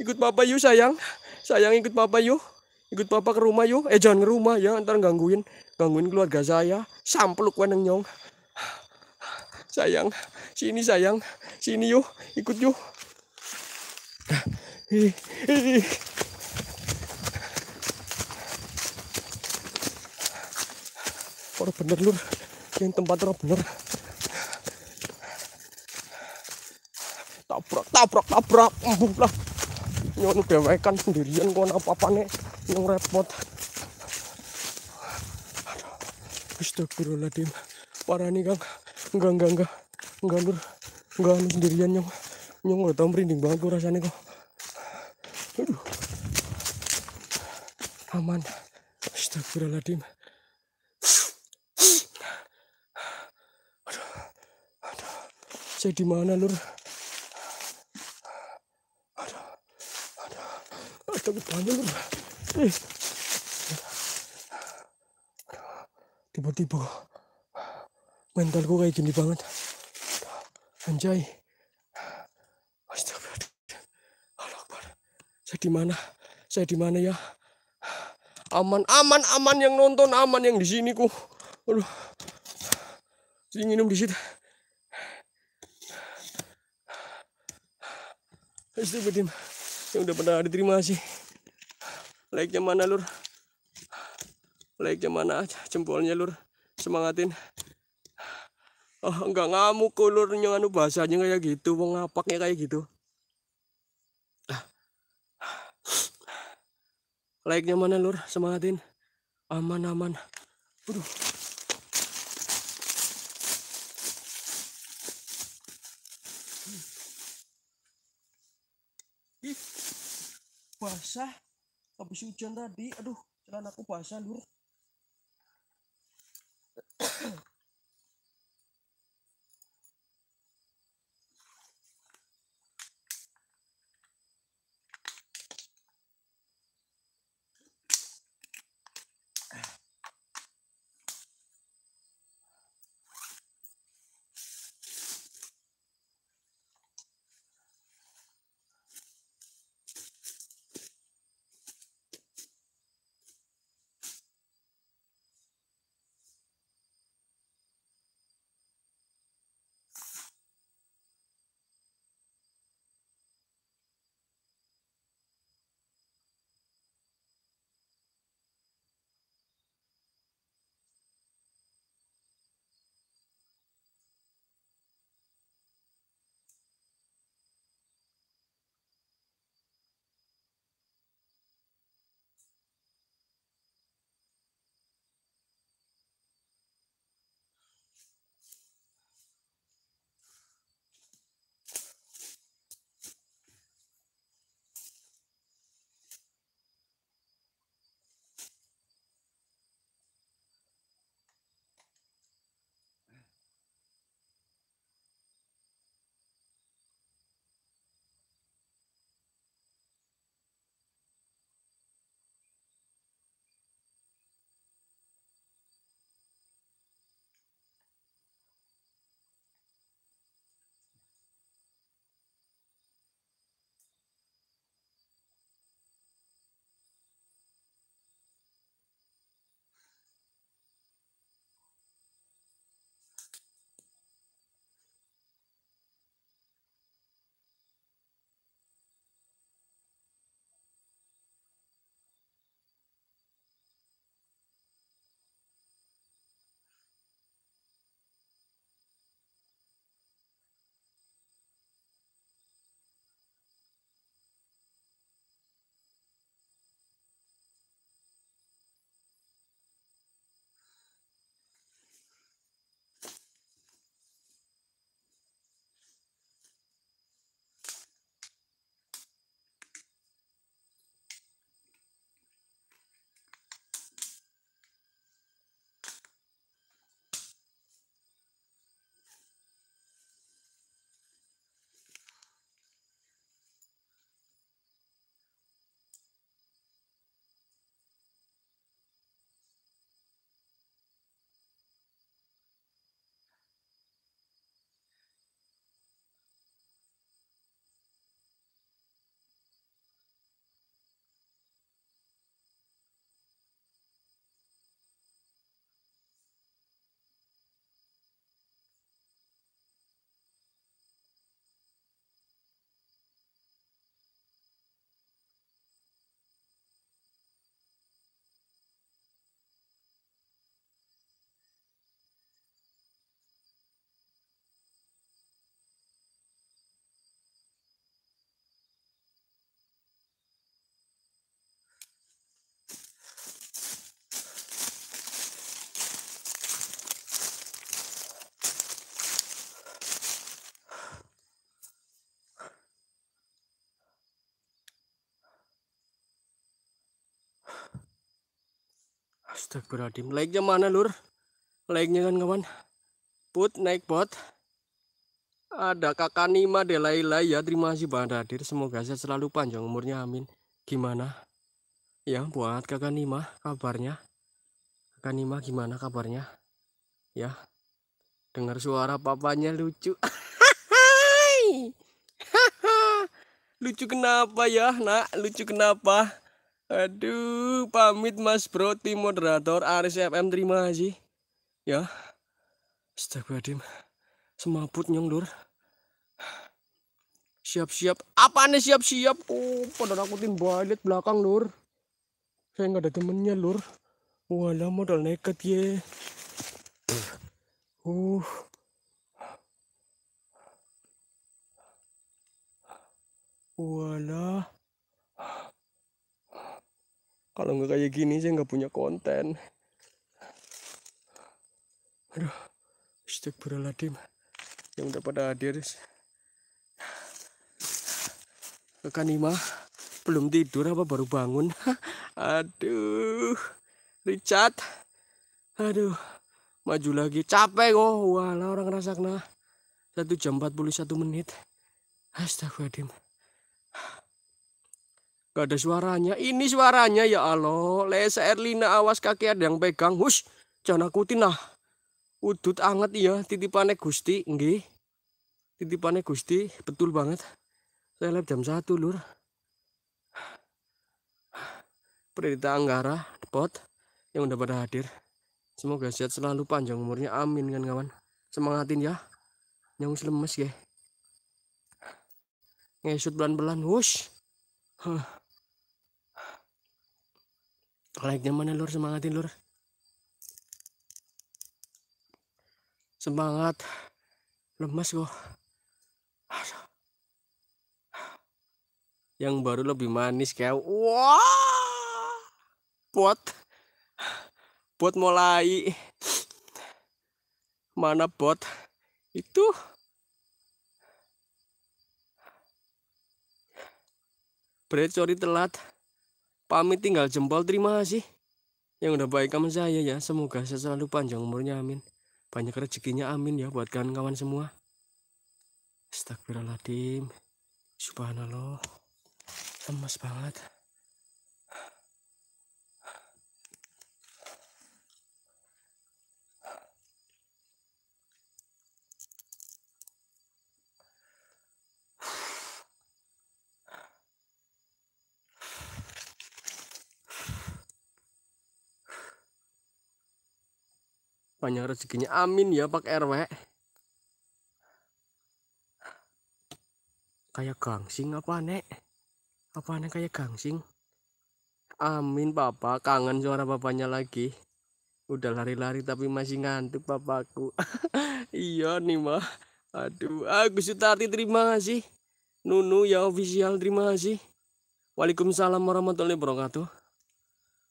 Ikut papa yuk sayang sayang ikut papa yuk ikut papa ke rumah yuk eh jangan ke rumah ya ntar gangguin gangguin keluarga saya sampel weneng nyong sayang sini sayang sini yuk ikut yuk orang bener lur yang tempat orang bener tabrak tabrak tabrak lah nyon dewekan sendirian kon apa nih yang repot Astagfirullahaladzim parah nih kang enggak enggak enggak enggak nur enggak nur sendirian nyong nyong udah tau merinding banget gue rasanya kok aduh aman Astagfirullahaladzim aduh aduh saya di mana lur Kita banyak eh. tiba-tiba mentalku kayak gini banget anjay Astagfirullah saya di mana saya di mana ya aman aman aman yang nonton aman yang di sini ku aduh sini minum di situ Astagfirullah yang udah pernah diterima sih Like-nya mana, Lur? Like-nya mana? Jempolnya, Lur. Semangatin. Oh, enggak ngamuk lur nyonganu bahasanya kayak gitu, mau ngapaknya kayak gitu. Like-nya mana, Lur? Semangatin. Aman, aman. Aduh. basah habis hujan tadi aduh celana aku basah lur Astagfirullahaladzim. like-nya mana lur? Like-nya kan kawan. Put naik pot. Ada kakak Nima Delaila ya. Terima kasih banget hadir. Semoga sehat selalu panjang umurnya. Amin. Gimana? Ya buat kakak Nima kabarnya. Kakak Nima gimana kabarnya? Ya. Dengar suara papanya lucu. lucu kenapa ya nak? Lucu kenapa? Aduh, pamit Mas Bro, tim moderator Aris FM terima kasih. Ya. Astagfirullahaladzim. Semaput nyong lur. Siap-siap. Apa nih siap-siap? Oh, pada aku tim balik belakang lur. Saya nggak ada temennya lur. Walah modal nekat ye. Uh. Walah kalau nggak kayak gini saya nggak punya konten aduh astagfirullahaladzim yang udah pada hadir Ima belum tidur apa baru bangun aduh Richard aduh maju lagi capek kok oh. lah orang kena satu jam empat puluh satu menit astagfirullahaladzim Gak ada suaranya. Ini suaranya ya Allah. Lesa Erlina awas kaki ada yang pegang. Hush, jangan aku lah. Udut anget ya titipannya Gusti. Nggih. Titipannya Gusti betul banget. Saya lihat jam satu Lur. perita Anggara, depot yang udah pada hadir. Semoga sehat selalu panjang umurnya. Amin kan kawan. Semangatin ya. Nyangus lemes ya. Ngesut pelan-pelan. Hush. Huh like-nya mana lur semangatin lur semangat lemas kok yang baru lebih manis kayak wah buat buat mulai mana bot itu bread sorry telat Pamit tinggal jempol terima kasih yang udah baik sama saya ya. Semoga saya selalu panjang umurnya amin. Banyak rezekinya amin ya buat kawan-kawan semua. Astagfirullahaladzim. Subhanallah. Lemes banget. banyak rezekinya amin ya Pak RW kayak gangsing apa nek apa nek kayak gangsing amin papa kangen suara bapaknya lagi udah lari-lari tapi masih ngantuk papaku iya nih mah aduh aku Sutarti terima kasih Nunu ya official terima kasih Waalaikumsalam warahmatullahi wabarakatuh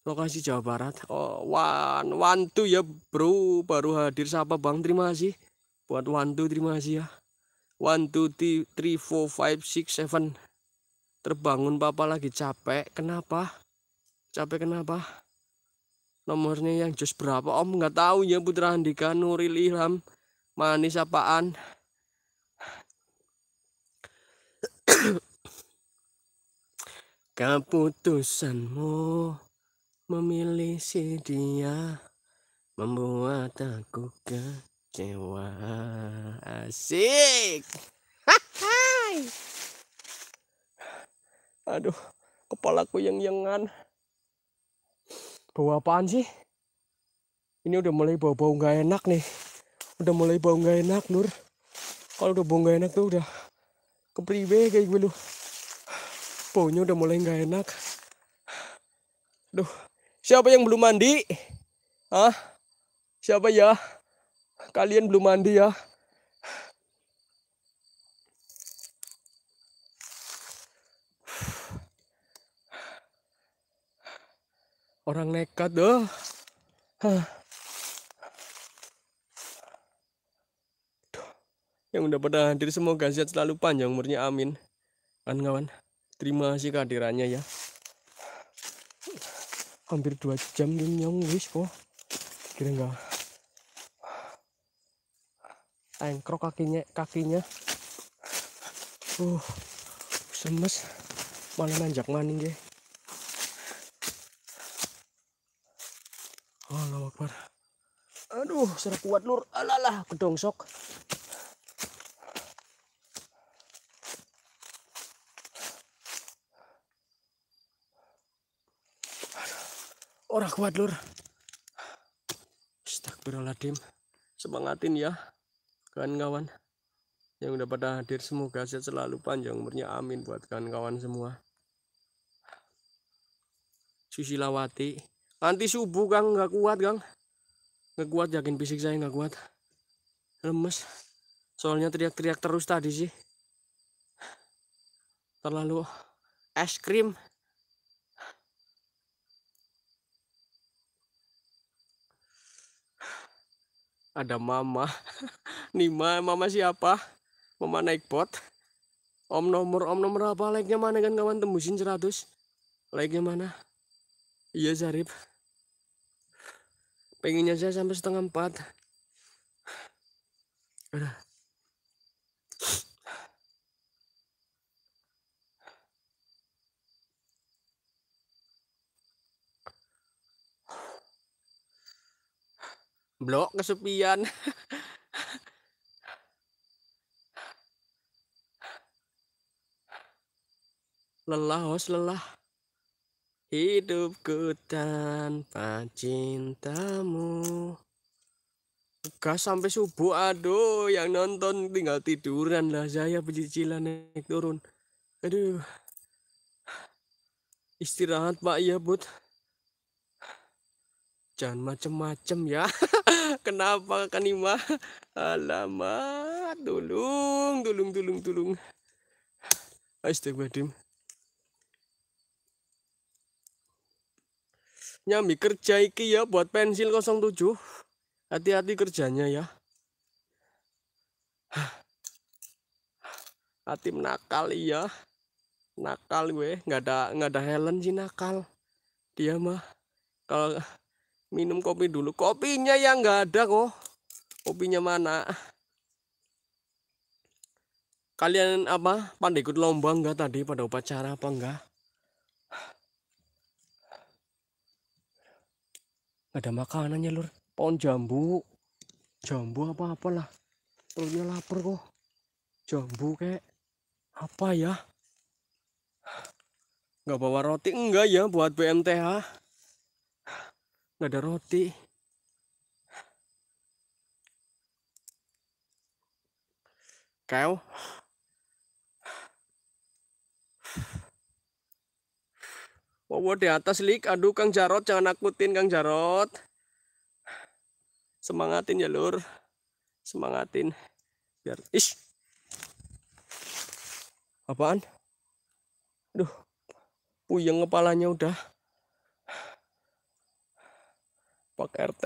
lokasi Jawa Barat oh Wan Wantu ya bro baru hadir Siapa bang terima kasih buat Wantu terima kasih ya one two three four five six seven terbangun papa lagi capek kenapa capek kenapa nomornya yang just berapa om nggak tahu ya Putra Andika Nuril Ilham manis apaan keputusanmu memilih si dia membuat aku kecewa asik Hai. aduh kepalaku yang yengan bawa apaan sih ini udah mulai bau-bau nggak enak nih udah mulai bau nggak enak Nur kalau udah bau nggak enak tuh udah kepriwe kayak gue lu baunya udah mulai nggak enak duh Siapa yang belum mandi? Hah? Siapa ya? Kalian belum mandi ya? Orang nekat deh. Yang udah pada hadir semoga sehat selalu panjang umurnya amin. Kawan-kawan, terima kasih kehadirannya ya hampir dua jam nyong wis kok kira enggak engkrok kakinya kakinya uh semes malah nanjak maning ya Allah Akbar aduh serak kuat lur alalah kedongsok. sok Ora kuat, Lur. Astagfirullahaladzim. Semangatin ya, kawan-kawan. Yang udah pada hadir, semoga sehat selalu panjang umurnya. Amin buat kawan-kawan semua. Susilawati. Nanti subuh, Kang. Nggak kuat, Kang. Nggak kuat, yakin fisik saya nggak kuat. Lemes. Soalnya teriak-teriak terus tadi sih. Terlalu es krim ada mama Nima mama siapa mama naik pot. om nomor om nomor apa like-nya mana kan kawan tembusin 100 like-nya mana iya Zarif pengennya saya sampai setengah empat Udah. blok kesepian lelah os lelah hidupku tanpa cintamu Gas sampai subuh aduh yang nonton tinggal tiduran lah saya pecicilan naik turun aduh istirahat pak ya bud jangan macem-macem ya kenapa kanima alamat tulung tulung tulung tulung astagfirullahaladzim nyambi kerja iki ya buat pensil 07 hati-hati kerjanya ya hati nakal iya nakal gue nggak ada nggak ada Helen sih nakal dia mah kalau minum kopi dulu kopinya yang nggak ada kok kopinya mana kalian apa pandai ikut lomba enggak tadi pada upacara apa enggak nggak ada makanannya lur pohon jambu jambu apa apalah telurnya lapar kok jambu kayak apa ya nggak bawa roti enggak ya buat BMTH gak ada roti kau Wow, di atas lik. Aduh, Kang Jarot, jangan nakutin Kang Jarot. Semangatin ya, Lur. Semangatin. Biar ish. Apaan? Aduh. Puyeng kepalanya udah. Pak RT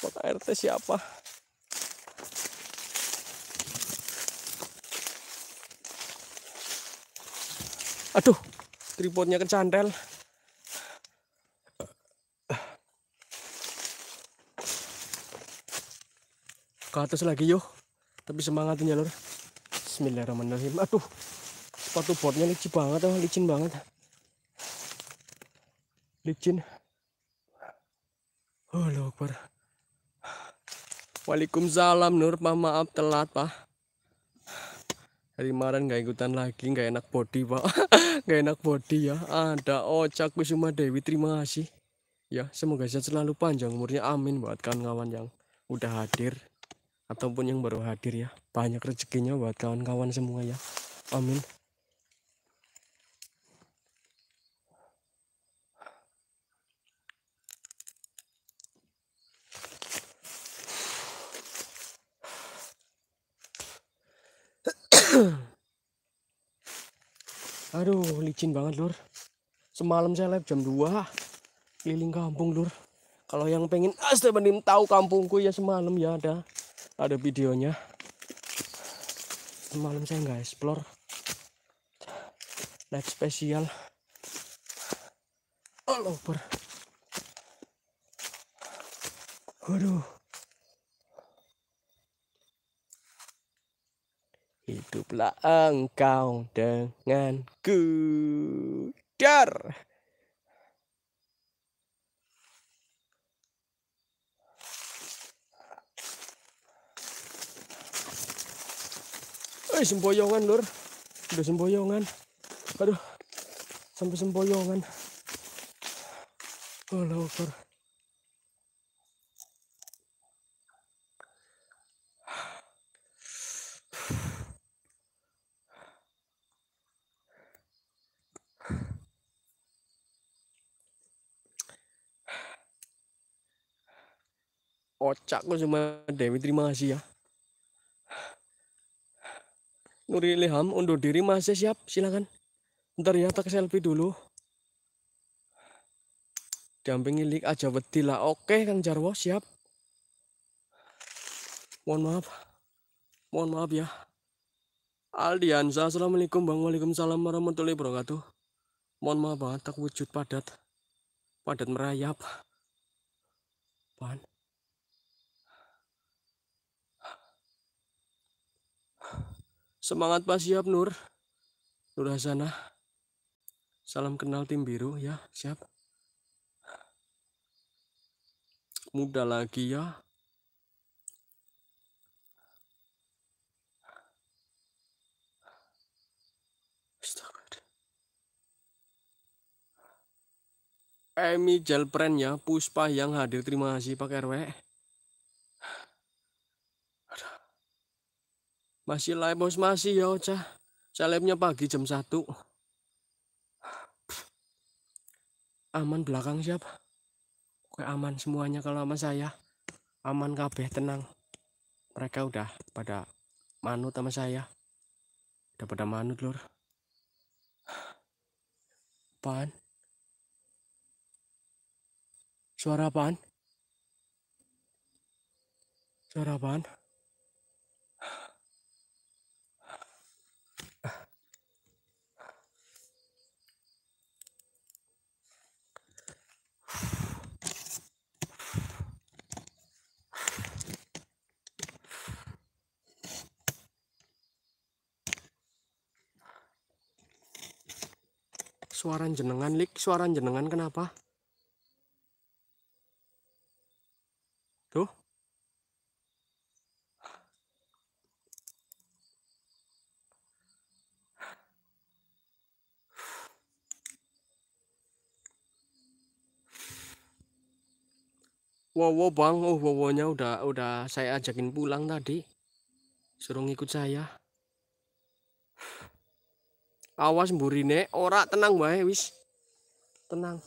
Pak RT siapa aduh tripodnya kecandel ke atas lagi yo tapi semangatnya lur. Bismillahirrahmanirrahim aduh sepatu botnya licin banget licin banget licin Oh, Akbar. Waalaikumsalam Nur, Pak. Maaf telat, Pak. Hari kemarin nggak ikutan lagi, nggak enak body, Pak. nggak enak body ya. Ada Ocak oh, Wisuma Dewi, terima kasih. Ya, semoga sehat selalu panjang umurnya. Amin buat kawan-kawan yang udah hadir ataupun yang baru hadir ya. Banyak rezekinya buat kawan-kawan semua ya. Amin. aduh licin banget lur semalam saya live jam 2 keliling kampung lur kalau yang pengen astabenim tahu kampungku ya semalam ya ada ada videonya semalam saya nggak explore live spesial all oh, over aduh Hiduplah engkau dengan Dar. Eh, semboyongan, Lur. Udah semboyongan. Aduh. Sampai semboyongan. Oh, Akbar. kok cuma Dewi terima kasih ya Nuri Ilham undur diri masih siap silakan ntar ya tak selfie dulu dampingi lik aja wedi lah oke Kang Jarwo siap mohon maaf mohon maaf ya Aldiansa Assalamualaikum Bang Waalaikumsalam warahmatullahi wabarakatuh mohon maaf banget tak wujud padat padat merayap Pan. Semangat Pak siap Nur. Nur Hasanah. Salam kenal tim biru ya, siap. Muda lagi ya. Emi Jalpren ya, Puspa yang hadir terima kasih Pak RW. Masih live bos masih ya Ocha. Salemnya pagi jam 1. Aman belakang siapa? Oke aman semuanya kalau sama saya. Aman kabeh tenang. Mereka udah pada manut sama saya. Udah pada manut lor. pan Suara pan Suara pan suara jenengan lik suara jenengan kenapa tuh wow, wow bang, oh wow udah udah saya ajakin pulang tadi, suruh ngikut saya awas burine ora tenang wae wis tenang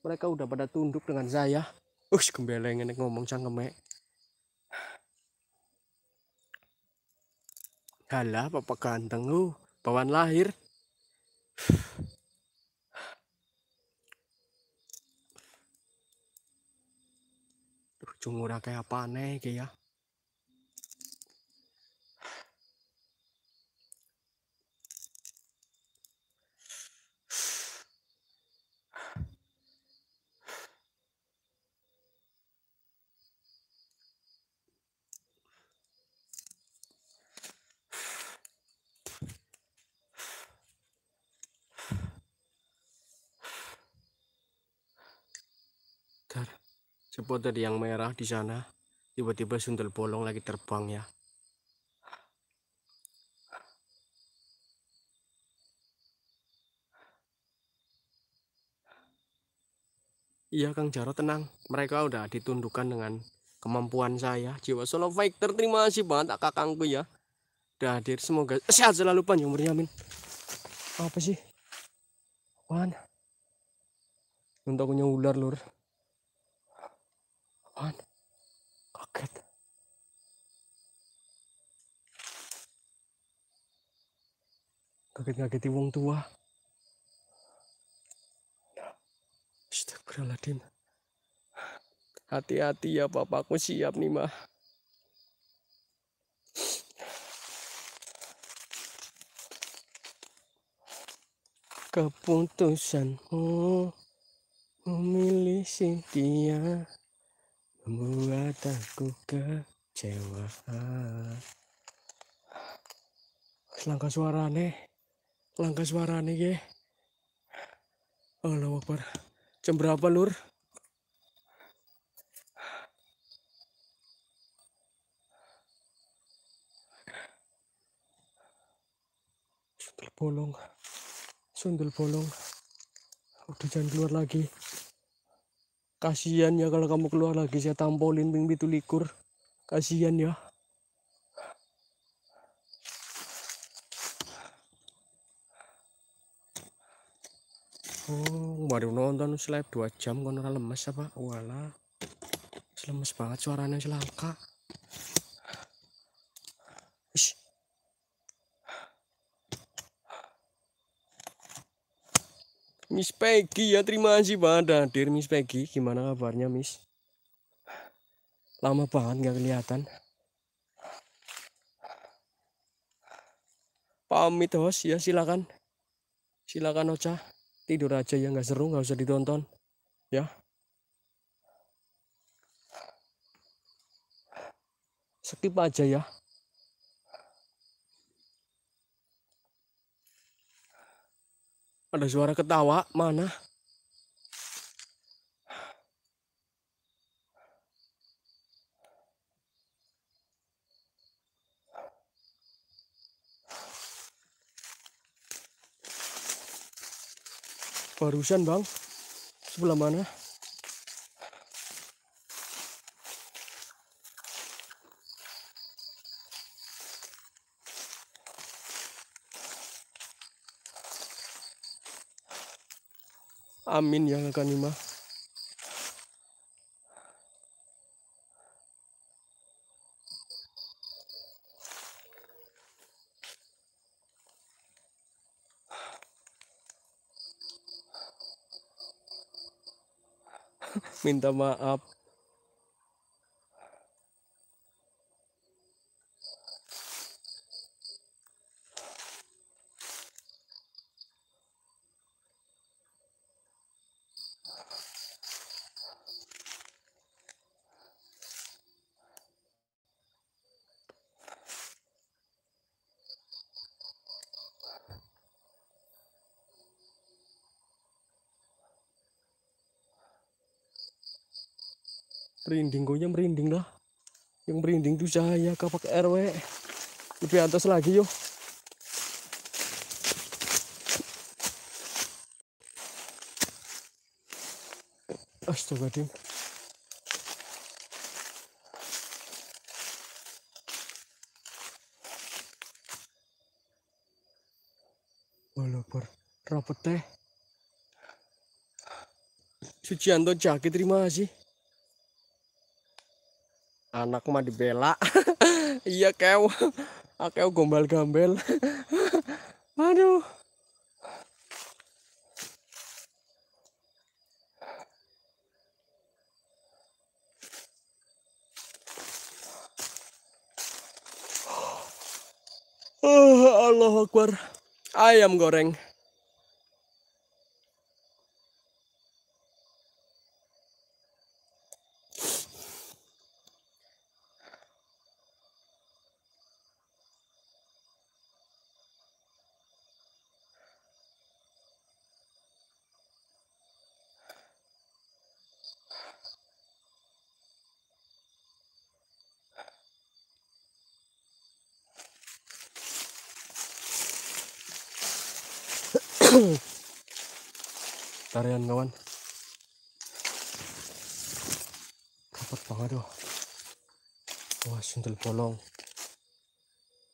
mereka udah pada tunduk dengan saya us gembeleng ini ngomong kemek halah papa ganteng lu uh. bawaan lahir Tuh, cungura kayak apa aneh kayak ya Support tadi yang merah di sana. Tiba-tiba sundel bolong lagi terbang ya. Iya Kang Jaro tenang, mereka udah ditundukkan dengan kemampuan saya. Jiwa Solo Fighter terima kasih banget kakangku ya. Udah hadir semoga sehat selalu panjang umurnya amin. Apa sih? Apaan? Untuk punya ular lur apaan kaget kaget kaget wong tua ya, Astagfirullahaladzim hati-hati ya bapakku siap nih mah keputusanmu memilih Cynthia membuat aku kecewa langkah suarane langkah suarane ya Allah Akbar jam berapa lur sundul bolong sundul bolong udah jangan keluar lagi Kasihan ya kalau kamu keluar lagi saya tampolin ping pitu likur. Kasihan ya. Oh, baru nonton selep 2 jam kono lemes apa? Walah. Lemes banget suaranya selangka. Miss Peggy ya terima kasih banget hadir Miss Peggy gimana kabarnya Miss lama banget nggak kelihatan pamit host ya silakan silakan Ocha tidur aja ya nggak seru nggak usah ditonton ya skip aja ya Ada suara ketawa, mana? Barusan bang, sebelah mana? amin ya yang akan lima. minta maaf merinding gue ya merinding lah yang merinding tuh saya kapak RW lebih atas lagi yo astaga dim walaupun rapet teh Sucianto jaket terima kasih anak mah dibela iya kew akeu ah, gombal gambel aduh Oh, ah, Allah Akbar. Ayam goreng. Polong,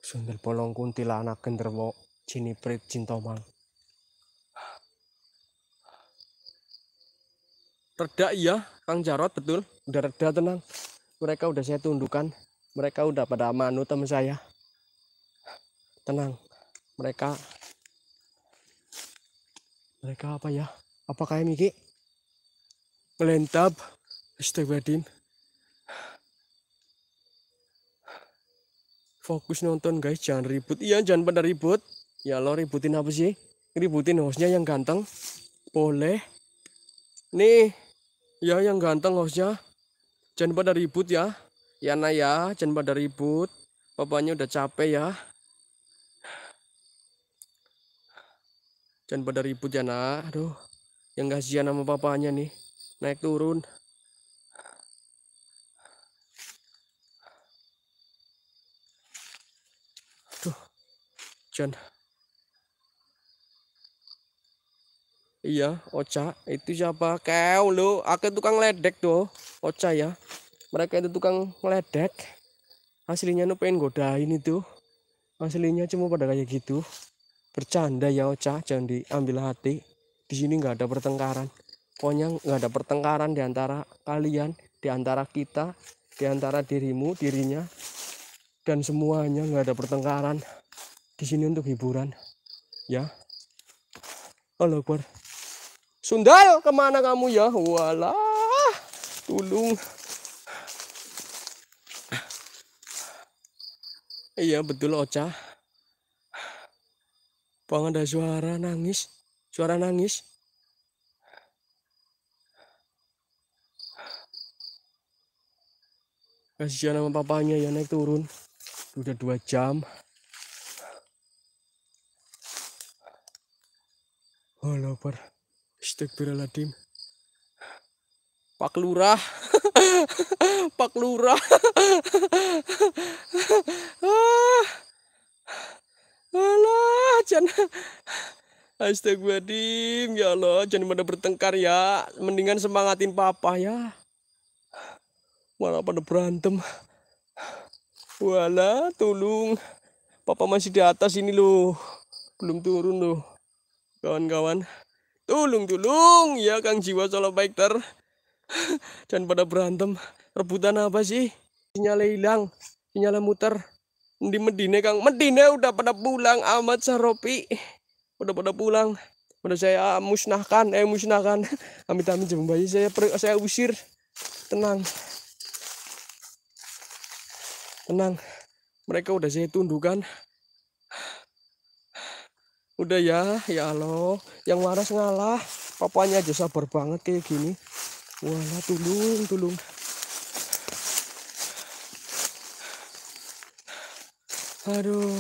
sundel bolong kuntilanak genderwo ciniprit cintomang reda iya Kang Jarot betul udah reda tenang mereka udah saya tundukkan mereka udah pada manut teman saya tenang mereka mereka apa ya apakah ini Ki? melentap Astagfirullahaladzim Fokus nonton guys, jangan ribut. Iya, jangan pada ribut. Ya lo ributin apa sih? Ributin hostnya yang ganteng. Boleh. Nih, ya yang ganteng hostnya. Jangan pada ribut ya. ya Yana ya, jangan pada ribut. Papanya udah capek ya. Jangan pada ribut ya nak. Aduh, yang kasihan sama papanya nih. Naik turun. hujan iya Oca itu siapa kau lo, aku tukang ledek tuh Oca ya mereka itu tukang ledek aslinya nu pengen godain itu aslinya cuma pada kayak gitu bercanda ya Oca jangan diambil hati di sini nggak ada pertengkaran pokoknya nggak ada pertengkaran di antara kalian di antara kita di antara dirimu dirinya dan semuanya nggak ada pertengkaran di sini untuk hiburan ya Halo, Akbar Sundal kemana kamu ya walah tulung iya betul Ocha Bang ada suara nangis suara nangis kasihan sama papanya ya naik turun udah dua jam Allah Akbar. Astagfirullahaladzim. Pak Lurah. Pak Lurah. ah. Alah, jangan. Astagfirullahaladzim. Ya Allah, jangan pada bertengkar ya. Mendingan semangatin papa ya. Malah pada berantem. Wala, tolong. Papa masih di atas ini loh. Belum turun loh kawan-kawan. tolong, tolong, ya Kang Jiwa Solo Fighter. Dan pada berantem rebutan apa sih? Sinyal hilang, sinyal muter. Di Medine Kang, Medine udah pada pulang amat Saropi. Udah pada pulang. Udah saya ah, musnahkan, eh musnahkan. Amit-amit jembayi saya saya usir. Tenang. Tenang. Mereka udah saya tundukkan udah ya ya Allah yang waras ngalah papanya aja sabar banget kayak gini walah tulung tulung aduh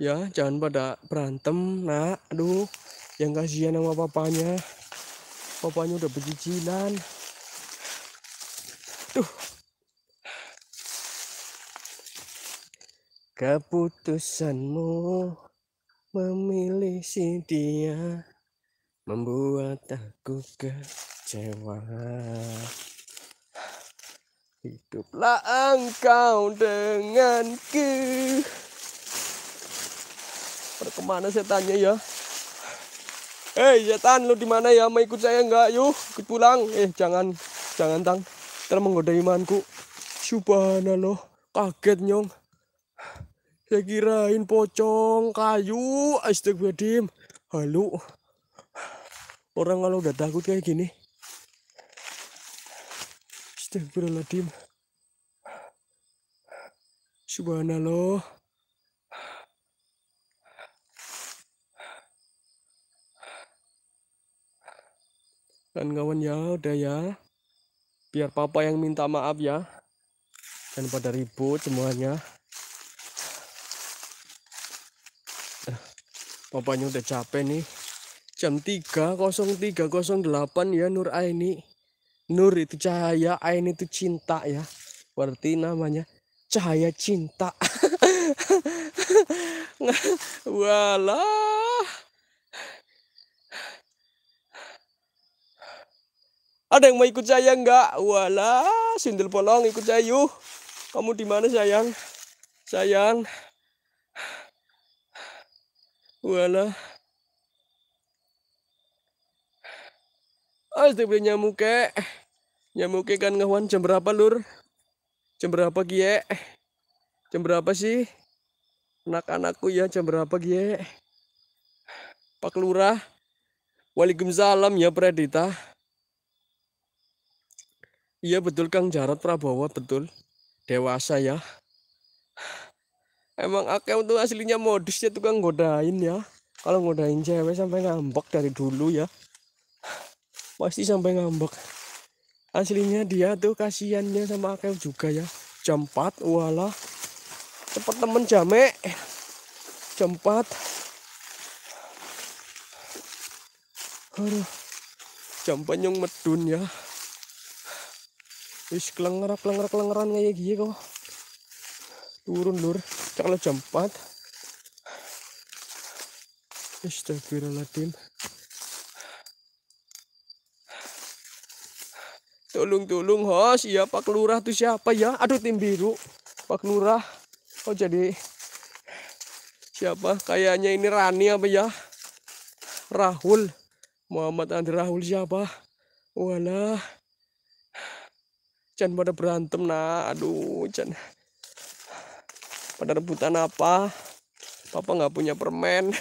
ya jangan pada berantem nak aduh yang kasihan sama papanya papanya udah berjijilan, tuh Keputusanmu memilih si dia membuat aku kecewa. Hiduplah engkau denganku. Pada kemana saya tanya ya? hey, eh, setan lu di mana ya? Mau ikut saya enggak? Yuk ikut pulang. Eh jangan jangan tang. Terus menggoda imanku. Subhanallah. Kaget nyong saya kirain pocong kayu astagfirullahaladzim Halo. orang kalau udah takut kayak gini astagfirullahaladzim subhanallah Dan kawan ya udah ya biar papa yang minta maaf ya dan pada ribut semuanya Papanya udah capek nih. Jam 3.03.08 ya Nur Aini. Nur itu cahaya, Aini itu cinta ya. Berarti namanya cahaya cinta. Walah. Ada yang mau ikut saya enggak? Walah, sindel polong ikut saya yuk. Kamu di mana sayang? Sayang. Wala, Astaga beli nyamuk ke. Nyamuk ke kan ngawan jam berapa lur? Jam berapa gie? Jam berapa sih? Anak-anakku ya jam berapa gie? Pak Lurah. Waalaikumsalam ya Predita. Iya betul Kang Jarot Prabowo betul. Dewasa ya emang Akem tuh aslinya modusnya tuh kan godain ya kalau godain cewek sampai ngambek dari dulu ya pasti sampai ngambek aslinya dia tuh kasihannya sama Akem juga ya jam 4 walah cepet temen jame jam 4 aduh jam medun ya wis kelengerak kelengerak kelengeran kayak gini kok turun lur kalau jam 4 Astagfirullahaladzim tolong tolong host. ya Pak Lurah tuh siapa ya aduh tim biru Pak Lurah oh jadi siapa kayaknya ini Rani apa ya Rahul Muhammad Andri Rahul siapa walah jangan pada berantem nah aduh jangan pada rebutan apa papa nggak punya permen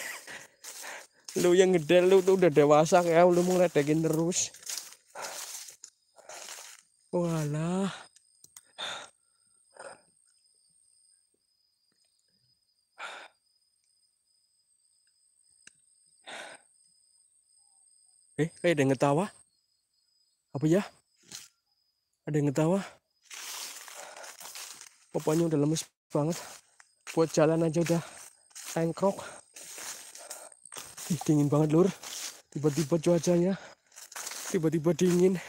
lu yang gede lu tuh udah dewasa ya. lu mau ledekin terus walah Eh, kayak eh, ada yang ngetawa? Apa ya? Ada yang ngetawa? Papanya udah lemes banget buat jalan aja udah engkrok Ih, dingin banget lur tiba-tiba cuacanya tiba-tiba dingin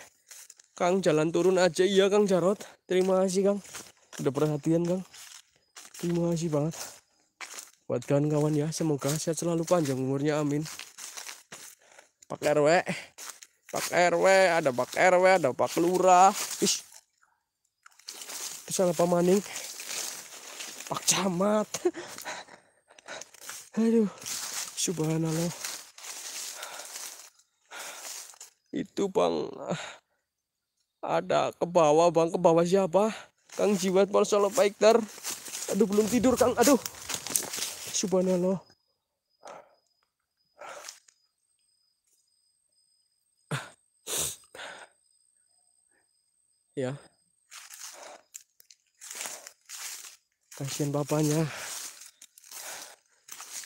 Kang jalan turun aja iya Kang Jarot terima kasih Kang udah perhatian Kang terima kasih banget buat kawan-kawan ya semoga sehat selalu panjang umurnya amin Pak RW Pak RW ada Pak RW ada Pak Lurah ish itu salah pamaning Pak Camat aduh subhanallah itu bang ada ke bawah bang ke bawah siapa Kang Jiwat Marcelo Paikter aduh belum tidur Kang aduh subhanallah ya kasihan bapaknya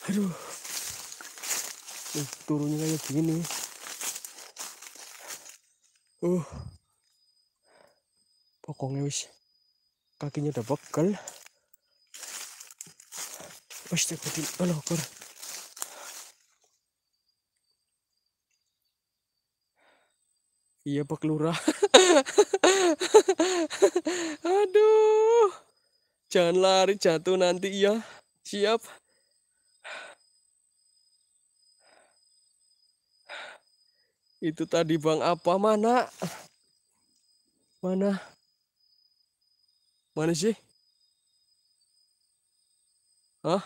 aduh uh, turunnya kayak gini uh pokoknya wis kakinya udah bekel wis tekutin aloh kor iya pak lurah Jangan lari jatuh nanti ya. Siap. Itu tadi Bang apa mana? Mana? Mana sih? Hah?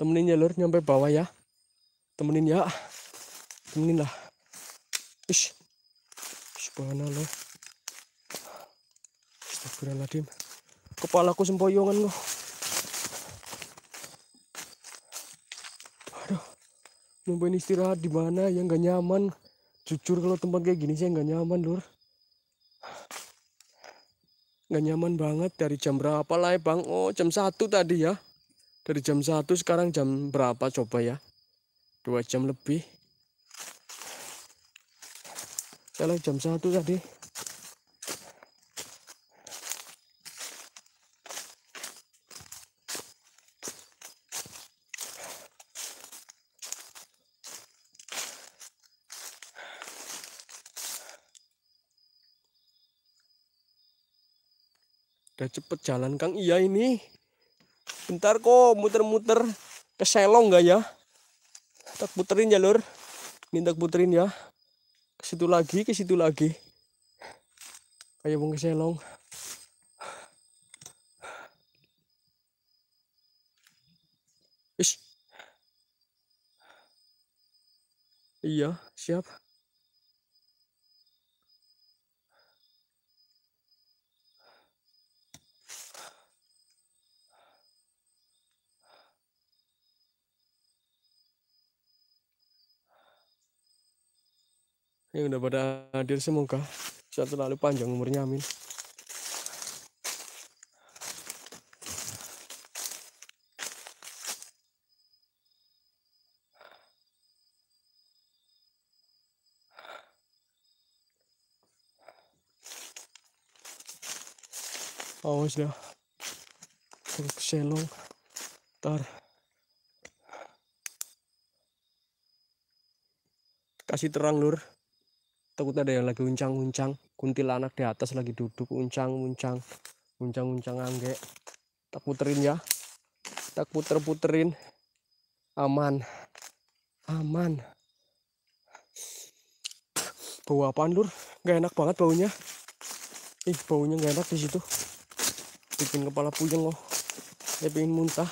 Temenin ya lur nyampe bawah ya. Temenin ya. Temenin lah. Ish subhanallah astagfirullahaladzim kepalaku sempoyongan loh aduh mau istirahat di mana yang gak nyaman jujur kalau tempat kayak gini saya nggak nyaman lur nggak nyaman banget dari jam berapa lah ya bang oh jam satu tadi ya dari jam satu sekarang jam berapa coba ya dua jam lebih kalau jam satu tadi udah cepet jalan Kang Iya ini bentar kok muter-muter ke Selong gak ya tak puterin jalur minta puterin ya ke situ lagi ke situ lagi kayak bung selong Ish. iya siap yang udah pada hadir semoga sehat terlalu panjang umurnya amin oh, awas ya, selong tar kasih terang lur takut ada yang lagi uncang-uncang kuntilanak di atas lagi duduk uncang-uncang uncang-uncang angge tak puterin ya tak puter-puterin aman aman bau apaan lur gak enak banget baunya ih baunya gak enak di situ bikin kepala puyeng loh saya pengen muntah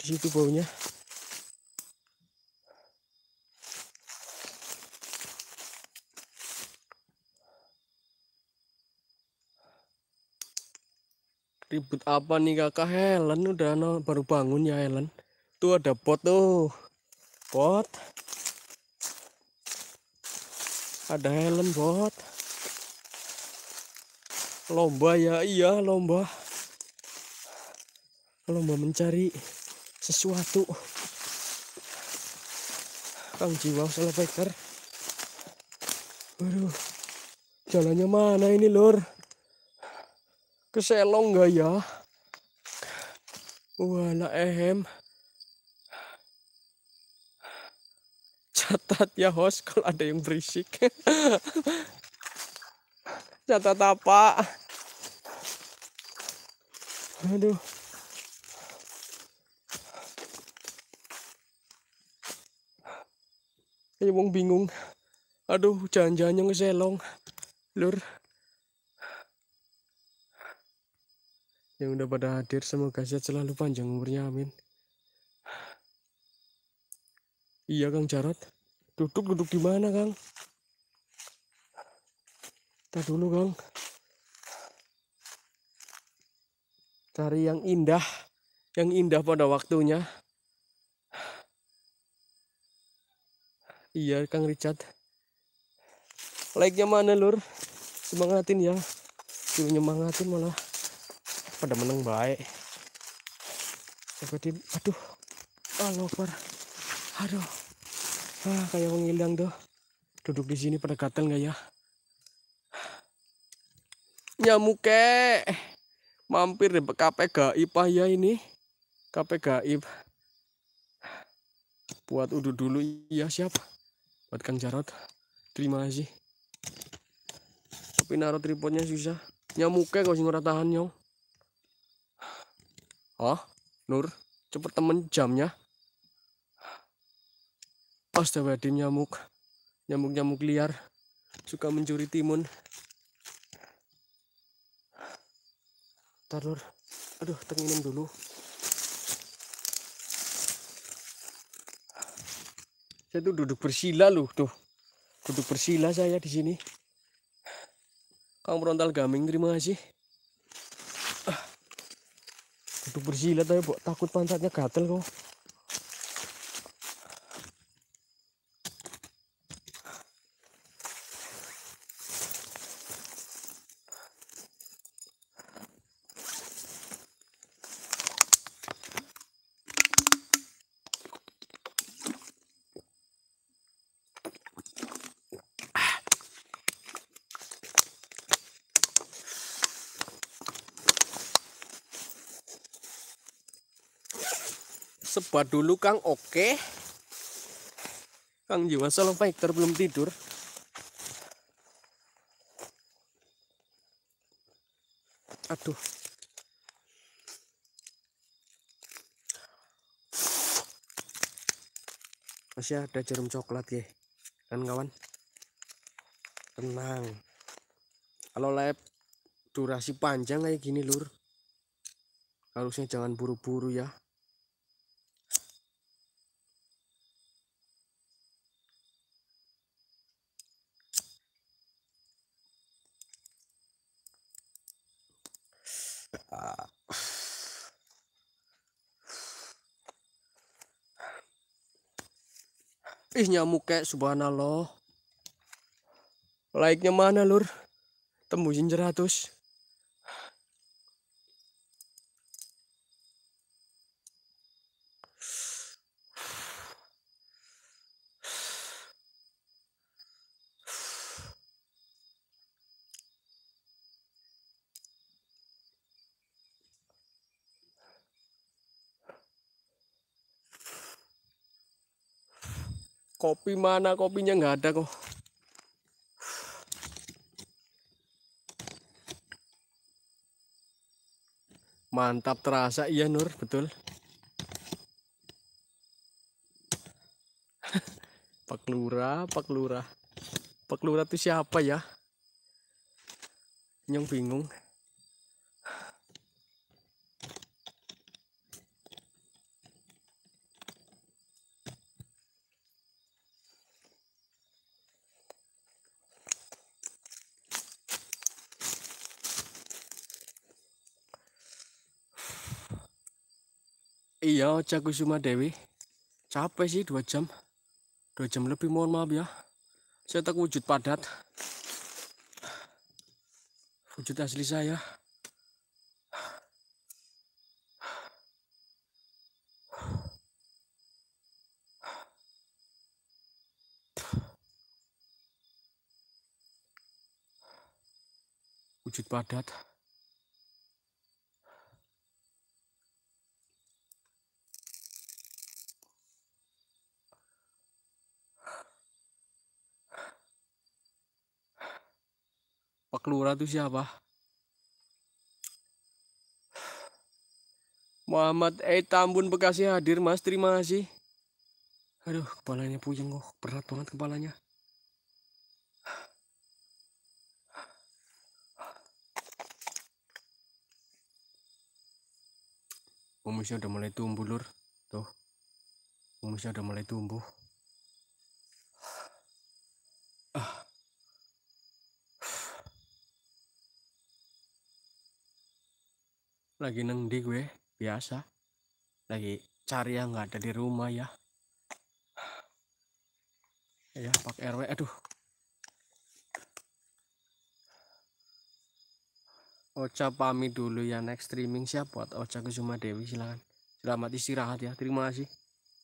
di situ baunya ribut apa nih kakak Helen udah no, baru bangun ya Helen tuh ada pot tuh pot ada Helen bot lomba ya iya lomba lomba mencari sesuatu Kang Jiwa Selepeker aduh jalannya mana ini lor keselong gak ya wala ehem catat ya host kalau ada yang berisik catat apa aduh ini wong bingung aduh jangan-jangan yang selong lur yang udah pada hadir semoga sehat selalu panjang umurnya amin iya Kang Jarot duduk duduk di mana Kang tak dulu Kang cari yang indah yang indah pada waktunya iya Kang Richard like-nya mana lur semangatin ya Dia nyemangatin malah pada meneng baik seperti aduh Allah oh, aduh ah, kayak menghilang tuh duduk di sini pada gatel nggak ya nyamuk ke mampir di KP gaib ah ya ini KP gaib buat udu dulu ya siap buat Kang Jarot terima kasih tapi naruh tripodnya susah nyamuknya kau sih tahan nyong oh Nur, cepet temen jamnya. Astagfirullahaladzim nyamuk. Nyamuk-nyamuk liar. Suka mencuri timun. Ntar Aduh, tenginin dulu. Saya tuh duduk bersila loh tuh. Duduk bersila saya di sini. Kang Frontal Gaming, terima kasih bersih lah, tapi takut pantatnya gatel kok. sebat dulu Kang oke Kang Jiwa Solo Fighter belum tidur aduh masih ada jarum coklat ya kan kawan tenang kalau lab durasi panjang kayak gini lur harusnya jangan buru-buru ya Wih nyamuk kayak subhanallah. nya mana lur? Tembusin 100. kopi mana kopinya nggak ada kok mantap terasa iya Nur betul Pak Lurah Pak Lurah Pak Lurah itu siapa ya nyong bingung Raja Kusuma Dewi capek sih dua jam dua jam lebih mohon maaf ya saya tak wujud padat wujud asli saya wujud padat Kelura itu siapa? Muhammad E. Tambun Bekasi hadir mas, terima kasih. Aduh, kepalanya puyeng kok, berat banget kepalanya. Kumisnya udah mulai tumbuh lur, tuh. Kumisnya udah mulai tumbuh. lagi neng di gue biasa lagi cari yang nggak ada di rumah ya ya pak rw aduh Ocha pamit dulu ya next streaming siap buat Ocha Kusuma Dewi silakan selamat istirahat ya terima kasih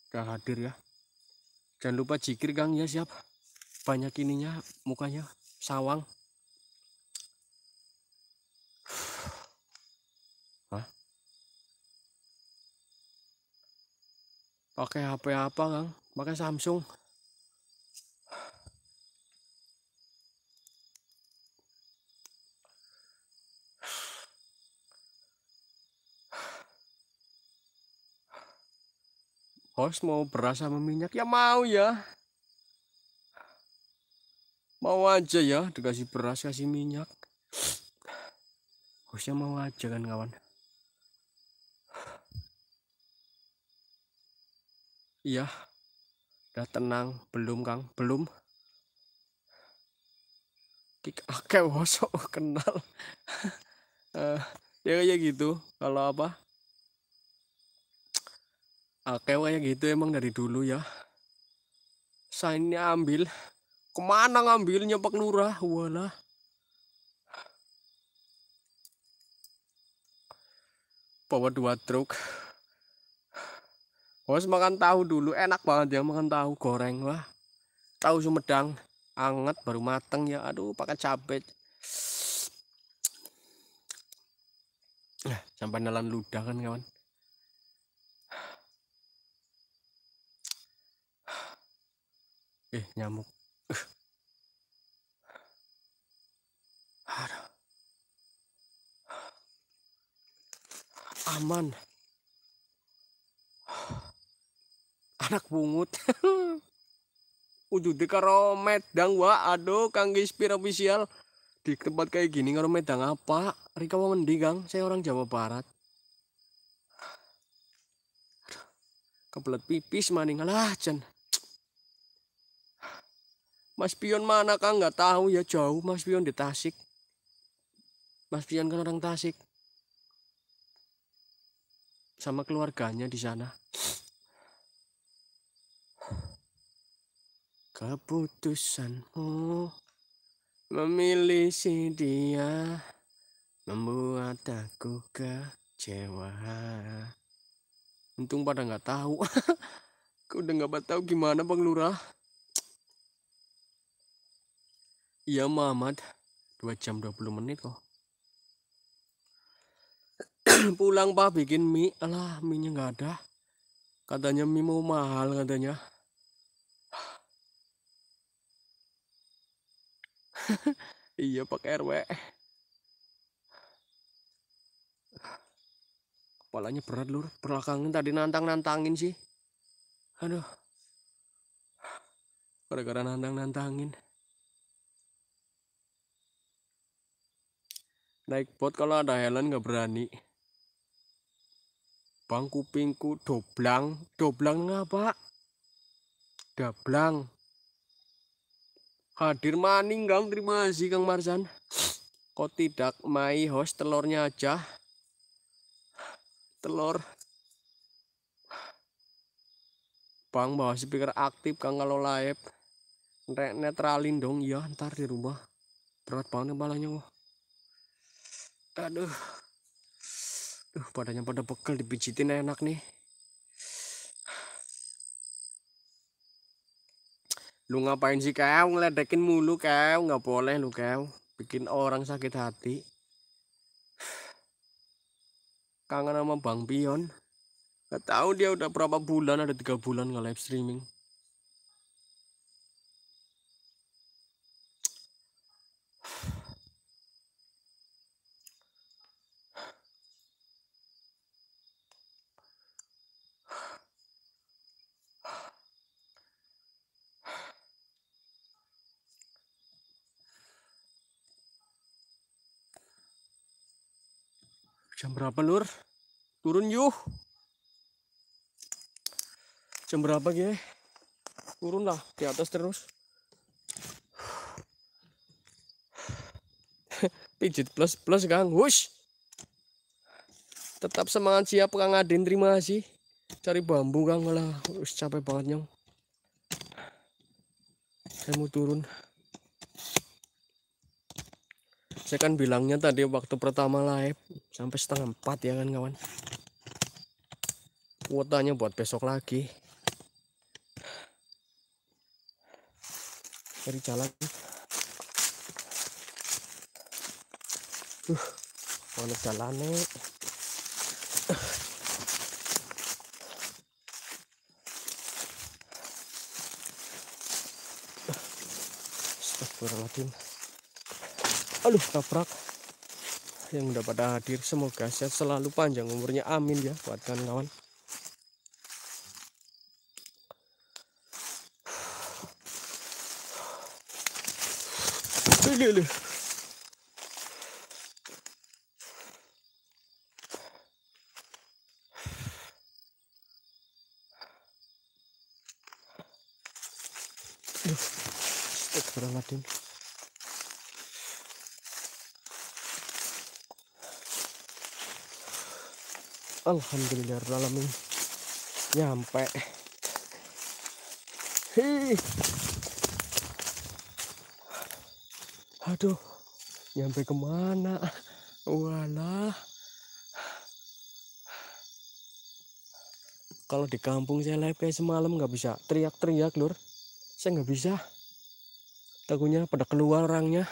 udah hadir ya jangan lupa jikir gang ya siap banyak ininya mukanya sawang pakai HP apa Kang pakai Samsung Bos mau beras sama minyak ya mau ya mau aja ya dikasih beras kasih minyak bosnya mau aja kan kawan Iya. Udah tenang, belum Kang, belum. Kik ake wosok kenal. uh, ya kayak gitu kalau apa? Ake kayak gitu emang dari dulu ya. Sainnya ambil kemana ngambilnya Pak Lurah? Walah. Bawa dua truk harus makan tahu dulu enak banget dia ya makan tahu goreng lah tahu sumedang anget baru mateng ya aduh pakai cabai sampai nelan ludah kan kawan eh nyamuk aman anak pungut ujude karo medang wa aduh kang Gispir official di tempat kayak gini karo medang apa Rika mau mendi kang saya orang Jawa Barat kebelet pipis maning lah, jan Mas Pion mana kang nggak tahu ya jauh Mas Pion di Tasik Mas Pion kan orang Tasik sama keluarganya di sana. Keputusanmu oh, memilih si dia membuat aku kecewa. Untung pada nggak tahu. Kau udah nggak tahu gimana Bang Lurah. Iya Muhammad, dua jam 20 menit kok. Pulang Pak bikin mie, alah mie nya nggak ada. Katanya mie mau mahal katanya. iya pakai RW kepalanya berat lur belakangan tadi nantang-nantangin sih aduh gara-gara nantang-nantangin naik bot kalau ada Helen nggak berani bang kupingku doblang doblang ngapa dablang Hadir maning Kang, terima kasih Kang marzan Kok tidak mai host telurnya aja? Telur. Bang bawa speaker aktif Kang kalau live. netralin dong ya ntar di rumah. Berat banget kepalanya wah. Aduh. badannya pada bekel dipijitin enak nih. Lu ngapain sih kau ngeledekin mulu kau? Nggak boleh lu kau. Bikin orang sakit hati. Kangen sama Bang Pion. Gak tahu dia udah berapa bulan, ada tiga bulan nge live streaming. Jam berapa lur Turun yuk. Jam berapa ge? Turun lah di atas terus. Pijit plus plus Kang. Wush. Tetap semangat siap Kang Adin. Terima kasih. Cari bambu Kang lah. Us capek banget nyong. Saya mau turun saya kan bilangnya tadi waktu pertama live sampai setengah empat ya kan kawan kuotanya buat besok lagi cari jalan uh mana jalannya Astagfirullahaladzim aduh tabrak yang udah pada hadir semoga sehat selalu panjang umurnya amin ya buat kawan-kawan Lili. Terima kasih. Alhamdulillah ini nyampe Hi, aduh nyampe kemana walah kalau di kampung saya live kayak semalam nggak bisa teriak-teriak lur saya nggak bisa takutnya pada keluar orangnya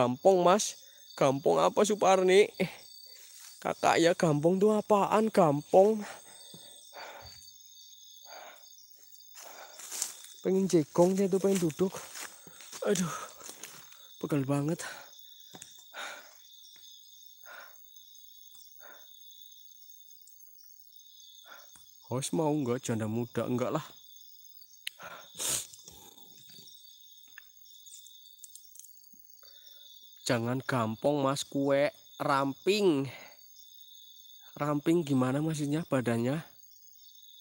gampong mas gampong apa Suparni kakak ya gampong tuh apaan gampong pengen jekong dia tuh pengen duduk aduh pegal banget Host mau enggak janda muda enggak lah jangan gampang mas kue ramping ramping gimana maksudnya badannya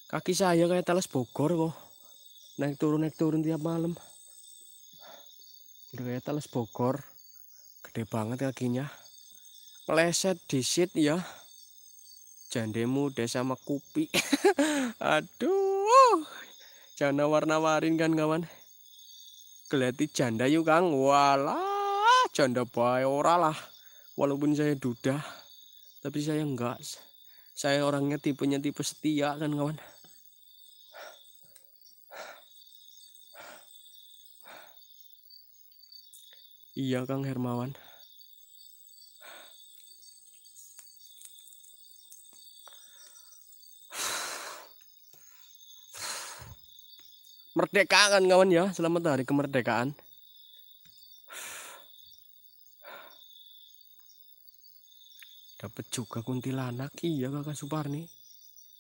kaki saya kayak teles bogor kok naik turun naik turun tiap malam udah kayak teles bogor gede banget kakinya pleset disit ya jandemu desa sama kupi aduh jangan warna warin kan kawan gelati janda yuk kang walah janda bae ora lah. Walaupun saya duda, tapi saya enggak. Saya orangnya tipenya tipe setia kan kawan. Iya Kang Hermawan. Merdeka kan kawan ya, selamat hari kemerdekaan. Dapat juga kuntilanak. Iya kakak Suparni.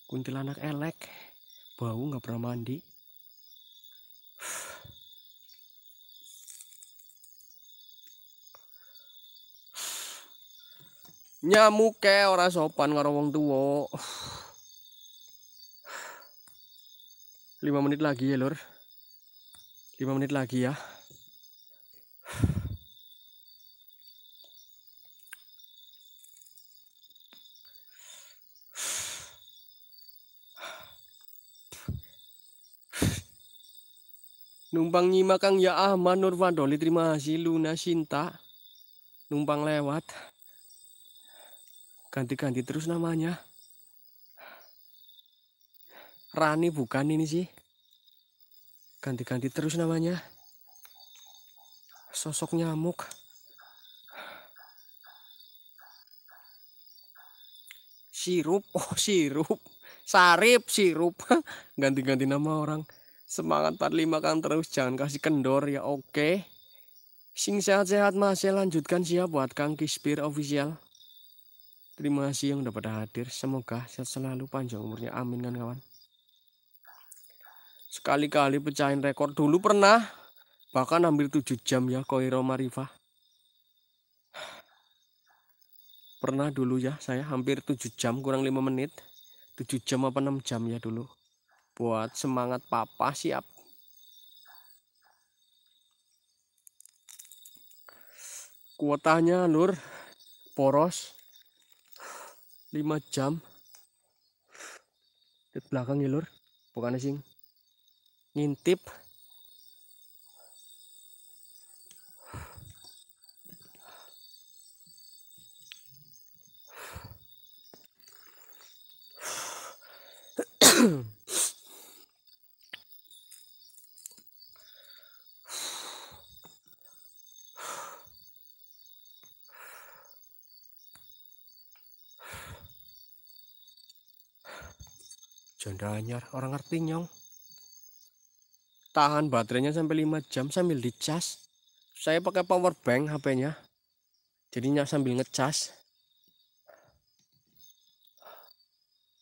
Kuntilanak elek. Bau nggak pernah mandi. nyamuk ke orang sopan karo wong tua lima menit lagi ya, lor lima menit lagi ya. Numpang nyimak Kang Ya Ahmad Nurwanto terima kasih Luna Sinta. Numpang lewat. Ganti-ganti terus namanya. Rani bukan ini sih. Ganti-ganti terus namanya. Sosok nyamuk. Sirup, oh sirup. Sarip, sirup. Ganti-ganti nama orang. Semangat 45 kan terus, jangan kasih kendor ya oke. Sing sehat-sehat mas, masih lanjutkan siap buat Kang Kispir official. Terima kasih yang udah pada hadir. Semoga sehat selalu panjang umurnya. Amin kan kawan. Sekali-kali pecahin rekor dulu pernah. Bahkan hampir 7 jam ya Koiro Marifah. Pernah dulu ya saya hampir 7 jam kurang 5 menit. 7 jam apa 6 jam ya dulu buat semangat papa siap kuotanya lur poros 5 jam di belakang ya lur bukan sing ngintip Hmm. janda orang ngerti nyong tahan baterainya sampai 5 jam sambil dicas saya pakai power bank HP-nya jadinya sambil ngecas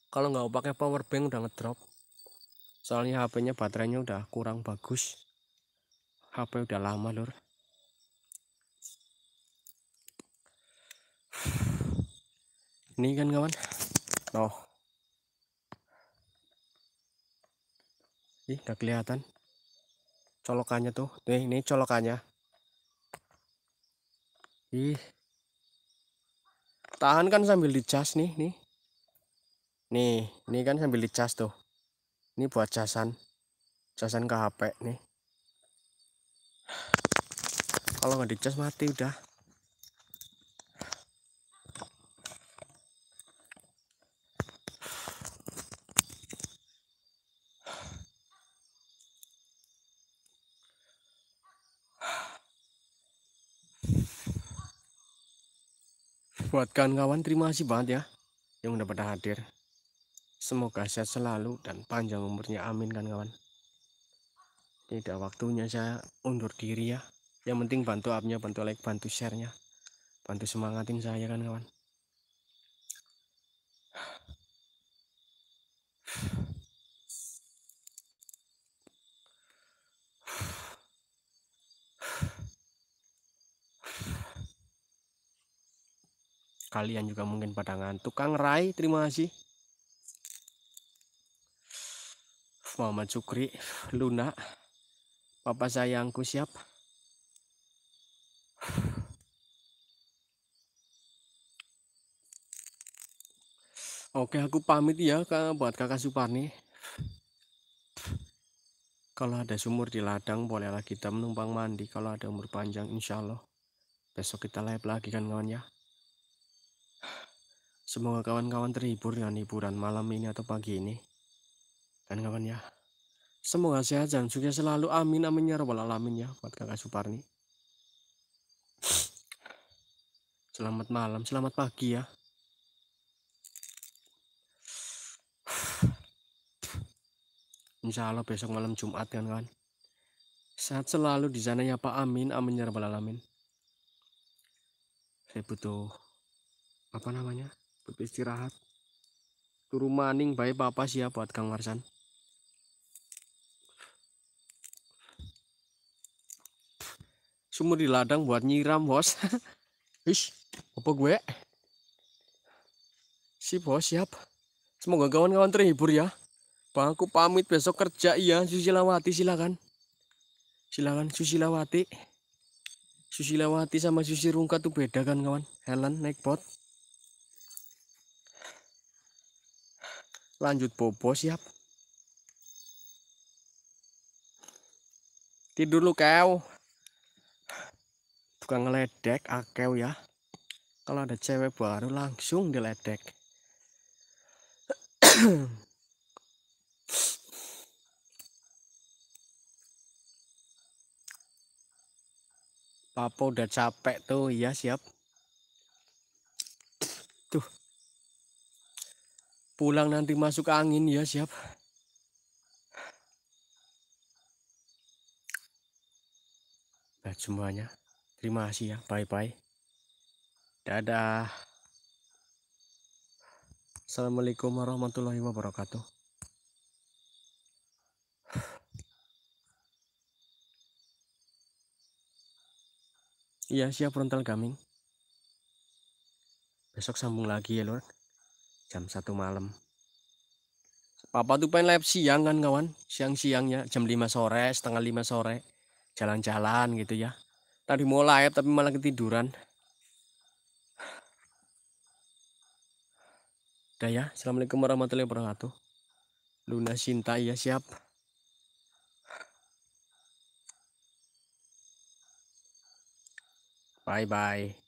kalau nggak pakai power bank udah ngedrop soalnya HP-nya baterainya udah kurang bagus HP udah lama lur ini kan kawan oh Ih, gak kelihatan. Colokannya tuh. Nih, ini colokannya. Ih. Tahan kan sambil dicas nih, nih. Nih, ini kan sambil dicas tuh. Ini buat casan. Casan ke HP nih. Kalau nggak dicas mati udah. buat kawan-kawan terima kasih banget ya yang udah pada hadir semoga sehat selalu dan panjang umurnya amin kan kawan tidak waktunya saya undur diri ya yang penting bantu upnya bantu like bantu sharenya bantu semangatin saya kan kawan kalian juga mungkin pada ngantuk Kang Rai terima kasih Muhammad Sukri Luna Papa sayangku siap Oke aku pamit ya buat kakak Suparni kalau ada sumur di ladang bolehlah kita menumpang mandi kalau ada umur panjang insya Allah besok kita live lagi kan kawan ya Semoga kawan-kawan terhibur dengan hiburan malam ini atau pagi ini. Dan kawan ya. Semoga sehat dan sukses selalu. Amin amin ya robbal alamin ya buat Kakak Suparni. Selamat malam, selamat pagi ya. Insya Allah besok malam Jumat kan kawan. Sehat selalu di sana ya Pak. Amin amin ya robbal alamin. Saya butuh apa namanya? beristirahat turun maning baik papa sih ya buat Kang Marsan sumur di ladang buat nyiram bos Ish, apa gue? Si bos siap. Semoga kawan-kawan terhibur ya. Bang, aku pamit besok kerja iya. Susilawati silakan. Silakan Susilawati. Susilawati sama Susi Rungka tuh beda kan kawan. Helen naik pot lanjut bobo siap tidur lu kau bukan ngeledek akew ah, ya kalau ada cewek baru langsung diledek Papa udah capek tuh, ya siap. Pulang nanti masuk angin ya siap. Baik semuanya. Terima kasih ya. Bye-bye. Dadah. Assalamualaikum warahmatullahi wabarakatuh. Iya siap frontal gaming. Besok sambung lagi ya Lord jam satu malam Papa tuh pengen live siang kan kawan siang-siangnya jam lima sore setengah lima sore jalan-jalan gitu ya tadi mau live tapi malah ketiduran udah ya Assalamualaikum warahmatullahi wabarakatuh Luna Sinta ya siap bye bye